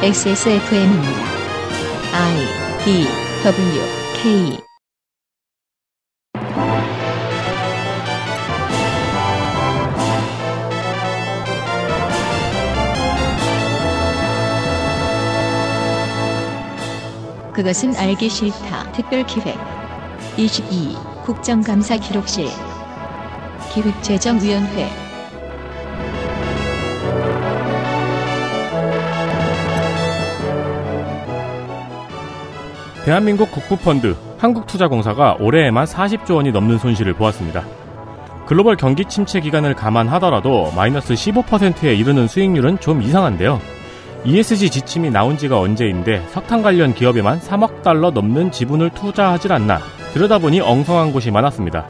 XSFM입니다. I D W K 그것은 알기 싫다 특별기획 22 국정감사 기록실 기획재정위원회 대한민국 국부펀드 한국투자공사가 올해에만 40조 원이 넘는 손실을 보았습니다. 글로벌 경기 침체 기간을 감안하더라도 마이너스 15%에 이르는 수익률은 좀 이상한데요. ESG 지침이 나온 지가 언제인데 석탄 관련 기업에만 3억 달러 넘는 지분을 투자하질 않나 들여다보니 엉성한 곳이 많았습니다.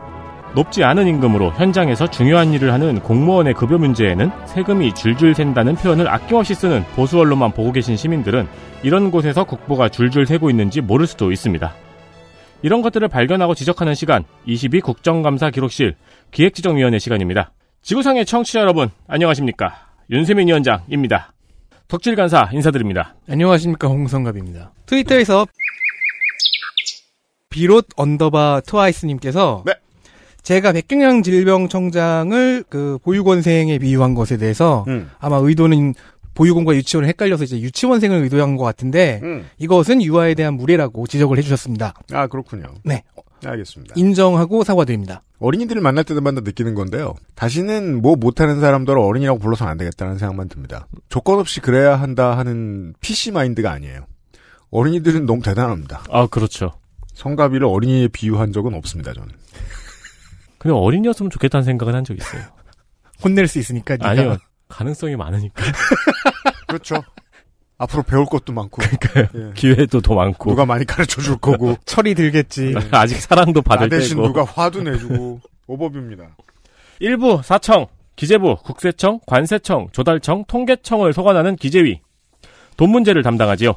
높지 않은 임금으로 현장에서 중요한 일을 하는 공무원의 급여 문제에는 세금이 줄줄 샌다는 표현을 아낌없이 쓰는 보수 언론만 보고 계신 시민들은 이런 곳에서 국보가 줄줄 새고 있는지 모를 수도 있습니다. 이런 것들을 발견하고 지적하는 시간 22 국정감사 기록실 기획지정위원회 시간입니다. 지구상의 청취자 여러분 안녕하십니까 윤세민 위원장입니다. 덕질 간사 인사드립니다. 안녕하십니까 홍성갑입니다. 트위터에서 비롯 언더바 트와이스님께서 네. 제가 백경양 질병청장을 그 보육원생에 비유한 것에 대해서 음. 아마 의도는 보육원과 유치원을 헷갈려서 이제 유치원생을 의도한 것 같은데 음. 이것은 유아에 대한 무례라고 지적을 해주셨습니다. 아 그렇군요. 네. 알겠습니다. 인정하고 사과드립니다. 어린이들을 만날 때마다 느끼는 건데요. 다시는 뭐 못하는 사람들을 어린이라고 불러서는 안 되겠다는 생각만 듭니다. 조건 없이 그래야 한다 하는 PC 마인드가 아니에요. 어린이들은 너무 대단합니다. 아 그렇죠. 성가비를 어린이에 비유한 적은 없습니다 저는. 근데 어린이였으면 좋겠다는 생각은 한 적 있어요. 혼낼 수 있으니까. 네가. 아니요. 가능성이 많으니까. 그렇죠. 앞으로 배울 것도 많고. 그러니까 예. 기회도 더 많고. 누가 많이 가르쳐 줄 거고. 철이 들겠지. 아직 사랑도 받을 나 대신 때고. 누가 화도 내주고. 오법입니다. 일부 사청, 기재부, 국세청, 관세청, 조달청, 통계청을 소관하는 기재위. 돈 문제를 담당하지요.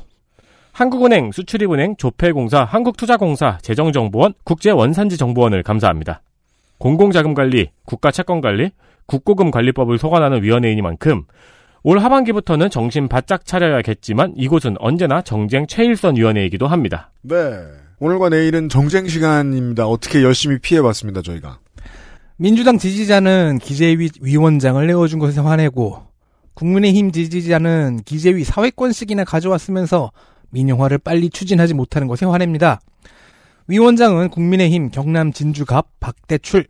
한국은행, 수출입은행, 조폐공사, 한국투자공사, 재정정보원, 국제원산지정보원을 감사합니다. 공공자금관리, 국가채권관리, 국고금관리법을 소관하는 위원회이니만큼 올 하반기부터는 정신 바짝 차려야겠지만 이곳은 언제나 정쟁 최일선 위원회이기도 합니다. 네. 오늘과 내일은 정쟁 시간입니다. 어떻게 열심히 피해봤습니다, 저희가. 민주당 지지자는 기재위 위원장을 내어준 것에 화내고 국민의힘 지지자는 기재위 사회권식이나 가져왔으면서 민영화를 빨리 추진하지 못하는 것에 화냅니다. 위원장은 국민의힘 경남 진주갑 박대출.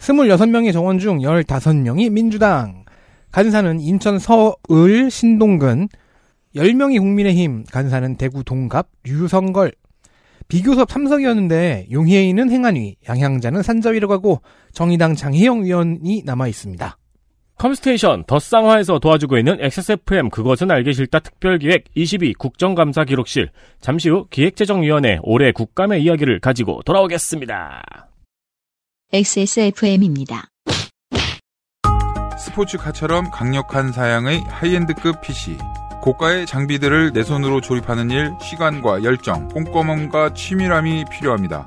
26명의 정원 중 15명이 민주당. 간사는 인천 서을 신동근. 10명이 국민의힘. 간사는 대구 동갑 유성걸. 비교섭 삼석이었는데용혜 있는 행안위, 양향자는 산자위로 가고 정의당 장혜영 위원이 남아 있습니다. 컴스테이션 더쌍화에서 도와주고 있는 XSFM 그것은 알기 싫다 특별기획 22 국정감사 기록실 잠시 후 기획재정위원회 올해 국감의 이야기를 가지고 돌아오겠습니다. XSFM입니다. 스포츠카처럼 강력한 사양의 하이엔드급 PC 고가의 장비들을 내 손으로 조립하는 일 시간과 열정, 꼼꼼함과 치밀함이 필요합니다.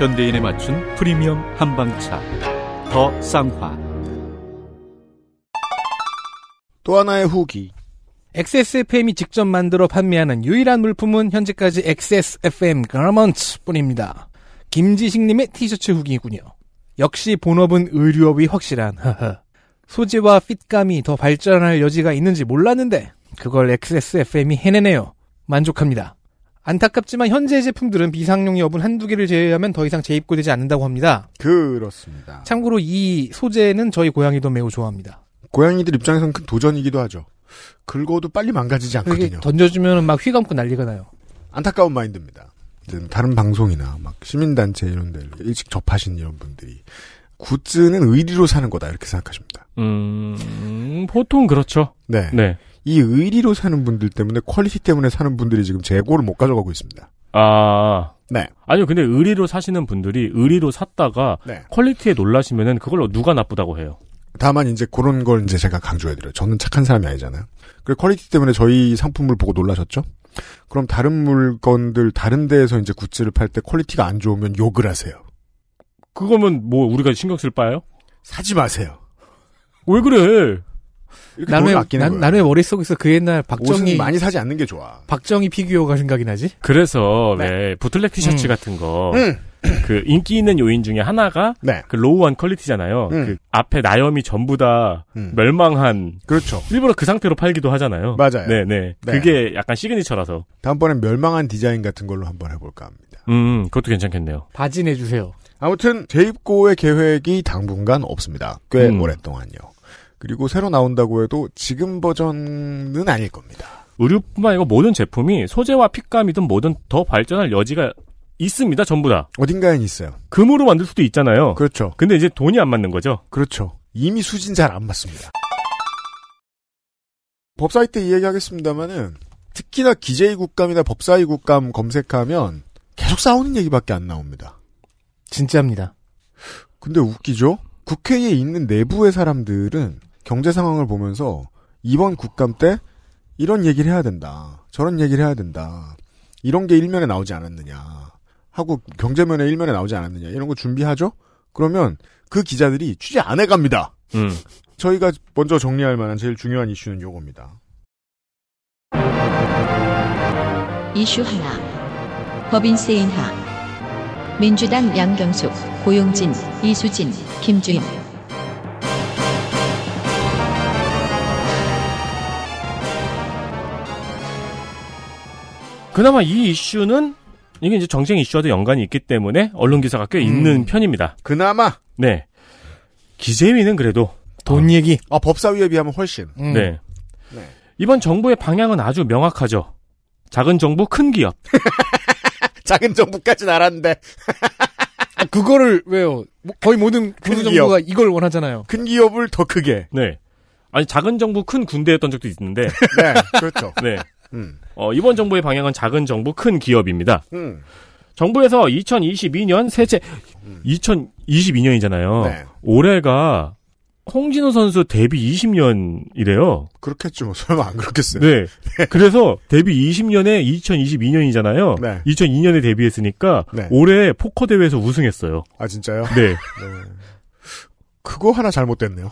현대인에 맞춘 프리미엄 한방차 더 쌍화 또 하나의 후기 XSFM이 직접 만들어 판매하는 유일한 물품은 현재까지 XSFM 가먼츠 뿐입니다. 김지식님의 티셔츠 후기군요. 역시 본업은 의류업이 확실한 소재와 핏감이 더 발전할 여지가 있는지 몰랐는데 그걸 XSFM이 해내네요. 만족합니다. 안타깝지만 현재 제품들은 비상용 여분 한두 개를 제외하면 더 이상 재입고되지 않는다고 합니다. 그렇습니다. 참고로 이 소재는 저희 고양이도 매우 좋아합니다. 고양이들 입장에선 큰 도전이기도 하죠. 긁어도 빨리 망가지지 않거든요. 던져주면 막 휘감고 난리가 나요. 안타까운 마인드입니다. 다른 방송이나 막 시민단체 이런 데 일찍 접하신 이런 분들이 굿즈는 의리로 사는 거다 이렇게 생각하십니다. 음, 보통 그렇죠. 네. 네. 이 의리로 사는 분들 때문에 퀄리티 때문에 사는 분들이 지금 재고를 못 가져가고 있습니다. 아. 네. 아니요, 근데 의리로 사시는 분들이 의리로 샀다가 네. 퀄리티에 놀라시면은 그걸로 누가 나쁘다고 해요. 다만 이제 그런 걸 이제 제가 강조해드려요. 저는 착한 사람이 아니잖아요. 그 퀄리티 때문에 저희 상품을 보고 놀라셨죠? 그럼 다른 물건들 다른 데에서 이제 굿즈를 팔 때 퀄리티가 안 좋으면 욕을 하세요. 그거면 뭐 우리가 신경 쓸 바예요? 사지 마세요. 왜 그래? 나눔의, 아끼는 나, 나눔의 머릿속에서 그 옛날 박정희 많이 사지 않는 게 좋아. 박정희 피규어가 생각이 나지? 그래서 네. 왜 보틀렉 티셔츠 음. 같은 거. 음. 그 인기 있는 요인 중에 하나가 네. 그 로우한 퀄리티잖아요. 음. 그 앞에 나염이 전부 다 음. 멸망한 그렇죠. 일부러 그 상태로 팔기도 하잖아요. 맞아요. 네네. 네. 네. 그게 약간 시그니처라서 다음번엔 멸망한 디자인 같은 걸로 한번 해볼까 합니다. 음, 음 그것도 괜찮겠네요. 바지 내주세요. 아무튼 재입고의 계획이 당분간 없습니다. 꽤 음. 오랫동안요. 그리고 새로 나온다고 해도 지금 버전은 아닐 겁니다. 의류뿐만 아니고 모든 제품이 소재와 핏감이든 뭐든 더 발전할 여지가 있습니다, 전부 다. 어딘가엔 있어요. 금으로 만들 수도 있잖아요. 그렇죠. 근데 이제 돈이 안 맞는 거죠? 그렇죠. 이미 수진 잘 안 맞습니다. 법사위 때 이야기하겠습니다만은 특히나 기재위 국감이나 법사위 국감 검색하면 계속 싸우는 얘기밖에 안 나옵니다. 진짜입니다. 근데 웃기죠? 국회에 있는 내부의 사람들은 경제 상황을 보면서 이번 국감 때 이런 얘기를 해야 된다. 저런 얘기를 해야 된다. 이런 게 일면에 나오지 않았느냐. 하고 경제면에 일면에 나오지 않았느냐. 이런 거 준비하죠? 그러면 그 기자들이 취재 안 해갑니다. 음. 저희가 먼저 정리할 만한 제일 중요한 이슈는 요겁니다. 이슈 하나. 법인세 인하. 민주당 양경숙, 고용진, 이수진, 김주임. 그나마 이 이슈는 이게 이제 정쟁 이슈와도 연관이 있기 때문에 언론 기사가 꽤 음. 있는 편입니다. 그나마 네 기재위는 그래도 돈 어. 얘기 아 법사위에 비하면 훨씬 음. 네. 네 이번 정부의 방향은 아주 명확하죠. 작은 정부 큰 기업 작은 정부까지는 알았는데 아, 그거를 왜요? 뭐 거의 모든 군수 정부가 이걸 원하잖아요. 큰 기업을 더 크게 네 아니 작은 정부 큰 군대였던 적도 있는데 네 그렇죠 네 음. 어, 이번 정부의 방향은 작은 정부, 큰 기업입니다. 음. 정부에서 2022년 세제, 음. 2022년이잖아요. 네. 올해가 홍진호 선수 데뷔 20년이래요. 그렇겠죠. 설마 안 그렇겠어요. 네. 네. 그래서 데뷔 20년에 2022년이잖아요. 네. 2002년에 데뷔했으니까 네. 올해 포커 대회에서 우승했어요. 아 진짜요? 네. 네. 그거 하나 잘못됐네요.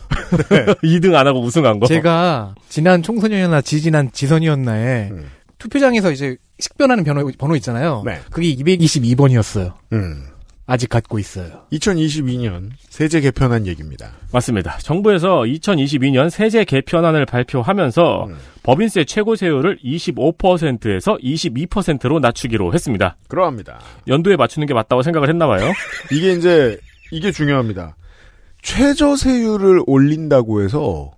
2등 안 하고 우승한 거. 제가 지난 총선이었나 지지난 지선이었나에 음. 투표장에서 이제 식별하는 번호, 번호 있잖아요. 네. 그게 222번이었어요. 음. 아직 갖고 있어요. 2022년 세제 개편안 얘기입니다. 맞습니다. 정부에서 2022년 세제 개편안을 발표하면서 음. 법인세 최고 세율을 25%에서 22%로 낮추기로 했습니다. 그러합니다. 연도에 맞추는 게 맞다고 생각을 했나 봐요. 이게 이제 이게 중요합니다. 최저 세율을 올린다고 해서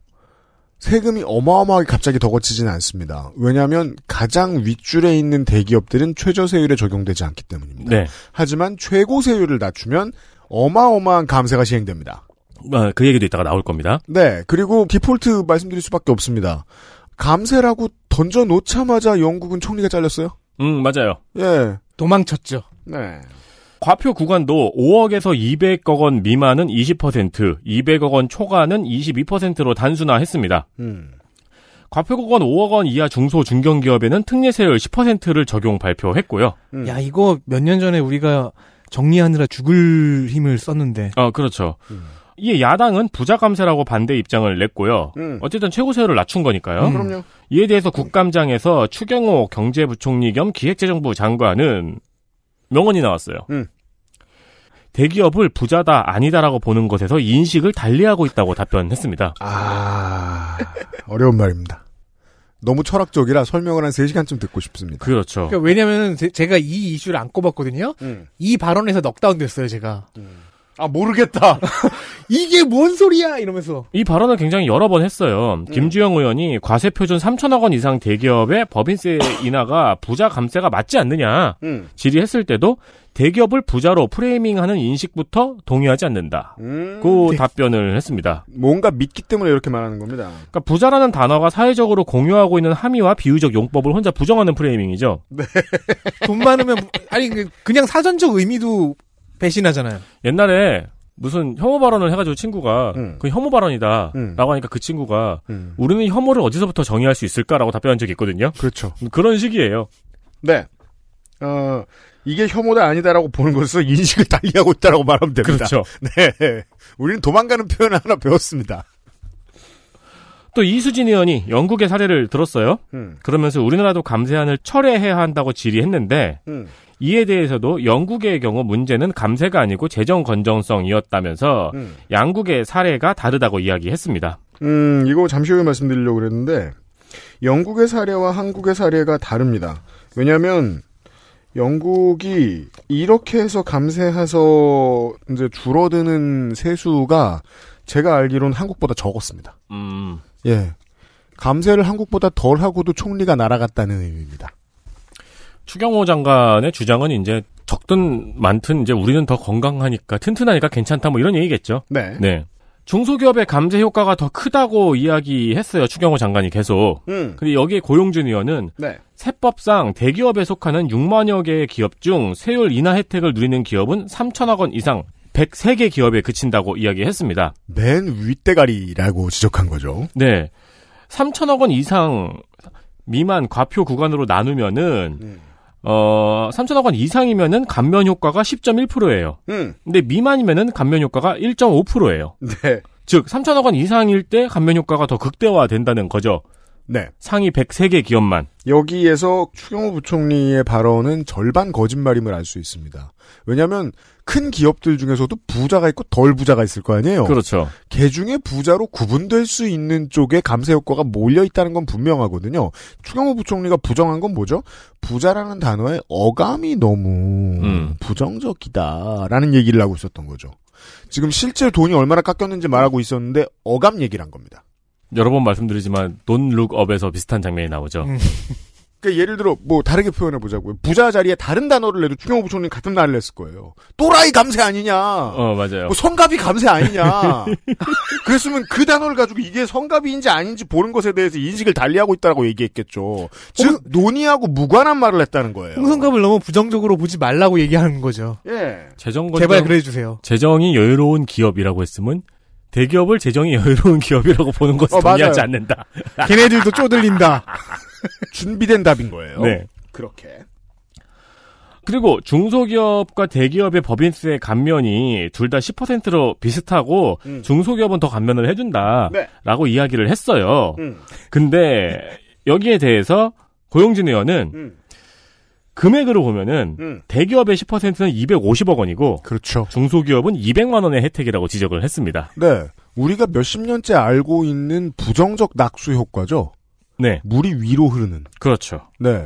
세금이 어마어마하게 갑자기 더 거치지는 않습니다. 왜냐하면 가장 윗줄에 있는 대기업들은 최저세율에 적용되지 않기 때문입니다. 네. 하지만 최고세율을 낮추면 어마어마한 감세가 시행됩니다. 아, 그 얘기도 이따가 나올 겁니다. 네. 그리고 디폴트 말씀드릴 수밖에 없습니다. 감세라고 던져 놓자마자 영국은 총리가 잘렸어요? 음, 맞아요. 예. 도망쳤죠. 네. 과표 구간도 5억에서 200억 원 미만은 20%, 200억 원 초과는 22%로 단순화했습니다. 음. 과표 구간 5억 원 이하 중소 중견 기업에는 특례세율 10%를 적용 발표했고요. 음. 야 이거 몇 년 전에 우리가 정리하느라 죽을 힘을 썼는데. 아 그렇죠. 음. 이에 야당은 부자 감세라고 반대 입장을 냈고요. 음. 어쨌든 최고세율을 낮춘 거니까요. 음. 그럼요. 이에 대해서 국감장에서 추경호 경제부총리 겸 기획재정부 장관은 명언이 나왔어요. 음. 대기업을 부자다 아니다라고 보는 것에서 인식을 달리하고 있다고 답변했습니다. 아 어려운 말입니다. 너무 철학적이라 설명을 한 3시간쯤 듣고 싶습니다. 그렇죠. 그러니까 왜냐면 하 제가 이 이슈를 안 꼽았거든요. 음. 이 발언에서 넉다운 됐어요, 제가. 음. 아 모르겠다. 이게 뭔 소리야 이러면서 이 발언을 굉장히 여러 번 했어요. 음. 김주영 의원이 과세 표준 3천억 원 이상 대기업의 법인세 인하가 부자 감세가 맞지 않느냐 음. 질의했을 때도 대기업을 부자로 프레이밍하는 인식부터 동의하지 않는다. 음. 그 네. 답변을 했습니다. 뭔가 믿기 때문에 이렇게 말하는 겁니다. 그러니까 부자라는 단어가 사회적으로 공유하고 있는 함의와 비유적 용법을 혼자 부정하는 프레이밍이죠. 네. 돈 많으면 아니 그, 그냥 사전적 의미도 배신하잖아요. 옛날에 무슨 혐오 발언을 해가지고 친구가 음. 그 혐오 발언이다라고 음. 하니까 그 친구가 음. 우리는 혐오를 어디서부터 정의할 수 있을까라고 답변한 적이 있거든요. 그렇죠. 음, 그런 식이에요. 네. 어, 이게 혐오다 아니다라고 보는 것은 인식을 달리하고 있다라고 말하면 됩니다. 그렇죠. 네. 우리는 도망가는 표현 을 하나 배웠습니다. 또 이수진 의원이 영국의 사례를 들었어요. 음. 그러면서 우리나라도 감세안을 철회해야 한다고 질의했는데 음. 이에 대해서도 영국의 경우 문제는 감세가 아니고 재정 건전성이었다면서 음. 양국의 사례가 다르다고 이야기했습니다. 음, 이거 잠시 후에 말씀드리려고 그랬는데 영국의 사례와 한국의 사례가 다릅니다. 왜냐하면 영국이 이렇게 해서 감세해서 이제 줄어드는 세수가 제가 알기로는 한국보다 적었습니다. 음. 예. 감세를 한국보다 덜 하고도 총리가 날아갔다는 의미입니다. 추경호 장관의 주장은 이제 적든 많든 이제 우리는 더 건강하니까 튼튼하니까 괜찮다 뭐 이런 얘기겠죠. 네. 네. 중소기업의 감세 효과가 더 크다고 이야기했어요. 추경호 장관이 계속. 음. 근데 여기에 고용준 의원은 네. 세법상 대기업에 속하는 6만여 개의 기업 중 세율 인하 혜택을 누리는 기업은 3천억 원 이상 103개 기업에 그친다고 이야기했습니다. 맨 윗대가리라고 지적한 거죠. 네. 3천억 원 이상 미만 과표 구간으로 나누면은 음. 어, 3천억 원 이상이면은 감면 효과가 10.1%예요. 음. 근데 미만이면은 감면 효과가 1.5%예요. 네. 즉 3천억 원 이상일 때 감면 효과가 더 극대화된다는 거죠. 네. 상위 103개 기업만. 여기에서 추경호 부총리의 발언은 절반 거짓말임을 알 수 있습니다. 왜냐하면 큰 기업들 중에서도 부자가 있고 덜 부자가 있을 거 아니에요. 그렇죠. 개 중에 부자로 구분될 수 있는 쪽에 감세 효과가 몰려 있다는 건 분명하거든요. 추경호 부총리가 부정한 건 뭐죠? 부자라는 단어의 어감이 너무 음. 부정적이다라는 얘기를 하고 있었던 거죠. 지금 실제 돈이 얼마나 깎였는지 말하고 있었는데 어감 얘기를 한 겁니다. 여러 번 말씀드리지만 돈 룩업에서 비슷한 장면이 나오죠. 음. 그러니까 예를 들어 뭐 다르게 표현해 보자고요. 부자 자리에 다른 단어를 내도 추경호 부총리 같은 날을 냈을 거예요. 또라이 감세 아니냐. 어 맞아요. 뭐 성갑이 감세 아니냐. 그랬으면 그 단어를 가지고 이게 성갑이인지 아닌지 보는 것에 대해서 인식을 달리하고 있다라고 얘기했겠죠. 즉 음. 논의하고 무관한 말을 했다는 거예요. 홍성갑을 너무 부정적으로 보지 말라고 얘기하는 거죠. 예. 재정 제발 그래 주세요. 재정이 여유로운 기업이라고 했으면 대기업을 재정이 여유로운 기업이라고 보는 것을 어, 동의하지 맞 않는다. 걔네들도 쪼들린다. 준비된 답인 거예요. 네. 그렇게. 그리고 중소기업과 대기업의 법인세 감면이 둘 다 10%로 비슷하고 음. 중소기업은 더 감면을 해준다라고 네. 이야기를 했어요. 음. 근데 여기에 대해서 고용진 의원은 음. 금액으로 보면은 음. 대기업의 10%는 250억 원이고 그렇죠. 중소기업은 200만 원의 혜택이라고 지적을 했습니다. 네. 우리가 몇십 년째 알고 있는 부정적 낙수 효과죠. 네. 물이 위로 흐르는. 그렇죠. 네.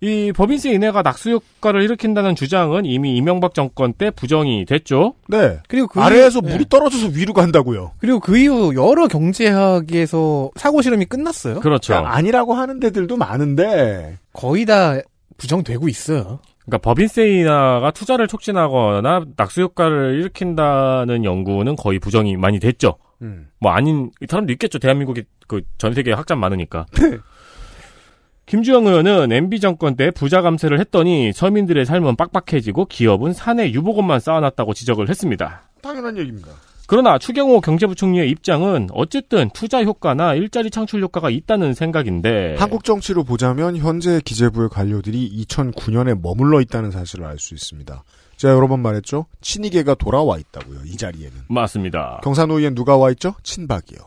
이 법인세 인해가 낙수 효과를 일으킨다는 주장은 이미 이명박 정권 때 부정이 됐죠. 네. 그리고 그 아래에서 네. 물이 떨어져서 위로 간다고요. 그리고 그 이후 여러 경제학에서 사고 실험이 끝났어요. 그렇죠. 그러니까 아니라고 하는 데들도 많은데 거의 다 부정되고 있어요. 그러니까 법인세 인하가 투자를 촉진하거나 낙수 효과를 일으킨다는 연구는 거의 부정이 많이 됐죠. 음. 뭐 아닌 사람도 있겠죠. 대한민국이 그 전 세계 에 확장 많으니까. 네. 김주영 의원은 MB 정권 때 부자 감세를 했더니 서민들의 삶은 빡빡해지고 기업은 사내 유보금만 쌓아놨다고 지적을 했습니다. 당연한 얘기입니다. 그러나 추경호 경제부총리의 입장은 어쨌든 투자 효과나 일자리 창출 효과가 있다는 생각인데 한국 정치로 보자면 현재 기재부의 관료들이 2009년에 머물러 있다는 사실을 알 수 있습니다. 제가 여러 번 말했죠. 친이계가 돌아와 있다고요. 이 자리에는. 맞습니다. 경산호위엔 누가 와 있죠? 친박이요.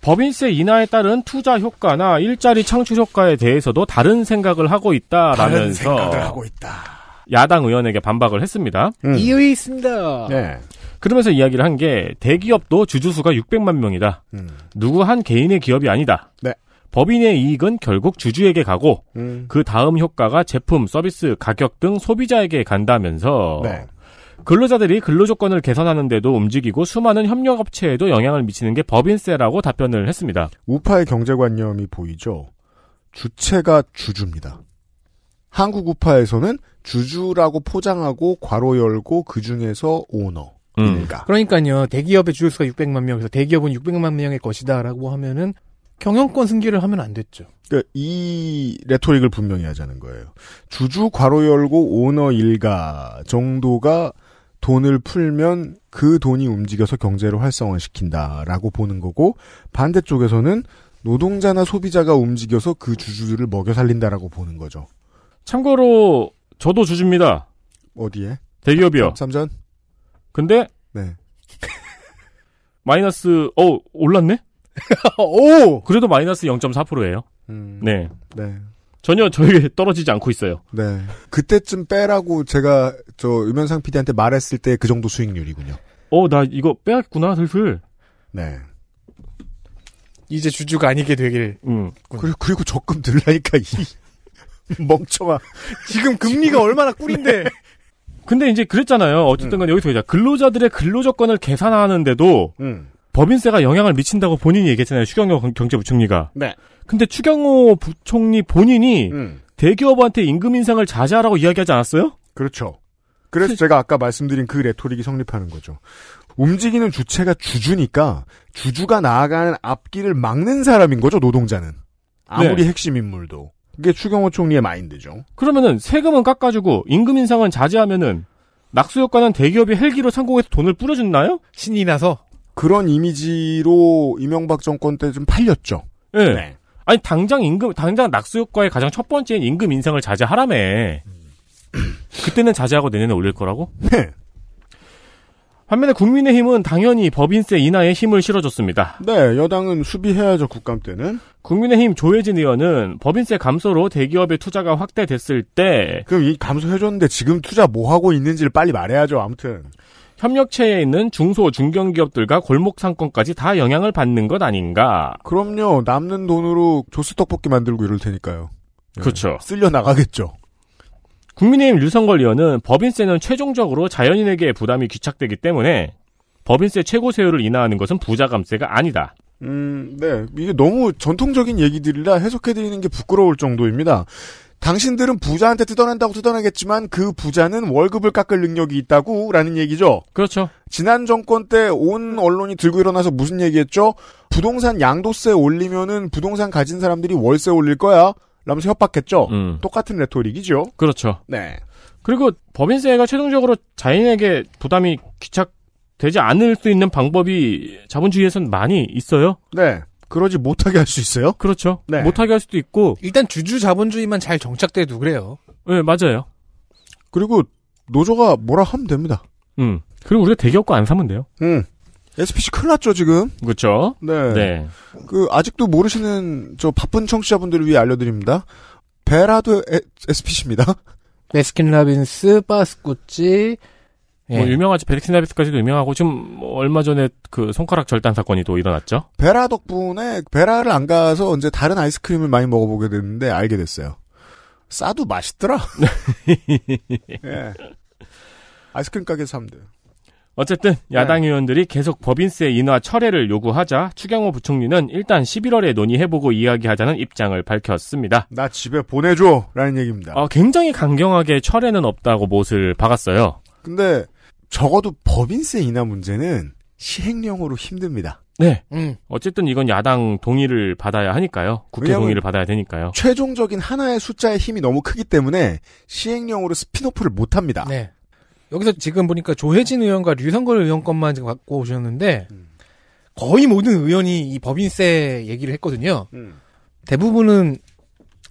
법인세 인하에 따른 투자 효과나 일자리 창출 효과에 대해서도 다른 생각을 하고 있다라면서 다른 생각을 하고 있다. 야당 의원에게 반박을 했습니다. 음. 이유 있습니다. 네. 그러면서 이야기를 한 게 대기업도 주주수가 600만 명이다. 음. 누구 한 개인의 기업이 아니다. 네. 법인의 이익은 결국 주주에게 가고 음. 그 다음 효과가 제품, 서비스, 가격 등 소비자에게 간다면서 네. 근로자들이 근로조건을 개선하는데도 움직이고 수많은 협력업체에도 영향을 미치는 게 법인세라고 답변을 했습니다. 우파의 경제관념이 보이죠. 주체가 주주입니다. 한국 우파에서는 주주라고 포장하고 괄호 열고 그 중에서 오너. 그러니까. 음. 그러니까요. 대기업의 주주수가 600만 명, 에서 대기업은 600만 명의 것이다라고 하면은 경영권 승계를 하면 안 됐죠. 그러니까 이 레토릭을 분명히 하자는 거예요. 주주 괄호 열고 오너 일가 정도가 돈을 풀면 그 돈이 움직여서 경제를 활성화시킨다라고 보는 거고 반대쪽에서는 노동자나 소비자가 움직여서 그 주주들을 먹여 살린다라고 보는 거죠. 참고로 저도 주주입니다. 어디에? 대기업이요. 삼전? 근데 네. 마이너스 어 올랐네? 오 그래도 마이너스 0.4%예요. 음, 네. 네. 전혀 저희게 떨어지지 않고 있어요. 네. 그때쯤 빼라고 제가 저 유면상 PD한테 말했을 때 그 정도 수익률이군요. 어, 나 이거 빼야겠구나, 슬슬. 네. 이제 주주가 아니게 되길. 음. 그리고, 그리고 적금 들라니까, 이. 멍청아. 지금 금리가 얼마나 꿀인데. 근데 이제 그랬잖아요. 어쨌든 간 음. 여기서 이제 근로자들의 근로조건을 계산하는데도 음. 법인세가 영향을 미친다고 본인이 얘기했잖아요. 추경호 경제부총리가. 네. 근데 추경호 부총리 본인이 음. 대기업한테 임금 인상을 자제하라고 이야기하지 않았어요? 그렇죠. 그래서 그- 제가 아까 말씀드린 그 레토릭이 성립하는 거죠. 움직이는 주체가 주주니까 주주가 나아가는 앞길을 막는 사람인 거죠, 노동자는. 아무리 네. 핵심 인물도. 그게 추경호 총리의 마인드죠. 그러면은 세금은 깎아주고 임금 인상은 자제하면은 낙수효과는 대기업이 헬기로 창공에서 돈을 뿌려줬나요? 신이 나서 그런 이미지로 이명박 정권 때 좀 팔렸죠. 네. 네. 아니 당장 임금 당장 낙수효과의 가장 첫 번째인 임금 인상을 자제하라며. 음. 그때는 자제하고 내년에 올릴 거라고? 네. 반면에 국민의힘은 당연히 법인세 인하에 힘을 실어줬습니다. 네, 여당은 수비해야죠, 국감 때는. 국민의힘 조혜진 의원은 법인세 감소로 대기업의 투자가 확대됐을 때. 그럼 이 감소해줬는데 지금 투자 뭐 하고 있는지를 빨리 말해야죠, 아무튼. 협력체에 있는 중소, 중견기업들과 골목상권까지 다 영향을 받는 것 아닌가. 그럼요, 남는 돈으로 조수 떡볶이 만들고 이럴 테니까요. 예. 그렇죠. 쓸려 나가겠죠. 국민의힘 류성걸 의원은 법인세는 최종적으로 자연인에게 부담이 귀착되기 때문에 법인세 최고세율을 인하하는 것은 부자감세가 아니다. 음, 네. 이게 너무 전통적인 얘기들이라 해석해드리는 게 부끄러울 정도입니다. 당신들은 부자한테 뜯어낸다고 뜯어내겠지만 그 부자는 월급을 깎을 능력이 있다고 라는 얘기죠. 그렇죠. 지난 정권 때 온 언론이 들고 일어나서 무슨 얘기했죠? 부동산 양도세 올리면은 부동산 가진 사람들이 월세 올릴 거야. 라면서 협박했죠. 음. 똑같은 레토릭이죠. 그렇죠. 네. 그리고 법인세가 최종적으로 자인에게 부담이 귀착되지 않을 수 있는 방법이 자본주의에선 많이 있어요. 네. 그러지 못하게 할 수 있어요. 그렇죠. 네. 못하게 할 수도 있고 일단 주주 자본주의만 잘 정착돼도 그래요. 네, 맞아요. 그리고 노조가 뭐라 하면 됩니다. 음. 그리고 우리가 대기업과 안 사면 돼요. 음. SPC 큰일 났죠, 지금. 그렇죠. 네. 네. 그 아직도 모르시는 저 바쁜 청취자분들을 위해 알려드립니다. 베라도 에, SPC입니다. 베스킨 네, 라빈스, 바스쿠치, 예. 뭐 유명하지 베스킨 라빈스까지도 유명하고 지금 뭐 얼마 전에 그 손가락 절단 사건이 또 일어났죠. 베라 덕분에 베라를 안 가서 이제 다른 아이스크림을 많이 먹어보게 됐는데 알게 됐어요. 싸도 맛있더라. 예. 아이스크림 가게에서 사면 돼요. 어쨌든 네. 야당 네. 의원들이 계속 법인세 인하 철회를 요구하자 추경호 부총리는 일단 11월에 논의해보고 이야기하자는 입장을 밝혔습니다. 나 집에 보내줘 라는 얘기입니다. 어, 굉장히 강경하게 철회는 없다고 못을 박았어요. 근데 적어도 법인세 인하 문제는 시행령으로 힘듭니다. 네. 음. 어쨌든 이건 야당 동의를 받아야 하니까요. 국회 동의를 받아야 되니까요. 최종적인 하나의 숫자의 힘이 너무 크기 때문에 시행령으로 스피노프를 못합니다. 네. 여기서 지금 보니까 조혜진 의원과 류성걸 의원 것만 지금 갖고 오셨는데 음. 거의 모든 의원이 이 법인세 얘기를 했거든요. 음. 대부분은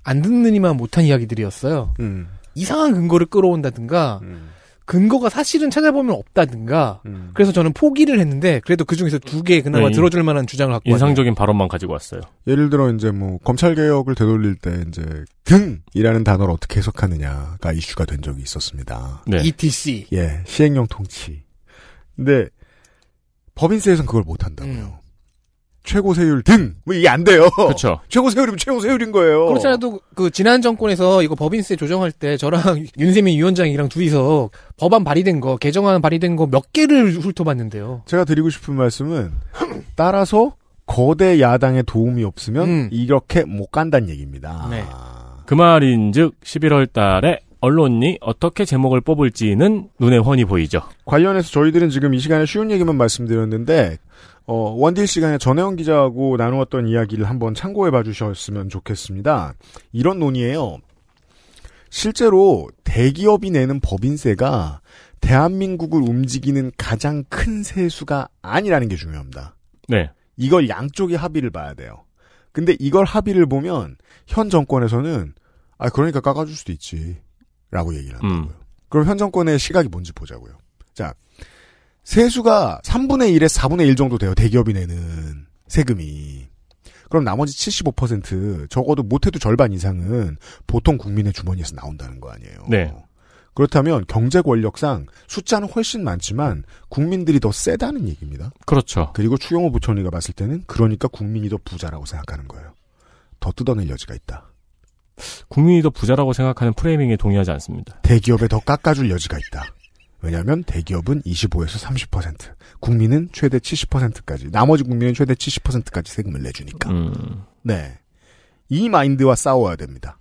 안듣느니만 못한 이야기들이었어요. 음. 이상한 근거를 끌어온다든가 음. 근거가 사실은 찾아보면 없다든가 음. 그래서 저는 포기를 했는데 그래도 그중에서 두 개 그나마 네, 들어줄 만한 주장을 갖고 인상적인 왔어요. 발언만 가지고 왔어요. 예를 들어 이제 뭐 검찰 개혁을 되돌릴 때 이제 등이라는 단어를 어떻게 해석하느냐가 이슈가 된 적이 있었습니다. 네. ETC 예 시행령 통치. 근데 법인세에선 그걸 못 한다고요. 음. 최고 세율 등 뭐 이게 안 돼요. 그렇죠. 최고 세율이면 최고 세율인 거예요. 그렇잖아도 그 지난 정권에서 이거 법인세 조정할 때 저랑 윤세민 위원장이랑 둘이서 법안 발의된 거 개정안 발의된 거 몇 개를 훑어봤는데요. 제가 드리고 싶은 말씀은 따라서 거대 야당의 도움이 없으면 음. 이렇게 못 간다는 얘기입니다. 네. 그 말인즉 11월 달에 언론이 어떻게 제목을 뽑을지는 눈에 훤히 보이죠. 관련해서 저희들은 지금 이 시간에 쉬운 얘기만 말씀드렸는데 어, 원딜 시간에 전혜원 기자하고 나누었던 이야기를 한번 참고해 봐 주셨으면 좋겠습니다. 이런 논의예요. 실제로 대기업이 내는 법인세가 대한민국을 움직이는 가장 큰 세수가 아니라는 게 중요합니다. 네. 이걸 양쪽이 합의를 봐야 돼요. 근데 이걸 합의를 보면 현 정권에서는 아 그러니까 깎아줄 수도 있지라고 얘기를 한다고요. 음. 그럼 현 정권의 시각이 뭔지 보자고요. 자 세수가 3분의 1에 4분의 1 정도 돼요. 대기업이 내는 세금이. 그럼 나머지 75% 적어도 못해도 절반 이상은 보통 국민의 주머니에서 나온다는 거 아니에요. 네. 그렇다면 경제 권력상 숫자는 훨씬 많지만 국민들이 더 세다는 얘기입니다. 그렇죠. 그리고 추경호 부총리가 봤을 때는 그러니까 국민이 더 부자라고 생각하는 거예요. 더 뜯어낼 여지가 있다. 국민이 더 부자라고 생각하는 프레이밍에 동의하지 않습니다. 대기업에 더 깎아줄 여지가 있다. 왜냐하면 대기업은 25에서 30%, 국민은 최대 70%까지, 나머지 국민은 최대 70%까지 세금을 내주니까. 음. 네. 이 마인드와 싸워야 됩니다.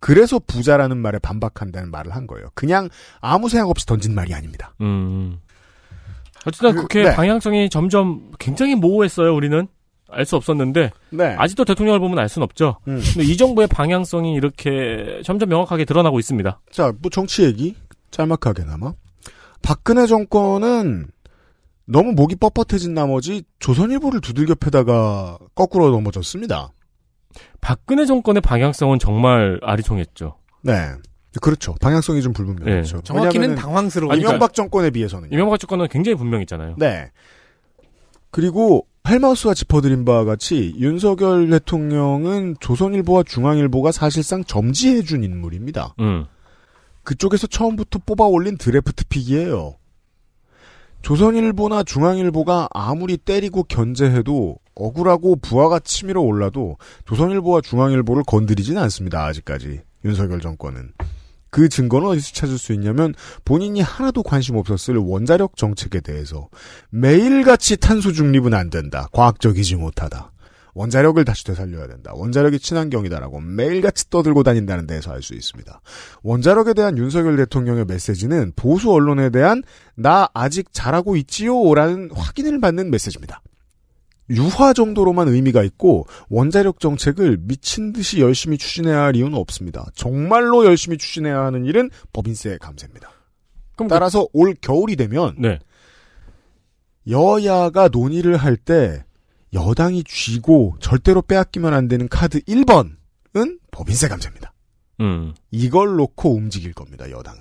그래서 부자라는 말에 반박한다는 말을 한 거예요. 그냥 아무 생각 없이 던진 말이 아닙니다. 음. 어쨌든 그, 국회 네. 방향성이 점점 굉장히 모호했어요. 우리는 알 수 없었는데 네. 아직도 대통령을 보면 알 수는 없죠. 음. 근데 이 정부의 방향성이 이렇게 점점 명확하게 드러나고 있습니다. 자, 뭐 정치 얘기 짤막하게나마 박근혜 정권은 너무 목이 뻣뻣해진 나머지 조선일보를 두들겨 패다가 거꾸로 넘어졌습니다. 박근혜 정권의 방향성은 정말 아리송했죠. 네. 그렇죠. 방향성이 좀 불분명했죠. 네. 정확히는 당황스러워. 이명박 그러니까 정권에 비해서는. 이명박 정권은 굉장히 분명했잖아요. 네. 그리고 헬마우스가 짚어드린 바와 같이 윤석열 대통령은 조선일보와 중앙일보가 사실상 점지해준 인물입니다. 음. 그쪽에서 처음부터 뽑아 올린 드래프트 픽이에요. 조선일보나 중앙일보가 아무리 때리고 견제해도 억울하고 부하가 치밀어 올라도 조선일보와 중앙일보를 건드리지는 않습니다. 아직까지 윤석열 정권은. 그 증거는 어디서 찾을 수 있냐면 본인이 하나도 관심 없었을 원자력 정책에 대해서 매일같이 탄소 중립은 안 된다. 과학적이지 못하다. 원자력을 다시 되살려야 된다. 원자력이 친환경이다라고 매일같이 떠들고 다닌다는 데에서 알 수 있습니다. 원자력에 대한 윤석열 대통령의 메시지는 보수 언론에 대한 나 아직 잘하고 있지요라는 확인을 받는 메시지입니다. 유화 정도로만 의미가 있고 원자력 정책을 미친 듯이 열심히 추진해야 할 이유는 없습니다. 정말로 열심히 추진해야 하는 일은 법인세 감세입니다. 그럼 그 따라서 올 겨울이 되면 네. 여야가 논의를 할때 여당이 쥐고 절대로 빼앗기면 안 되는 카드 1번은 법인세 감세입니다. 음. 이걸 놓고 움직일 겁니다, 여당은.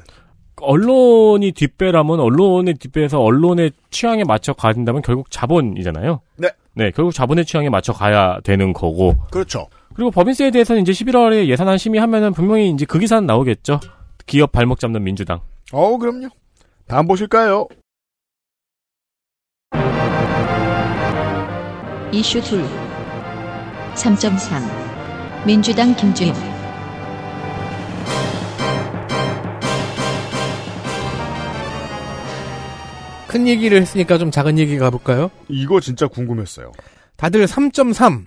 언론이 뒷배라면 언론의 뒷배에서 언론의 취향에 맞춰 가진다면 결국 자본이잖아요. 네. 네, 결국 자본의 취향에 맞춰 가야 되는 거고. 그렇죠. 그리고 법인세에 대해서는 이제 11월에 예산안 심의하면은 분명히 이제 그 기사는 나오겠죠. 기업 발목 잡는 민주당. 어, 그럼요. 다음 보실까요? 이슈 둘3.3 민주당 김주임 큰 얘기를 했으니까 좀 작은 얘기 가볼까요? 이거 진짜 궁금했어요. 다들 3.3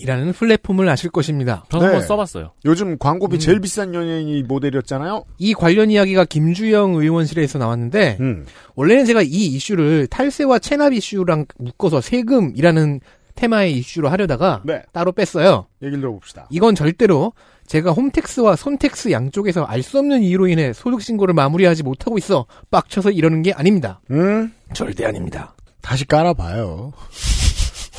이라는 플랫폼을 아실 것입니다. 저도 네. 한번 써봤어요. 요즘 광고비 음. 제일 비싼 연예인이 모델이었잖아요. 이 관련 이야기가 김주영 의원실에서 나왔는데 음. 원래는 제가 이 이슈를 탈세와 체납 이슈랑 묶어서 세금이라는 테마의 이슈로 하려다가 네. 따로 뺐어요. 얘기를 들어봅시다. 이건 절대로 제가 홈택스와 손택스 양쪽에서 알 수 없는 이유로 인해 소득 신고를 마무리하지 못하고 있어 빡쳐서 이러는 게 아닙니다. 음. 절대 아닙니다. 다시 깔아봐요.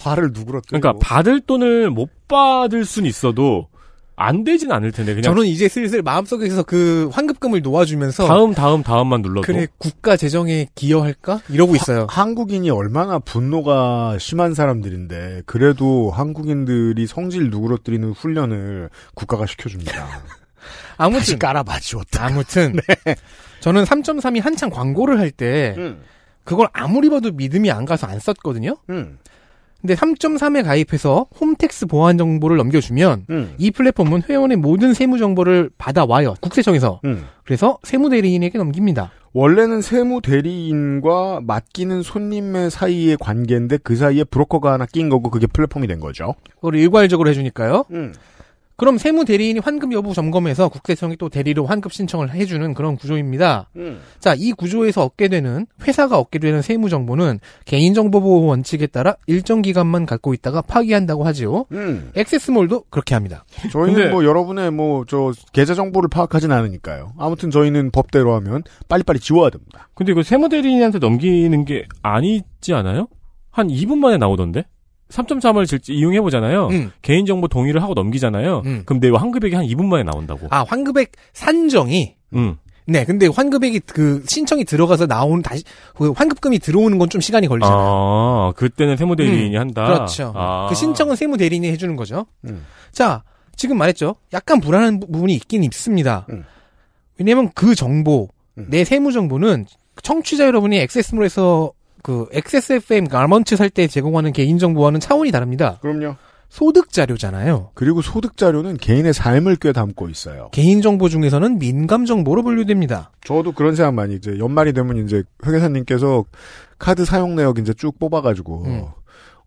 화를 누구로 그러니까 받을 돈을 못 받을 순 있어도 안 되진 않을 텐데 그냥 저는 이제 슬슬 마음속에서 그 환급금을 놓아주면서 다음 다음 다음만 눌러도 그래 국가 재정에 기여할까 이러고 있어요. 한국인이 얼마나 분노가 심한 사람들인데 그래도 한국인들이 성질 누그러뜨리는 훈련을 국가가 시켜줍니다. 아무튼 깔아봐 주었다. 아무튼 네. 저는 3.3이 한창 광고를 할때 음. 그걸 아무리 봐도 믿음이 안 가서 안 썼거든요. 음. 근데 3.3에 가입해서 홈택스 보안 정보를 넘겨주면 음. 이 플랫폼은 회원의 모든 세무 정보를 받아와요. 국세청에서. 음. 그래서 세무 대리인에게 넘깁니다. 원래는 세무 대리인과 맡기는 손님의 사이의 관계인데 그 사이에 브로커가 하나 낀 거고 그게 플랫폼이 된 거죠. 그걸 일괄적으로 해주니까요. 음. 그럼 세무 대리인이 환급 여부 점검해서 국세청이 또 대리로 환급 신청을 해주는 그런 구조입니다. 음. 자, 이 구조에서 얻게 되는 회사가 얻게 되는 세무 정보는 개인정보보호 원칙에 따라 일정 기간만 갖고 있다가 파기한다고 하지요. 음. 액세스몰도 그렇게 합니다. 저희는 뭐 여러분의 뭐 저 계좌 정보를 파악하진 않으니까요. 아무튼 저희는 법대로 하면 빨리빨리 지워야 됩니다. 근데 그 세무 대리인한테 넘기는 게 아니지 않아요? 한 2분 만에 나오던데? 3.3을 이용해 보잖아요. 음. 개인 정보 동의를 하고 넘기잖아요. 음. 그럼 내 환급액이 한 2분 만에 나온다고. 아, 환급액 산정이 음. 네, 근데 환급액이 그 신청이 들어가서 나온 다시 그 환급금이 들어오는 건 좀 시간이 걸리잖아요. 아, 그때는 세무 음. 대리인이 음. 한다. 그렇죠. 아. 그 신청은 세무 대리인이 해주는 거죠. 음. 자, 지금 말했죠. 약간 불안한 부분이 있긴 있습니다. 음. 왜냐면 그 정보, 내 세무 정보는 청취자 여러분이 액세스몰에서 그 XSFM 가먼츠 살 때 제공하는 개인정보와는 차원이 다릅니다. 그럼요. 소득 자료잖아요. 그리고 소득 자료는 개인의 삶을 꽤 담고 있어요. 개인 정보 중에서는 민감 정보로 분류됩니다. 저도 그런 생각 많이 이제 연말이 되면 이제 회계사님께서 카드 사용 내역 이제 쭉 뽑아가지고 음.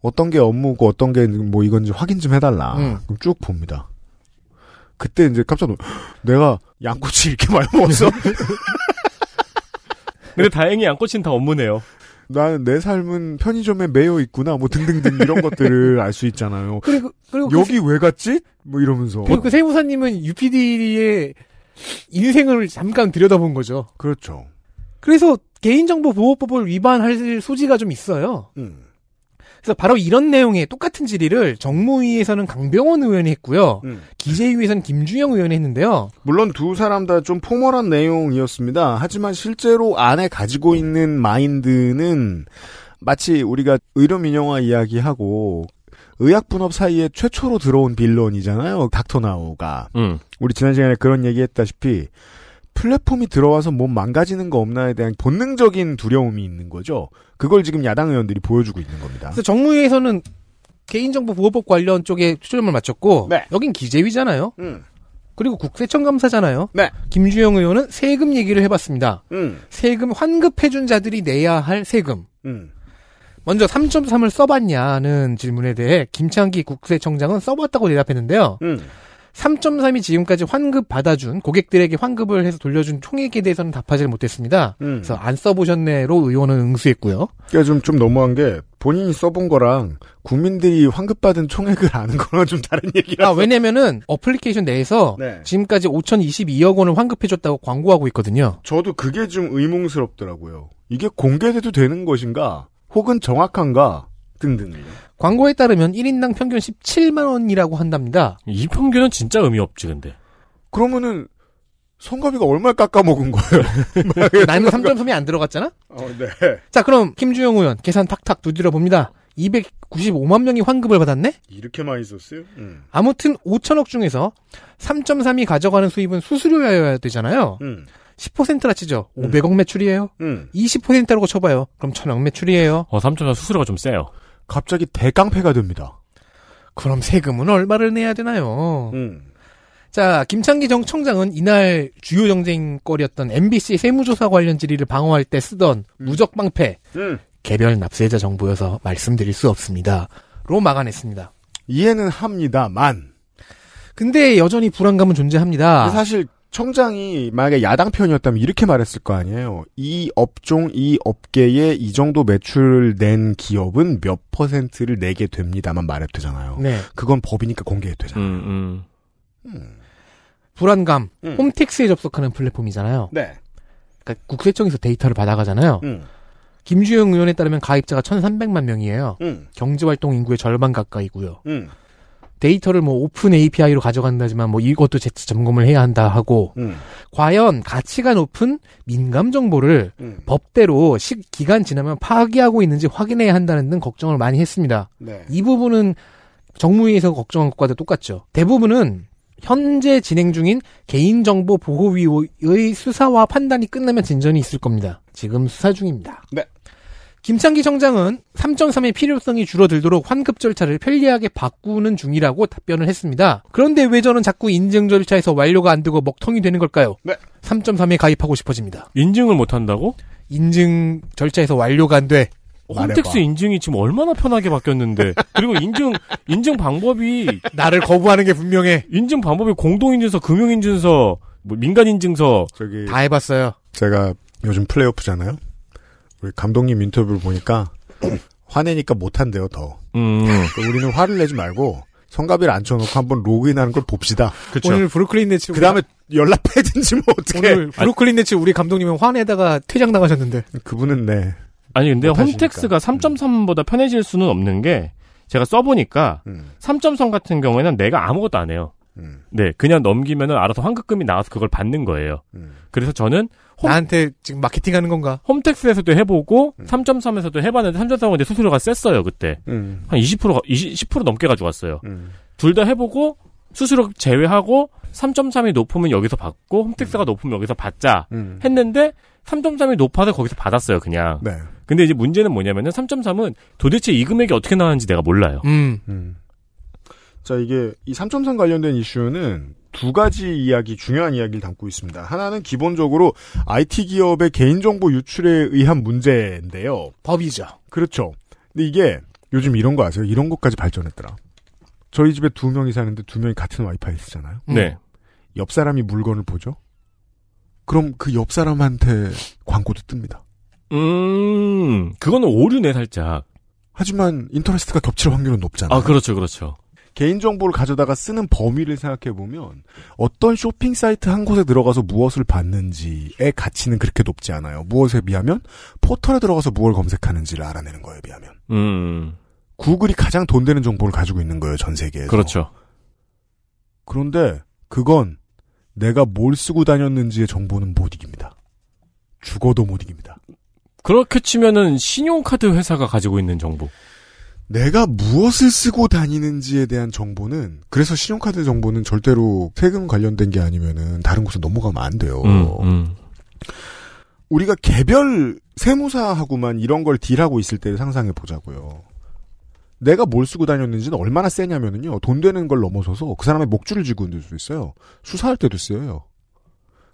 어떤 게 업무고 어떤 게 뭐 이건지 확인 좀 해달라. 음. 그럼 쭉 봅니다. 그때 이제 깜짝 놀. 내가 양꼬치 이렇게 많이 먹었어. 근데 다행히 양꼬치는 다 업무네요. 나는 내 삶은 편의점에 매여 있구나 뭐 등등등 이런 것들을 알 수 있잖아요. 그리고, 그리고 그 여기 그, 왜 갔지? 뭐 이러면서. 그리고 그 세무사님은 UPD의 인생을 잠깐 들여다본 거죠. 그렇죠. 그래서 개인정보 보호법을 위반할 소지가 좀 있어요. 음. 그래서 바로 이런 내용의 똑같은 질의를 정무위에서는 강병원 의원이 했고요. 음. 기재위에서는 김주영 의원이 했는데요. 물론 두 사람 다 좀 포멀한 내용이었습니다. 하지만 실제로 안에 가지고 있는 마인드는 마치 우리가 의료민영화 이야기하고 의약 분업 사이에 최초로 들어온 빌런이잖아요. 닥터 나우가. 음. 우리 지난 시간에 그런 얘기했다시피 플랫폼이 들어와서 몸 뭐 망가지는 거 없나에 대한 본능적인 두려움이 있는 거죠. 그걸 지금 야당 의원들이 보여주고 있는 겁니다. 그래서 정무위에서는 개인정보 보호법 관련 쪽에 초점을 맞췄고 네. 여긴 기재위잖아요. 음. 그리고 국세청 감사잖아요. 네. 김주영 의원은 세금 얘기를 해봤습니다. 음. 세금 환급해준 자들이 내야 할 세금. 음. 먼저 3.3을 써봤냐는 질문에 대해 김창기 국세청장은 써봤다고 대답했는데요. 음. 3.3이 지금까지 환급 받아준 고객들에게 환급을 해서 돌려준 총액에 대해서는 답하지 못했습니다. 음. 그래서 안 써보셨네로 의원은 응수했고요. 그 좀, 좀 너무한 게 본인이 써본 거랑 국민들이 환급받은 총액을 아는 거랑 좀 다른 얘기라. 아, 왜냐면은 어플리케이션 내에서 네. 지금까지 5,022억 원을 환급해줬다고 광고하고 있거든요. 저도 그게 좀 의문스럽더라고요. 이게 공개돼도 되는 것인가? 혹은 정확한가? 등등이요. 광고에 따르면 1인당 평균 17만 원이라고 한답니다. 이 평균은 진짜 의미 없지 근데. 그러면은 성가비가 얼마를 깎아먹은 거예요? 나는 3.3이 안 들어갔잖아? 어, 네. 자, 그럼 김주영 의원 계산 탁탁 두드려 봅니다. 295만 명이 환급을 받았네? 이렇게 많이 썼어요? 음. 아무튼 5천억 중에서 3.3이 가져가는 수입은 수수료여야 되잖아요. 음. 10%라 치죠. 500억 매출이에요. 음. 20%라고 쳐봐요. 그럼 1000억 매출이에요. 어, 3.3 수수료가 좀 세요. 갑자기 대깡패가 됩니다. 그럼 세금은 얼마를 내야 되나요? 음. 자, 김창기 정 청장은 이날 주요 정쟁거리였던 MBC 세무조사 관련 질의를 방어할 때 쓰던 음. 무적방패, 음. 개별 납세자 정보여서 말씀드릴 수 없습니다. 로 막아냈습니다. 이해는 합니다만. 근데 여전히 불안감은 존재합니다. 사실 청장이 만약에 야당 편이었다면 이렇게 말했을 거 아니에요. 이 업종, 이 업계에 이 정도 매출을 낸 기업은 몇 퍼센트를 내게 됩니다만 말해도 되잖아요. 네. 그건 법이니까 공개해도 되잖아요. 음, 음. 음. 불안감. 음. 홈택스에 접속하는 플랫폼이잖아요. 네. 그러니까 국세청에서 데이터를 받아가잖아요. 음. 김주영 의원에 따르면 가입자가 1,300만 명이에요. 음. 경제활동 인구의 절반 가까이고요. 데이터를 뭐 오픈 API로 가져간다지만 뭐 이것도 재차 점검을 해야 한다 하고 음. 과연 가치가 높은 민감 정보를 음. 법대로 시, 기간 지나면 파기하고 있는지 확인해야 한다는 등 걱정을 많이 했습니다. 네. 이 부분은 정무위에서 걱정한 것과도 똑같죠. 대부분은 현재 진행 중인 개인정보보호위의 수사와 판단이 끝나면 진전이 있을 겁니다. 지금 수사 중입니다. 네. 김창기 청장은 3.3의 필요성이 줄어들도록 환급 절차를 편리하게 바꾸는 중이라고 답변을 했습니다. 그런데 왜 저는 자꾸 인증 절차에서 완료가 안 되고 먹통이 되는 걸까요? 네. 3.3에 가입하고 싶어집니다. 인증을 못 한다고? 인증 절차에서 완료가 안 돼. 홈택스 인증이 지금 얼마나 편하게 바뀌었는데 그리고 인증 인증 방법이 나를 거부하는 게 분명해 인증 방법이 공동인증서 금융인증서 뭐 민간인증서 저기 다 해봤어요 제가 요즘 플레이오프잖아요 우리 감독님 인터뷰를 보니까 화내니까 못한대요 더. 음. 그 우리는 화를 내지 말고 성가비를 앉혀놓고 한번 로그인하는 걸 봅시다. 그쵸. 오늘 브루클린 네츠 그 다음에 연락해든지 뭐 어떻게 오늘 브루클린 네츠 우리 감독님은 화내다가 퇴장 나가셨는데 그분은 네. 아니 근데 홈택스가 3.3보다 편해질 수는 없는 게 제가 써보니까 음. 3.3 같은 경우에는 내가 아무것도 안 해요. 음. 네, 그냥 넘기면은 알아서 환급금이 나와서 그걸 받는 거예요. 음. 그래서 저는 홈... 나한테 지금 마케팅하는 건가? 홈택스에서도 해보고 음. 3.3에서도 해봤는데 3.3은 이제 수수료가 셌어요 그때 음. 한 20%가 20, 10% 넘게 가져왔어요 음. 둘다 해보고 수수료 제외하고 3.3이 높으면 여기서 받고 홈택스가 음. 높으면 여기서 받자 음. 했는데 3.3이 높아서 거기서 받았어요 그냥. 네. 근데 이제 문제는 뭐냐면은 3.3은 도대체 이 금액이 어떻게 나왔는지 내가 몰라요. 음. 자 이게 이 3.3 관련된 이슈는 두 가지 이야기, 중요한 이야기를 담고 있습니다. 하나는 기본적으로 IT 기업의 개인정보 유출에 의한 문제인데요. 법이죠. 그렇죠. 근데 이게 요즘 이런 거 아세요? 이런 것까지 발전했더라. 저희 집에 두 명이 사는데 두 명이 같은 와이파이 쓰잖아요. 네. 옆 사람이 물건을 보죠? 그럼 그 옆 사람한테 광고도 뜹니다. 음, 그거는 오류네, 살짝. 하지만 인터레스트가 겹칠 확률은 높잖아요. 아, 그렇죠, 그렇죠. 개인정보를 가져다가 쓰는 범위를 생각해보면 어떤 쇼핑 사이트 한 곳에 들어가서 무엇을 봤는지의 가치는 그렇게 높지 않아요. 무엇에 비하면 포털에 들어가서 무엇을 검색하는지를 알아내는 거에 비하면. 음. 구글이 가장 돈 되는 정보를 가지고 있는 거예요, 전 세계에서. 그렇죠. 그런데 그건 내가 뭘 쓰고 다녔는지의 정보는 못 이깁니다. 죽어도 못 이깁니다. 그렇게 치면은 신용카드 회사가 가지고 있는 정보. 내가 무엇을 쓰고 다니는지에 대한 정보는 그래서 신용카드 정보는 절대로 세금 관련된 게 아니면은 다른 곳에 넘어가면 안 돼요. 음, 음. 우리가 개별 세무사하고만 이런 걸 딜하고 있을 때 상상해 보자고요. 내가 뭘 쓰고 다녔는지는 얼마나 세냐면은요 돈 되는 걸 넘어서서 그 사람의 목줄을 쥐고 있는 수도 있어요. 수사할 때도 쓰여요.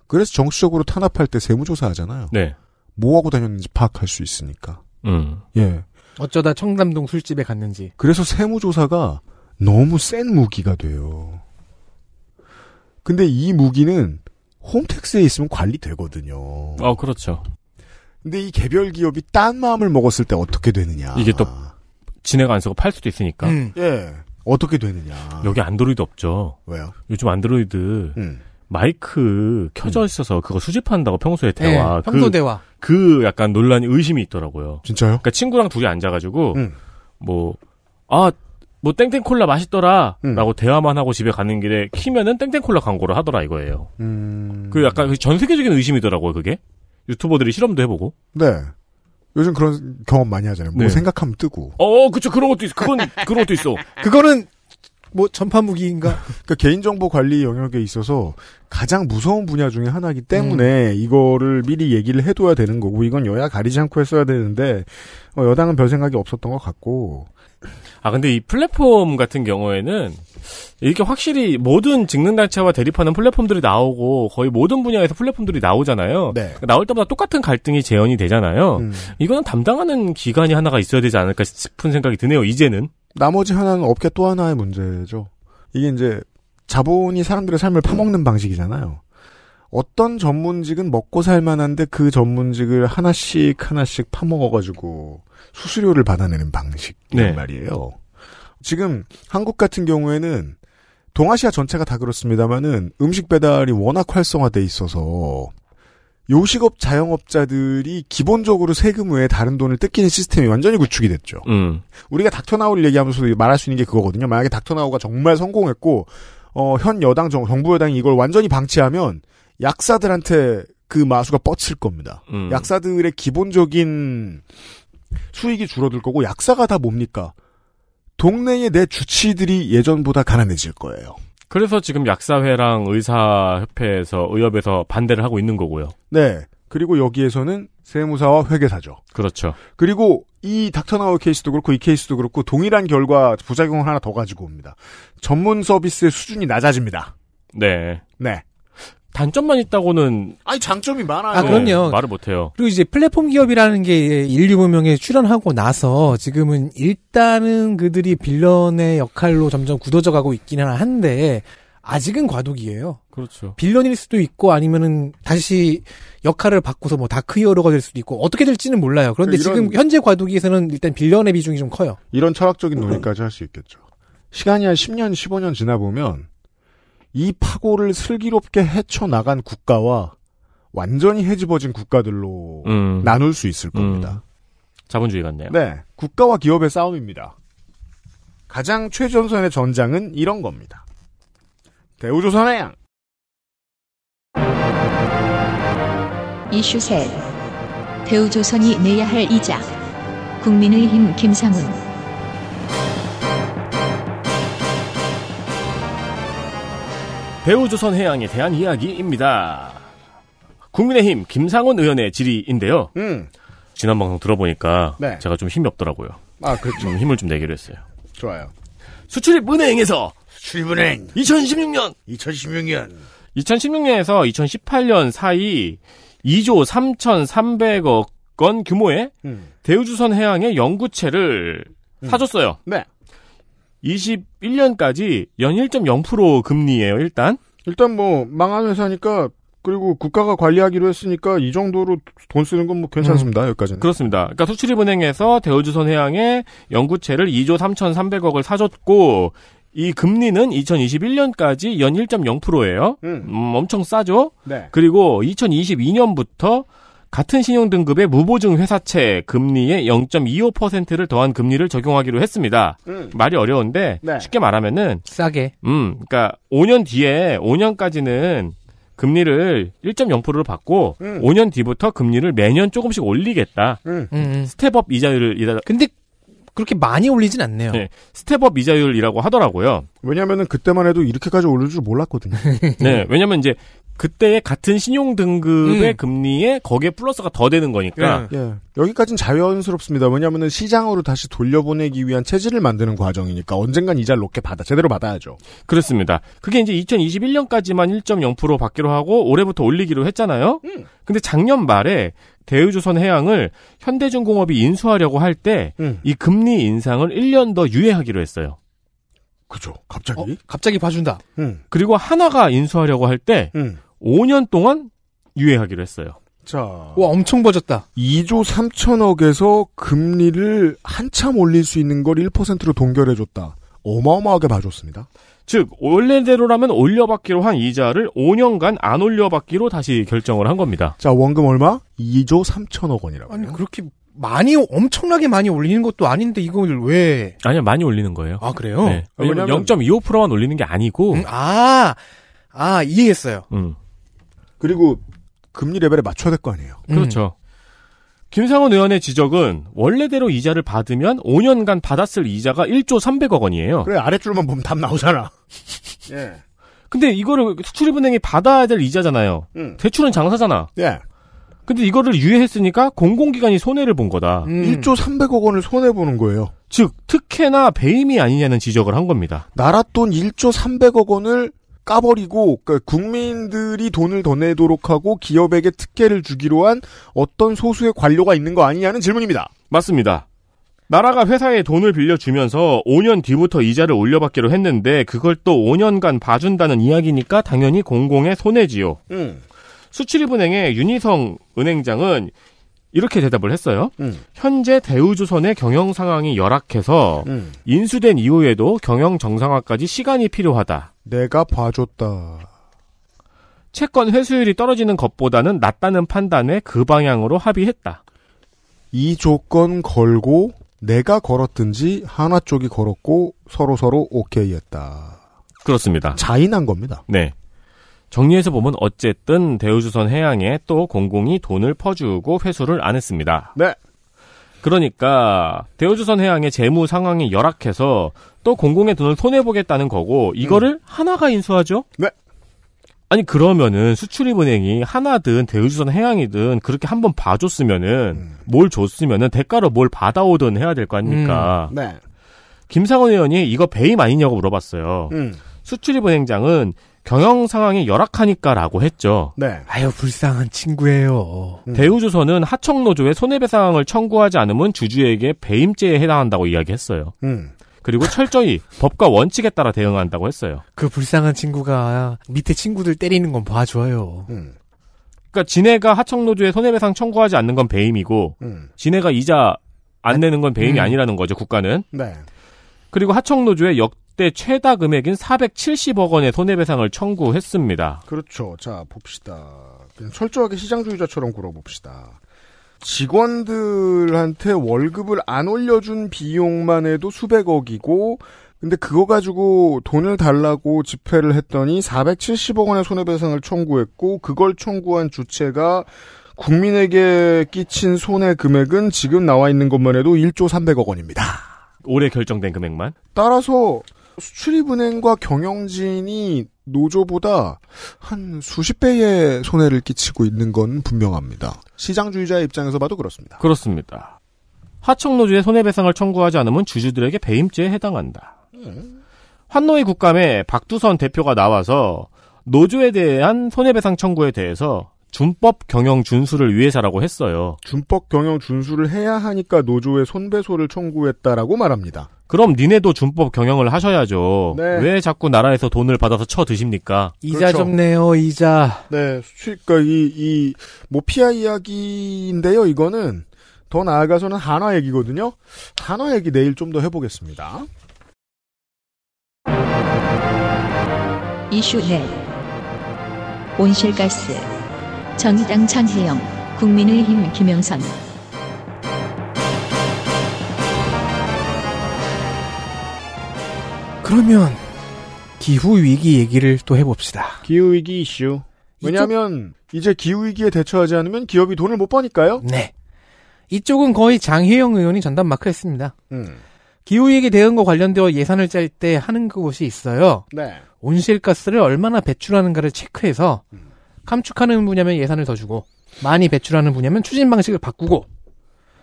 그래서 정치적으로 탄압할 때 세무조사하잖아요. 네. 뭐 하고 다녔는지 파악할 수 있으니까. 음. 예. 어쩌다 청담동 술집에 갔는지. 그래서 세무조사가 너무 센 무기가 돼요. 근데 이 무기는 홈택스에 있으면 관리되거든요. 어, 그렇죠. 근데 이 개별 기업이 딴 마음을 먹었을 때 어떻게 되느냐. 이게 또 진해가 안 쓰고 팔 수도 있으니까. 음. 예. 어떻게 되느냐. 여기 안드로이드 없죠. 왜요? 요즘 안드로이드 음. 마이크 켜져 음. 있어서 음. 그거 수집한다고 평소에 네, 대화. 네, 평소 그, 대화. 그 약간 논란이 의심이 있더라고요. 진짜요? 그러니까 친구랑 둘이 앉아가지고 음. 뭐 아, 뭐 땡땡 콜라 맛있더라 음. 라고 대화만 하고 집에 가는 길에 키면은 땡땡 콜라 광고를 하더라 이거예요. 음. 그 약간 그 전 세계적인 의심이더라고요, 그게. 유튜버들이 실험도 해 보고. 네. 요즘 그런 경험 많이 하잖아요. 뭐 네. 생각하면 뜨고. 어, 어, 그쵸. 그런 것도 있어. 그건 그런 것도 있어. 그거는 뭐 전파 무기인가? 그러니까 개인정보 관리 영역에 있어서 가장 무서운 분야 중에 하나이기 때문에 음. 이거를 미리 얘기를 해둬야 되는 거고 이건 여야 가리지 않고 했어야 되는데 어, 여당은 별 생각이 없었던 것 같고. 아 근데 이 플랫폼 같은 경우에는 이렇게 확실히 모든 직능 단체와 대립하는 플랫폼들이 나오고 거의 모든 분야에서 플랫폼들이 나오잖아요. 네. 그러니까 나올 때마다 똑같은 갈등이 재현이 되잖아요. 음. 이거는 담당하는 기관이 하나가 있어야 되지 않을까 싶은 생각이 드네요. 이제는. 나머지 하나는 업계 또 하나의 문제죠. 이게 이제 자본이 사람들의 삶을 파먹는 방식이잖아요. 어떤 전문직은 먹고 살만한데 그 전문직을 하나씩 하나씩 파먹어가지고 수수료를 받아내는 방식이란 네. 말이에요. 지금 한국 같은 경우에는 동아시아 전체가 다 그렇습니다만은 음식 배달이 워낙 활성화돼 있어서 요식업 자영업자들이 기본적으로 세금 외에 다른 돈을 뜯기는 시스템이 완전히 구축이 됐죠. 음. 우리가 닥터나우를 얘기하면서도 말할 수 있는 게 그거거든요. 만약에 닥터나우가 정말 성공했고 어, 현 여당 정, 정부 여당이 이걸 완전히 방치하면 약사들한테 그 마수가 뻗칠 겁니다. 음. 약사들의 기본적인 수익이 줄어들 거고 약사가 다 뭡니까? 동네의 내 주치들이 예전보다 가난해질 거예요. 그래서 지금 약사회랑 의사협회에서 의협에서 반대를 하고 있는 거고요. 네. 그리고 여기에서는 세무사와 회계사죠. 그렇죠. 그리고 이 닥터나우 케이스도 그렇고 이 케이스도 그렇고 동일한 결과 부작용을 하나 더 가지고 옵니다. 전문 서비스의 수준이 낮아집니다. 네. 네. 단점만 있다고는 아니 장점이 많아요. 아 그럼요. 네, 말을 못해요. 그리고 이제 플랫폼 기업이라는 게 인류 문명에 출연하고 나서 지금은 일단은 그들이 빌런의 역할로 점점 굳어져 가고 있기는 한데 아직은 과도기예요. 그렇죠. 빌런일 수도 있고 아니면은 다시 역할을 바꿔서 뭐 다크히어로가 될 수도 있고 어떻게 될지는 몰라요. 그런데 그러 그러니까 지금 현재 과도기에서는 일단 빌런의 비중이 좀 커요. 이런 철학적인 논의까지 할 수 있겠죠. 시간이 한 10년, 15년 지나 보면 이 파고를 슬기롭게 헤쳐나간 국가와 완전히 헤집어진 국가들로 음. 나눌 수 있을 음. 겁니다. 음. 자본주의 같네요. 네. 국가와 기업의 싸움입니다. 가장 최전선의 전장은 이런 겁니다. 대우조선의 양. 이슈 셋. 대우조선이 내야 할 이자. 국민의힘 김상훈. 배우 조선 해양에 대한 이야기입니다. 국민의힘 김상훈 의원의 질의인데요. 음. 지난 방송 들어보니까 네. 제가 좀 힘이 없더라고요. 아, 그렇죠. 좀 힘을 좀 내기로 했어요. 좋아요. 수출입은행에서 수출입은행 2016년 2016년 2016년에서 2018년 사이 2조 3,300억 건 규모의 음. 대우주선 해양의 연구체를 음. 사줬어요. 네. 21년까지 연 1.0% 금리예요. 일단 일단 뭐 망한 회사니까 그리고 국가가 관리하기로 했으니까 이 정도로 돈 쓰는 건 뭐 괜찮습니다. 음, 여기까지는. 그렇습니다. 그러니까 수출입은행에서 대우조선해양에 연구채를 2조 3,300억을 사줬고 이 금리는 2021년까지 연 1.0%예요. 음. 음, 엄청 싸죠. 네. 그리고 2022년부터 같은 신용등급의 무보증 회사채 금리에 0.25%를 더한 금리를 적용하기로 했습니다. 음. 말이 어려운데 네. 쉽게 말하면은 싸게. 음, 그러니까 5년 뒤에 5년까지는 금리를 1.0%로 받고 음. 5년 뒤부터 금리를 매년 조금씩 올리겠다. 음. 음, 음. 스텝업 이자율을 이다. 근데 그렇게 많이 올리진 않네요. 네, 스텝업 이자율이라고 하더라고요. 왜냐면은 그때만 해도 이렇게까지 올릴 줄 몰랐거든요. 네, 왜냐면 이제 그때의 같은 신용 등급의 음. 금리에 거기에 플러스가 더 되는 거니까. 예. 예. 여기까지는 자연스럽습니다. 왜냐하면 시장으로 다시 돌려보내기 위한 체질을 만드는 과정이니까 언젠간 이자를 높게 받아 제대로 받아야죠. 그렇습니다. 그게 이제 2021년까지만 1.0% 받기로 하고 올해부터 올리기로 했잖아요. 음. 근데 작년 말에 대우조선해양을 현대중공업이 인수하려고 할 때이 음. 금리 인상을 1년 더 유예하기로 했어요. 그죠. 갑자기? 어? 갑자기 봐준다. 음. 그리고 하나가 인수하려고 할 때, 음. 5년 동안 유예하기로 했어요. 자. 와, 엄청 버졌다. 2조 3천억에서 금리를 한참 올릴 수 있는 걸 1%로 동결해줬다. 어마어마하게 봐줬습니다. 즉, 원래대로라면 올려받기로 한 이자를 5년간 안 올려받기로 다시 결정을 한 겁니다. 자, 원금 얼마? 2조 3천억 원이라고. 아니, 그렇게 많이 엄청나게 많이 올리는 것도 아닌데 이걸 왜 아니요 많이 올리는 거예요. 아 그래요? 네. 왜냐면 0.25%만 올리는 게 아니고 음, 아아 아, 이해했어요. 음. 그리고 금리 레벨에 맞춰야 될 거 아니에요. 음. 그렇죠. 김상훈 의원의 지적은 원래대로 이자를 받으면 5년간 받았을 이자가 1조 300억 원이에요. 그래 아래줄만 보면 답 나오잖아. 예. 근데 이거를 수출입은행이 받아야 될 이자잖아요. 음. 대출은 장사잖아. 예. 근데 이거를 유예했으니까 공공기관이 손해를 본 거다. 음. 1조 300억 원을 손해 보는 거예요. 즉 특혜나 배임이 아니냐는 지적을 한 겁니다. 나랏돈 1조 300억 원을 까버리고 그러니까 국민들이 돈을 더 내도록 하고 기업에게 특혜를 주기로 한 어떤 소수의 관료가 있는 거 아니냐는 질문입니다. 맞습니다. 나라가 회사에 돈을 빌려주면서 5년 뒤부터 이자를 올려받기로 했는데 그걸 또 5년간 봐준다는 이야기니까 당연히 공공의 손해지요. 음. 수출입은행의 윤희성 은행장은 이렇게 대답을 했어요. 음. 현재 대우조선의 경영 상황이 열악해서 음. 인수된 이후에도 경영 정상화까지 시간이 필요하다. 내가 봐줬다. 채권 회수율이 떨어지는 것보다는 낫다는 판단에 그 방향으로 합의했다. 이 조건 걸고 내가 걸었든지 하나 쪽이 걸었고 서로 서로 오케이 했다. 그렇습니다. 자인한 겁니다. 네. 정리해서 보면 어쨌든 대우주선 해양에 또 공공이 돈을 퍼주고 회수를 안 했습니다. 네. 그러니까 대우주선 해양의 재무 상황이 열악해서 또 공공의 돈을 손해보겠다는 거고 이거를 음. 하나가 인수하죠? 네. 아니 그러면은 수출입은행이 하나든 대우주선 해양이든 그렇게 한번 봐줬으면은 음. 뭘 줬으면은 대가로 뭘 받아오든 해야 될 거 아닙니까? 음. 네. 김상원 의원이 이거 배임 아니냐고 물어봤어요. 음. 수출입은행장은 경영 상황이 열악하니까라고 했죠. 네. 아유 불쌍한 친구예요. 음. 대우조선은 하청노조에 손해배상을 청구하지 않으면 주주에게 배임죄에 해당한다고 이야기했어요. 음. 그리고 철저히 법과 원칙에 따라 대응한다고 했어요. 그 불쌍한 친구가 밑에 친구들 때리는 건 봐줘요. 음. 그러니까 지네가 하청노조에 손해배상 청구하지 않는 건 배임이고 음. 진해가 이자 안 아, 내는 건 배임이 음. 아니라는 거죠 국가는. 네. 그리고 하청노조에 역대 최다 금액인 470억 원의 손해배상을 청구했습니다. 그렇죠. 자 봅시다. 철저하게 시장주의자처럼 굴어봅시다. 직원들한테 월급을 안 올려준 비용만 해도 수백억이고 근데 그거 가지고 돈을 달라고 집회를 했더니 470억 원의 손해배상을 청구했고 그걸 청구한 주체가 국민에게 끼친 손해 금액은 지금 나와 있는 것만 해도 1조 300억 원입니다. 올해 결정된 금액만? 따라서 수출입은행과 경영진이 노조보다 한 수십 배의 손해를 끼치고 있는 건 분명합니다. 시장주의자의 입장에서 봐도 그렇습니다. 그렇습니다. 하청노조의 손해배상을 청구하지 않으면 주주들에게 배임죄에 해당한다. 네. 환노위 국감에 박두선 대표가 나와서 노조에 대한 손해배상 청구에 대해서 준법 경영 준수를 위해서라고 했어요. 준법 경영 준수를 해야 하니까 노조에 손배소를 청구했다라고 말합니다. 그럼 니네도 준법 경영을 하셔야죠. 네. 왜 자꾸 나라에서 돈을 받아서 쳐 드십니까? 이자 그렇죠. 좀 내요, 이자. 네, 그러니까 이, 이, 뭐, 피아 이야기인데요, 이거는. 더 나아가서는 한화 얘기거든요. 한화 얘기 내일 좀 더 해보겠습니다. 이슈 넷 온실가스 정의당 장혜영, 국민의힘 김영선. 그러면 기후 위기 얘기를 또 해봅시다. 기후 위기 이슈. 왜냐하면 이쪽... 이제 기후 위기에 대처하지 않으면 기업이 돈을 못 버니까요. 네. 이쪽은 거의 장혜영 의원이 전담 마크했습니다. 음. 기후 위기 대응과 관련되어 예산을 짤 때 하는 그곳이 있어요. 네. 온실가스를 얼마나 배출하는가를 체크해서 음. 감축하는 분야면 예산을 더 주고 많이 배출하는 분야면 추진 방식을 바꾸고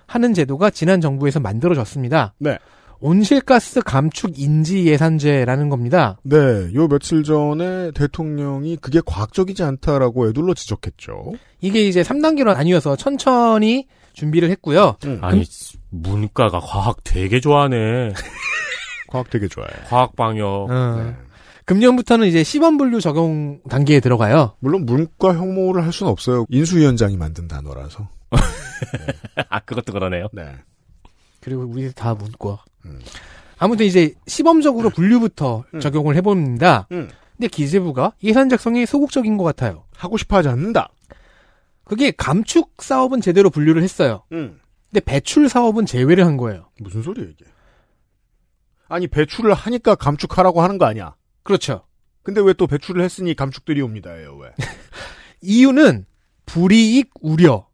하는 제도가 지난 정부에서 만들어졌습니다. 네. 온실가스 감축 인지 예산제라는 겁니다. 네, 요 며칠 전에 대통령이 그게 과학적이지 않다라고 애둘러 지적했죠. 이게 이제 3단계로 나뉘어서 천천히 준비를 했고요. 응. 음. 그 아니, 문과가 과학 되게 좋아하네. 과학 되게 좋아해. 과학 방역. 응. 어. 네. 금년부터는 이제 시범 분류 적용 단계에 들어가요. 물론 문과 혐오를 할 수는 없어요. 인수위원장이 만든 단어라서. 네. 아 그것도 그러네요. 네. 그리고 우리 다 문과. 음. 아무튼 이제 시범적으로 음. 분류부터 음. 적용을 해봅니다. 음. 근데 기재부가 예산 작성이 소극적인 것 같아요. 하고 싶어하지 않는다. 그게 감축 사업은 제대로 분류를 했어요. 음. 근데 배출 사업은 제외를 한 거예요. 무슨 소리야 이게? 아니 배출을 하니까 감축하라고 하는 거 아니야? 그렇죠. 근데 왜 또 배출을 했으니 감축들이 옵니다예요, 왜? 이유는 불이익 우려.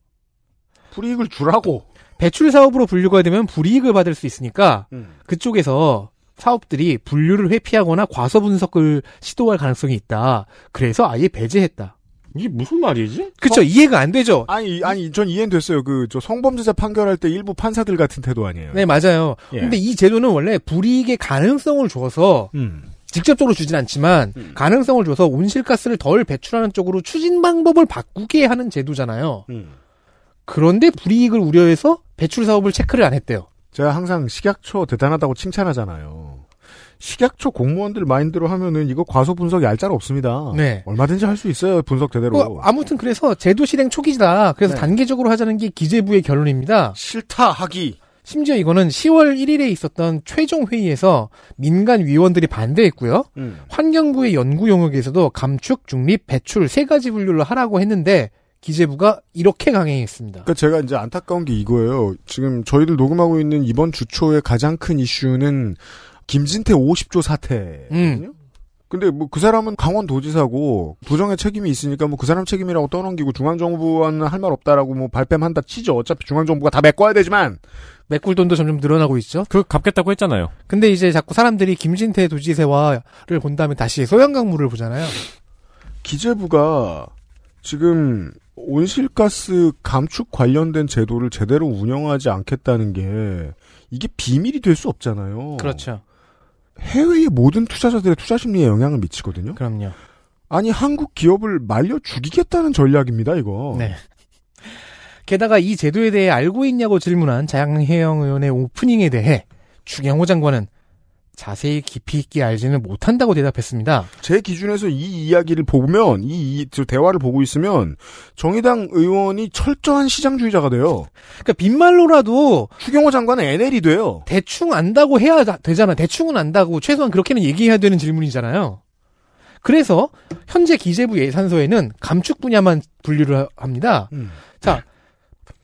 불이익을 주라고. 배출 사업으로 분류가 되면 불이익을 받을 수 있으니까 음. 그쪽에서 사업들이 분류를 회피하거나 과소 분석을 시도할 가능성이 있다. 그래서 아예 배제했다. 이게 무슨 말이지? 그쵸 어? 이해가 안 되죠. 아니 아니 전 이해는 됐어요. 그저 성범죄자 판결할 때 일부 판사들 같은 태도 아니에요. 네 맞아요. 예. 근데 이 제도는 원래 불이익의 가능성을 줘서 음. 직접적으로 주진 않지만 음. 가능성을 줘서 온실가스를 덜 배출하는 쪽으로 추진 방법을 바꾸게 하는 제도잖아요. 음. 그런데 불이익을 우려해서 배출 사업을 체크를 안 했대요. 제가 항상 식약처 대단하다고 칭찬하잖아요. 식약처 공무원들 마인드로 하면은 이거 과소 분석 얄짤 없습니다. 네. 얼마든지 할 수 있어요. 분석 제대로. 어, 아무튼 그래서 제도 실행 초기다. 그래서 네. 단계적으로 하자는 게 기재부의 결론입니다. 싫다 하기. 심지어 이거는 10월 1일에 있었던 최종 회의에서 민간 위원들이 반대했고요. 음. 환경부의 연구 용역에서도 감축, 중립, 배출 세 가지 분류를 하라고 했는데 기재부가 이렇게 강행했습니다. 그러니까 제가 이제 안타까운 게 이거예요. 지금 저희들 녹음하고 있는 이번 주 초의 가장 큰 이슈는 김진태 50조 사태거든요. 음. 근데 뭐 그 사람은 강원도지사고 부정의 책임이 있으니까 뭐 그 사람 책임이라고 떠넘기고 중앙정부와는 할 말 없다라고 뭐 발뺌한다 치죠. 어차피 중앙정부가 다 메꿔야 되지만 메꿀 돈도 점점 늘어나고 있죠. 그 갚겠다고 했잖아요. 근데 이제 자꾸 사람들이 김진태 도지세와를 본 다음에 다시 소양강물을 보잖아요. 기재부가 지금 온실가스 감축 관련된 제도를 제대로 운영하지 않겠다는 게 이게 비밀이 될 수 없잖아요. 그렇죠. 해외의 모든 투자자들의 투자 심리에 영향을 미치거든요. 그럼요. 아니 한국 기업을 말려 죽이겠다는 전략입니다. 이거. 네. 게다가 이 제도에 대해 알고 있냐고 질문한 자양혜영 의원의 오프닝에 대해 추경호 장관은 자세히 깊이 있게 알지는 못한다고 대답했습니다. 제 기준에서 이 이야기를 보면 이, 대화를 보고 있으면 정의당 의원이 철저한 시장주의자가 돼요. 그러니까 빈말로라도 추경호 장관은 NL이 돼요. 대충 안다고 해야 되잖아. 대충은 안다고 최소한 그렇게는 얘기해야 되는 질문이잖아요. 그래서 현재 기재부 예산서에는 감축 분야만 분류를 합니다. 음. 자,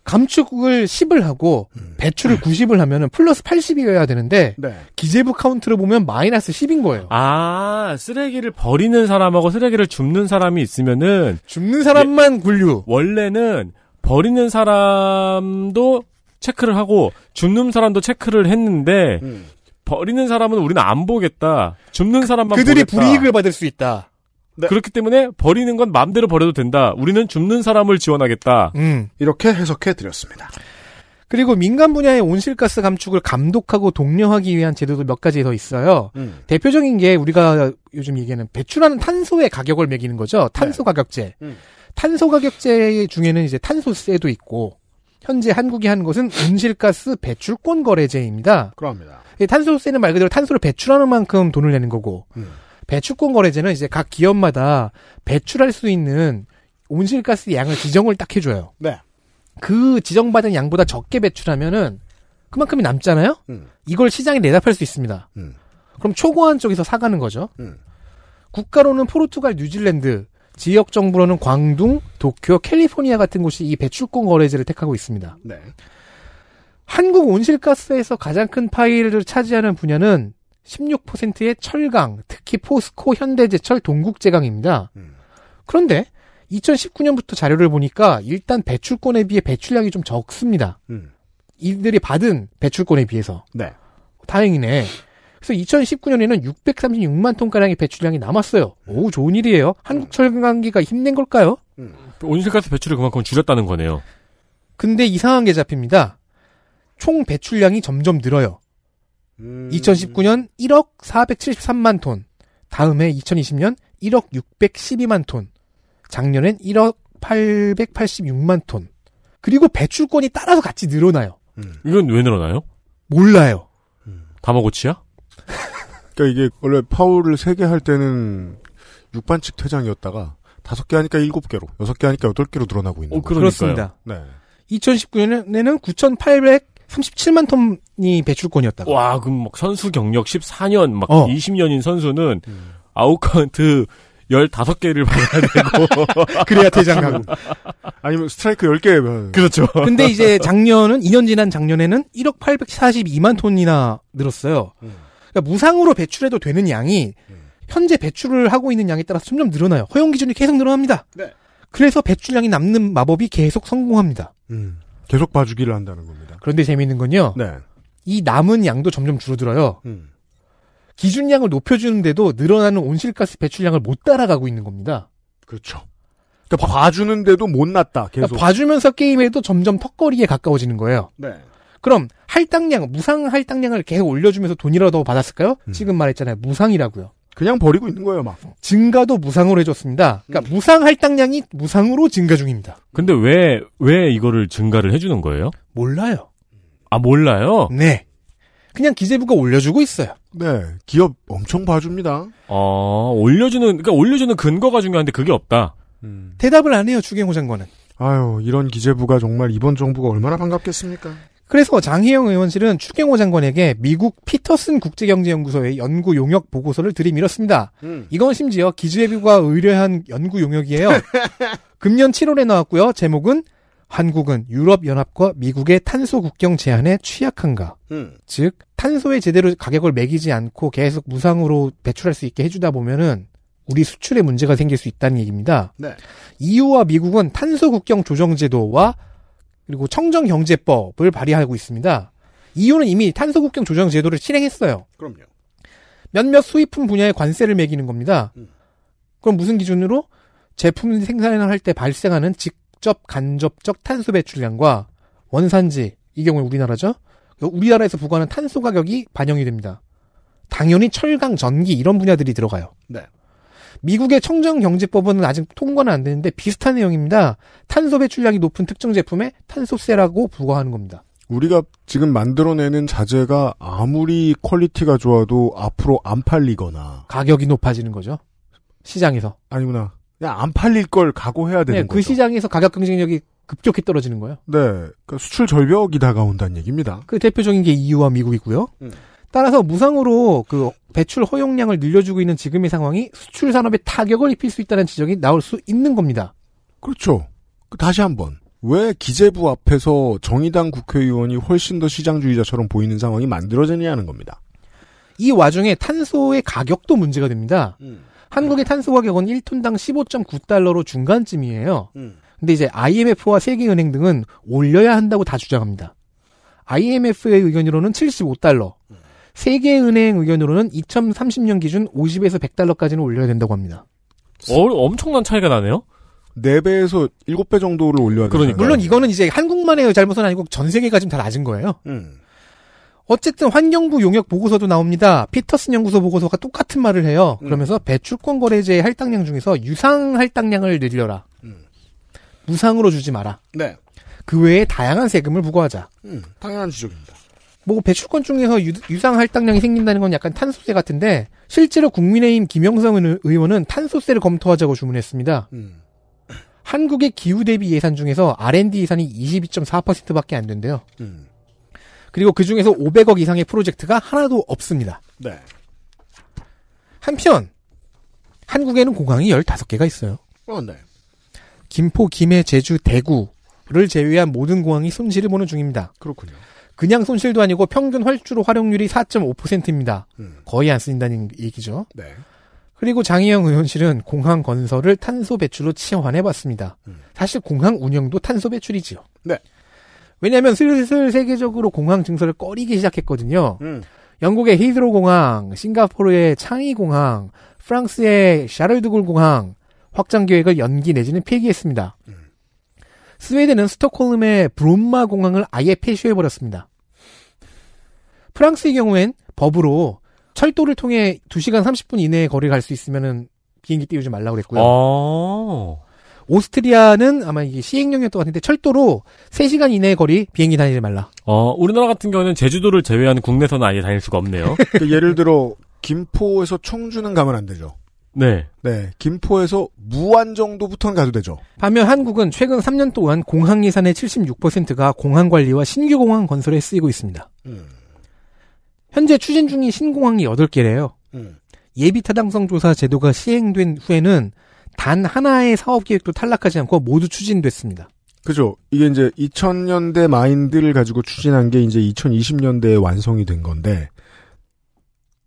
감축을 10을 하고 음. 배출을 90을 음. 하면은 플러스 80이어야 되는데 네. 기재부 카운트를 보면 마이너스 10인 거예요. 아 쓰레기를 버리는 사람하고 쓰레기를 줍는 사람이 있으면은 줍는 사람만 예, 분류. 원래는 버리는 사람도 체크를 하고 줍는 사람도 체크를 했는데 음. 버리는 사람은 우리는 안 보겠다. 줍는 사람만 그들이 보겠다. 불이익을 받을 수 있다. 네. 그렇기 때문에 버리는 건 마음대로 버려도 된다. 우리는 죽는 사람을 지원하겠다. 음, 이렇게 해석해 드렸습니다. 그리고 민간 분야의 온실가스 감축을 감독하고 독려하기 위한 제도도 몇 가지 더 있어요. 음. 대표적인 게 우리가 요즘 얘기하는 배출하는 탄소의 가격을 매기는 거죠. 탄소 네. 가격제. 음. 탄소 가격제 중에는 이제 탄소세도 있고 현재 한국이 하는 것은 온실가스 배출권 거래제입니다. 그렇습니다. 탄소세는 말 그대로 탄소를 배출하는 만큼 돈을 내는 거고 음. 배출권 거래제는 이제 각 기업마다 배출할 수 있는 온실가스 양을 지정을 딱 해줘요. 네. 그 지정받은 양보다 적게 배출하면은 그만큼이 남잖아요. 음. 이걸 시장에 내다팔 수 있습니다. 음. 그럼 초고한 쪽에서 사가는 거죠. 음. 국가로는 포르투갈, 뉴질랜드, 지역 정부로는 광둥, 도쿄, 캘리포니아 같은 곳이 이 배출권 거래제를 택하고 있습니다. 네. 한국 온실가스에서 가장 큰 파일을 차지하는 분야는 16%의 철강, 특히 포스코, 현대제철, 동국제강입니다. 음. 그런데 2019년부터 자료를 보니까 일단 배출권에 비해 배출량이 좀 적습니다. 음. 이들이 받은 배출권에 비해서. 네. 다행이네. 그래서 2019년에는 636만 톤가량의 배출량이 남았어요. 음. 오, 좋은 일이에요. 한국철강기가 힘낸 걸까요? 음. 온실가스 배출을 그만큼 줄였다는 거네요. 근데 이상한 게 잡힙니다. 총 배출량이 점점 늘어요. 음. 2019년 1억 473만 톤, 다음해 2020년 1억 612만 톤, 작년엔 1억 886만 톤. 그리고 배출권이 따라서 같이 늘어나요. 음. 이건 왜 늘어나요? 몰라요. 음. 다마고치야? 그러니까 이게 원래 파울을 3개 할 때는 육반측 퇴장이었다가 5개 하니까 7개로, 6개 하니까 8개로 늘어나고 있는 어, 거죠요 그렇습니다. 네. 2019년에는 9,800 37만 톤이 배출권이었다고. 와, 그럼 막 선수 경력 14년, 막 어. 20년인 선수는 음. 아웃카운트 15개를 받아야 되고. 그래야 퇴장 가고. 아니면 스트라이크 1 0개 그렇죠. 근데 이제 작년은, 2년 지난 작년에는 1억 842만 톤이나 늘었어요. 음. 그러니까 무상으로 배출해도 되는 양이 음. 현재 배출을 하고 있는 양에 따라서 점점 늘어나요. 허용 기준이 계속 늘어납니다. 네. 그래서 배출량이 남는 마법이 계속 성공합니다. 음. 계속 봐주기를 한다는 겁니다. 그런데 재미있는 건요. 네. 이 남은 양도 점점 줄어들어요. 음. 기준량을 높여주는데도 늘어나는 온실가스 배출량을 못 따라가고 있는 겁니다. 그렇죠. 그러니까 봐주는데도 못 났다. 그러니까 계속. 그러니까 봐주면서 게임에도 점점 턱걸이에 가까워지는 거예요. 네. 그럼 할당량, 무상 할당량을 계속 올려주면서 돈이라도 받았을까요? 음. 지금 말했잖아요. 무상이라고요. 그냥 버리고 있는 거예요, 막. 증가도 무상으로 해줬습니다. 그러니까 음. 무상 할당량이 무상으로 증가 중입니다. 근데 왜, 왜 이거를 증가를 해주는 거예요? 몰라요. 아, 몰라요? 네. 그냥 기재부가 올려주고 있어요. 네. 기업 엄청 봐줍니다. 어, 올려주는, 그러니까 올려주는 근거가 중요한데 그게 없다. 음. 대답을 안 해요, 추경호 장관은. 아유, 이런 기재부가 정말 이번 정부가 얼마나 반갑겠습니까? 그래서 장혜영 의원실은 추경호 장관에게 미국 피터슨 국제경제연구소의 연구 용역 보고서를 들이밀었습니다. 음. 이건 심지어 기재부가 의뢰한 연구 용역이에요. 금년 7월에 나왔고요. 제목은 한국은 유럽연합과 미국의 탄소 국경 제한에 취약한가? 음. 즉, 탄소에 제대로 가격을 매기지 않고 계속 무상으로 배출할 수 있게 해주다 보면은 우리 수출에 문제가 생길 수 있다는 얘기입니다. 네. EU와 미국은 탄소 국경 조정제도와 그리고 청정 경제법을 발의하고 있습니다. EU는 이미 탄소 국경 조정 제도를 실행했어요. 그럼요. 몇몇 수입품 분야에 관세를 매기는 겁니다. 음. 그럼 무슨 기준으로 제품 생산을 할 때 발생하는 즉 직접 간접적 탄소 배출량과 원산지, 이경우 우리나라죠? 우리나라에서 부과하는 탄소 가격이 반영이 됩니다. 당연히 철강, 전기 이런 분야들이 들어가요. 네. 미국의 청정경제법은 아직 통과는 안 되는데 비슷한 내용입니다. 탄소 배출량이 높은 특정 제품에 탄소세라고 부과하는 겁니다. 우리가 지금 만들어내는 자재가 아무리 퀄리티가 좋아도 앞으로 안 팔리거나 가격이 높아지는 거죠. 시장에서. 아니구나. 그냥 안 팔릴 걸 각오해야 되는 네, 그 거죠. 시장에서 가격 경쟁력이 급격히 떨어지는 거예요. 네, 그러니까 수출 절벽이 다가온다는 얘기입니다. 그 대표적인 게 EU와 미국이고요. 음. 따라서 무상으로 그 배출 허용량을 늘려주고 있는 지금의 상황이 수출 산업에 타격을 입힐 수 있다는 지적이 나올 수 있는 겁니다. 그렇죠. 그 다시 한번 왜 기재부 앞에서 정의당 국회의원이 훨씬 더 시장주의자처럼 보이는 상황이 만들어지느냐는 겁니다. 이 와중에 탄소의 가격도 문제가 됩니다. 음. 한국의 탄소 가격은 1톤당 15.9달러로 중간쯤이에요. 음. 근데 이제 IMF와 세계은행 등은 올려야 한다고 다 주장합니다. IMF의 의견으로는 75달러, 음. 세계은행 의견으로는 2030년 기준 50에서 100달러까지는 올려야 된다고 합니다. 어, 엄청난 차이가 나네요. 4배에서 7배 정도를 올려야 되는 그러니까. 물론 이거는 이제 한국만의 잘못은 아니고 전 세계가 지금 다 낮은 거예요. 음. 어쨌든 환경부 용역 보고서도 나옵니다. 피터슨 연구소 보고서가 똑같은 말을 해요. 음. 그러면서 배출권 거래제 할당량 중에서 유상 할당량을 늘려라. 음. 무상으로 주지 마라. 네. 그 외에 다양한 세금을 부과하자. 음, 당연한 지적입니다. 뭐 배출권 중에서 유, 상 할당량이 생긴다는 건 약간 탄소세 같은데 실제로 국민의힘 김영성 의원은 탄소세를 검토하자고 주문했습니다. 음. 한국의 기후 대비 예산 중에서 R&D 예산이 22.4%밖에 안 된대요. 음. 그리고 그 중에서 500억 이상의 프로젝트가 하나도 없습니다. 네. 한편 한국에는 공항이 15개가 있어요. 어, 네. 김포, 김해, 제주, 대구를 제외한 모든 공항이 손실을 보는 중입니다. 그렇군요. 그냥 손실도 아니고 평균 활주로 활용률이 4.5%입니다. 음. 거의 안 쓰인다는 얘기죠. 네. 그리고 장희영 의원실은 공항 건설을 탄소 배출로 치환해 봤습니다. 음. 사실 공항 운영도 탄소 배출이지요. 네. 왜냐하면 슬슬 세계적으로 공항 증설을 꺼리기 시작했거든요. 음. 영국의 히드로 공항, 싱가포르의 창이 공항, 프랑스의 샤를드골 공항 확장 계획을 연기 내지는 폐기했습니다. 음. 스웨덴은 스톡홀름의 브롬마 공항을 아예 폐쇄해 버렸습니다. 프랑스의 경우엔 법으로 철도를 통해 2시간 30분 이내에 거리갈 수있으면 비행기 띄우지 말라고 그랬고요. 아~ 오스트리아는 아마 이게 시행령이었던 것 같은데 철도로 3시간 이내 거리 비행기 다니지 말라. 어, 우리나라 같은 경우는 제주도를 제외한 국내선 아예 다닐 수가 없네요. 그러니까 예를 들어 김포에서 청주는 가면 안 되죠. 네. 네. 김포에서 무한 정도부터는 가도 되죠. 반면 한국은 최근 3년 동안 공항 예산의 76%가 공항 관리와 신규 공항 건설에 쓰이고 있습니다. 음. 현재 추진 중인 신공항이 8개래요. 음. 예비 타당성 조사 제도가 시행된 후에는 단 하나의 사업 계획도 탈락하지 않고 모두 추진됐습니다. 그죠. 이게 이제 2000년대 마인드를 가지고 추진한 게 이제 2020년대에 완성이 된 건데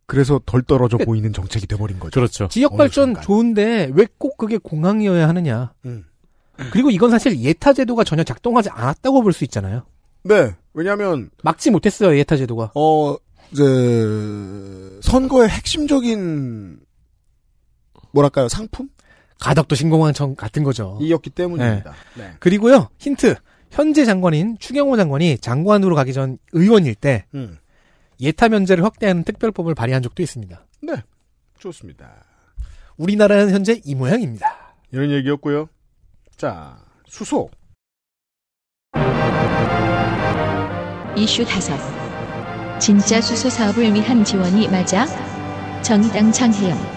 그래서 덜 떨어져 그 보이는 정책이 돼버린 거죠. 그렇죠. 지역 발전 좋은데 왜 꼭 그게 공항이어야 하느냐. 음. 그리고 이건 사실 예타 제도가 전혀 작동하지 않았다고 볼 수 있잖아요. 네. 왜냐하면 막지 못했어요 예타 제도가. 어 이제 선거의 핵심적인 뭐랄까요 상품 가덕도 신공항청 같은 거죠. 이었기 때문입니다. 네. 네. 그리고요 힌트 현재 장관인 추경호 장관이 장관으로 가기 전 의원일 때 음. 예타 면제를 확대하는 특별법을 발의한 적도 있습니다. 네, 좋습니다. 우리나라는 현재 이 모양입니다. 이런 얘기였고요. 자, 수소. 이슈 다섯. 진짜 수소 사업을 위한 지원이 맞아? 정의당 장혜영.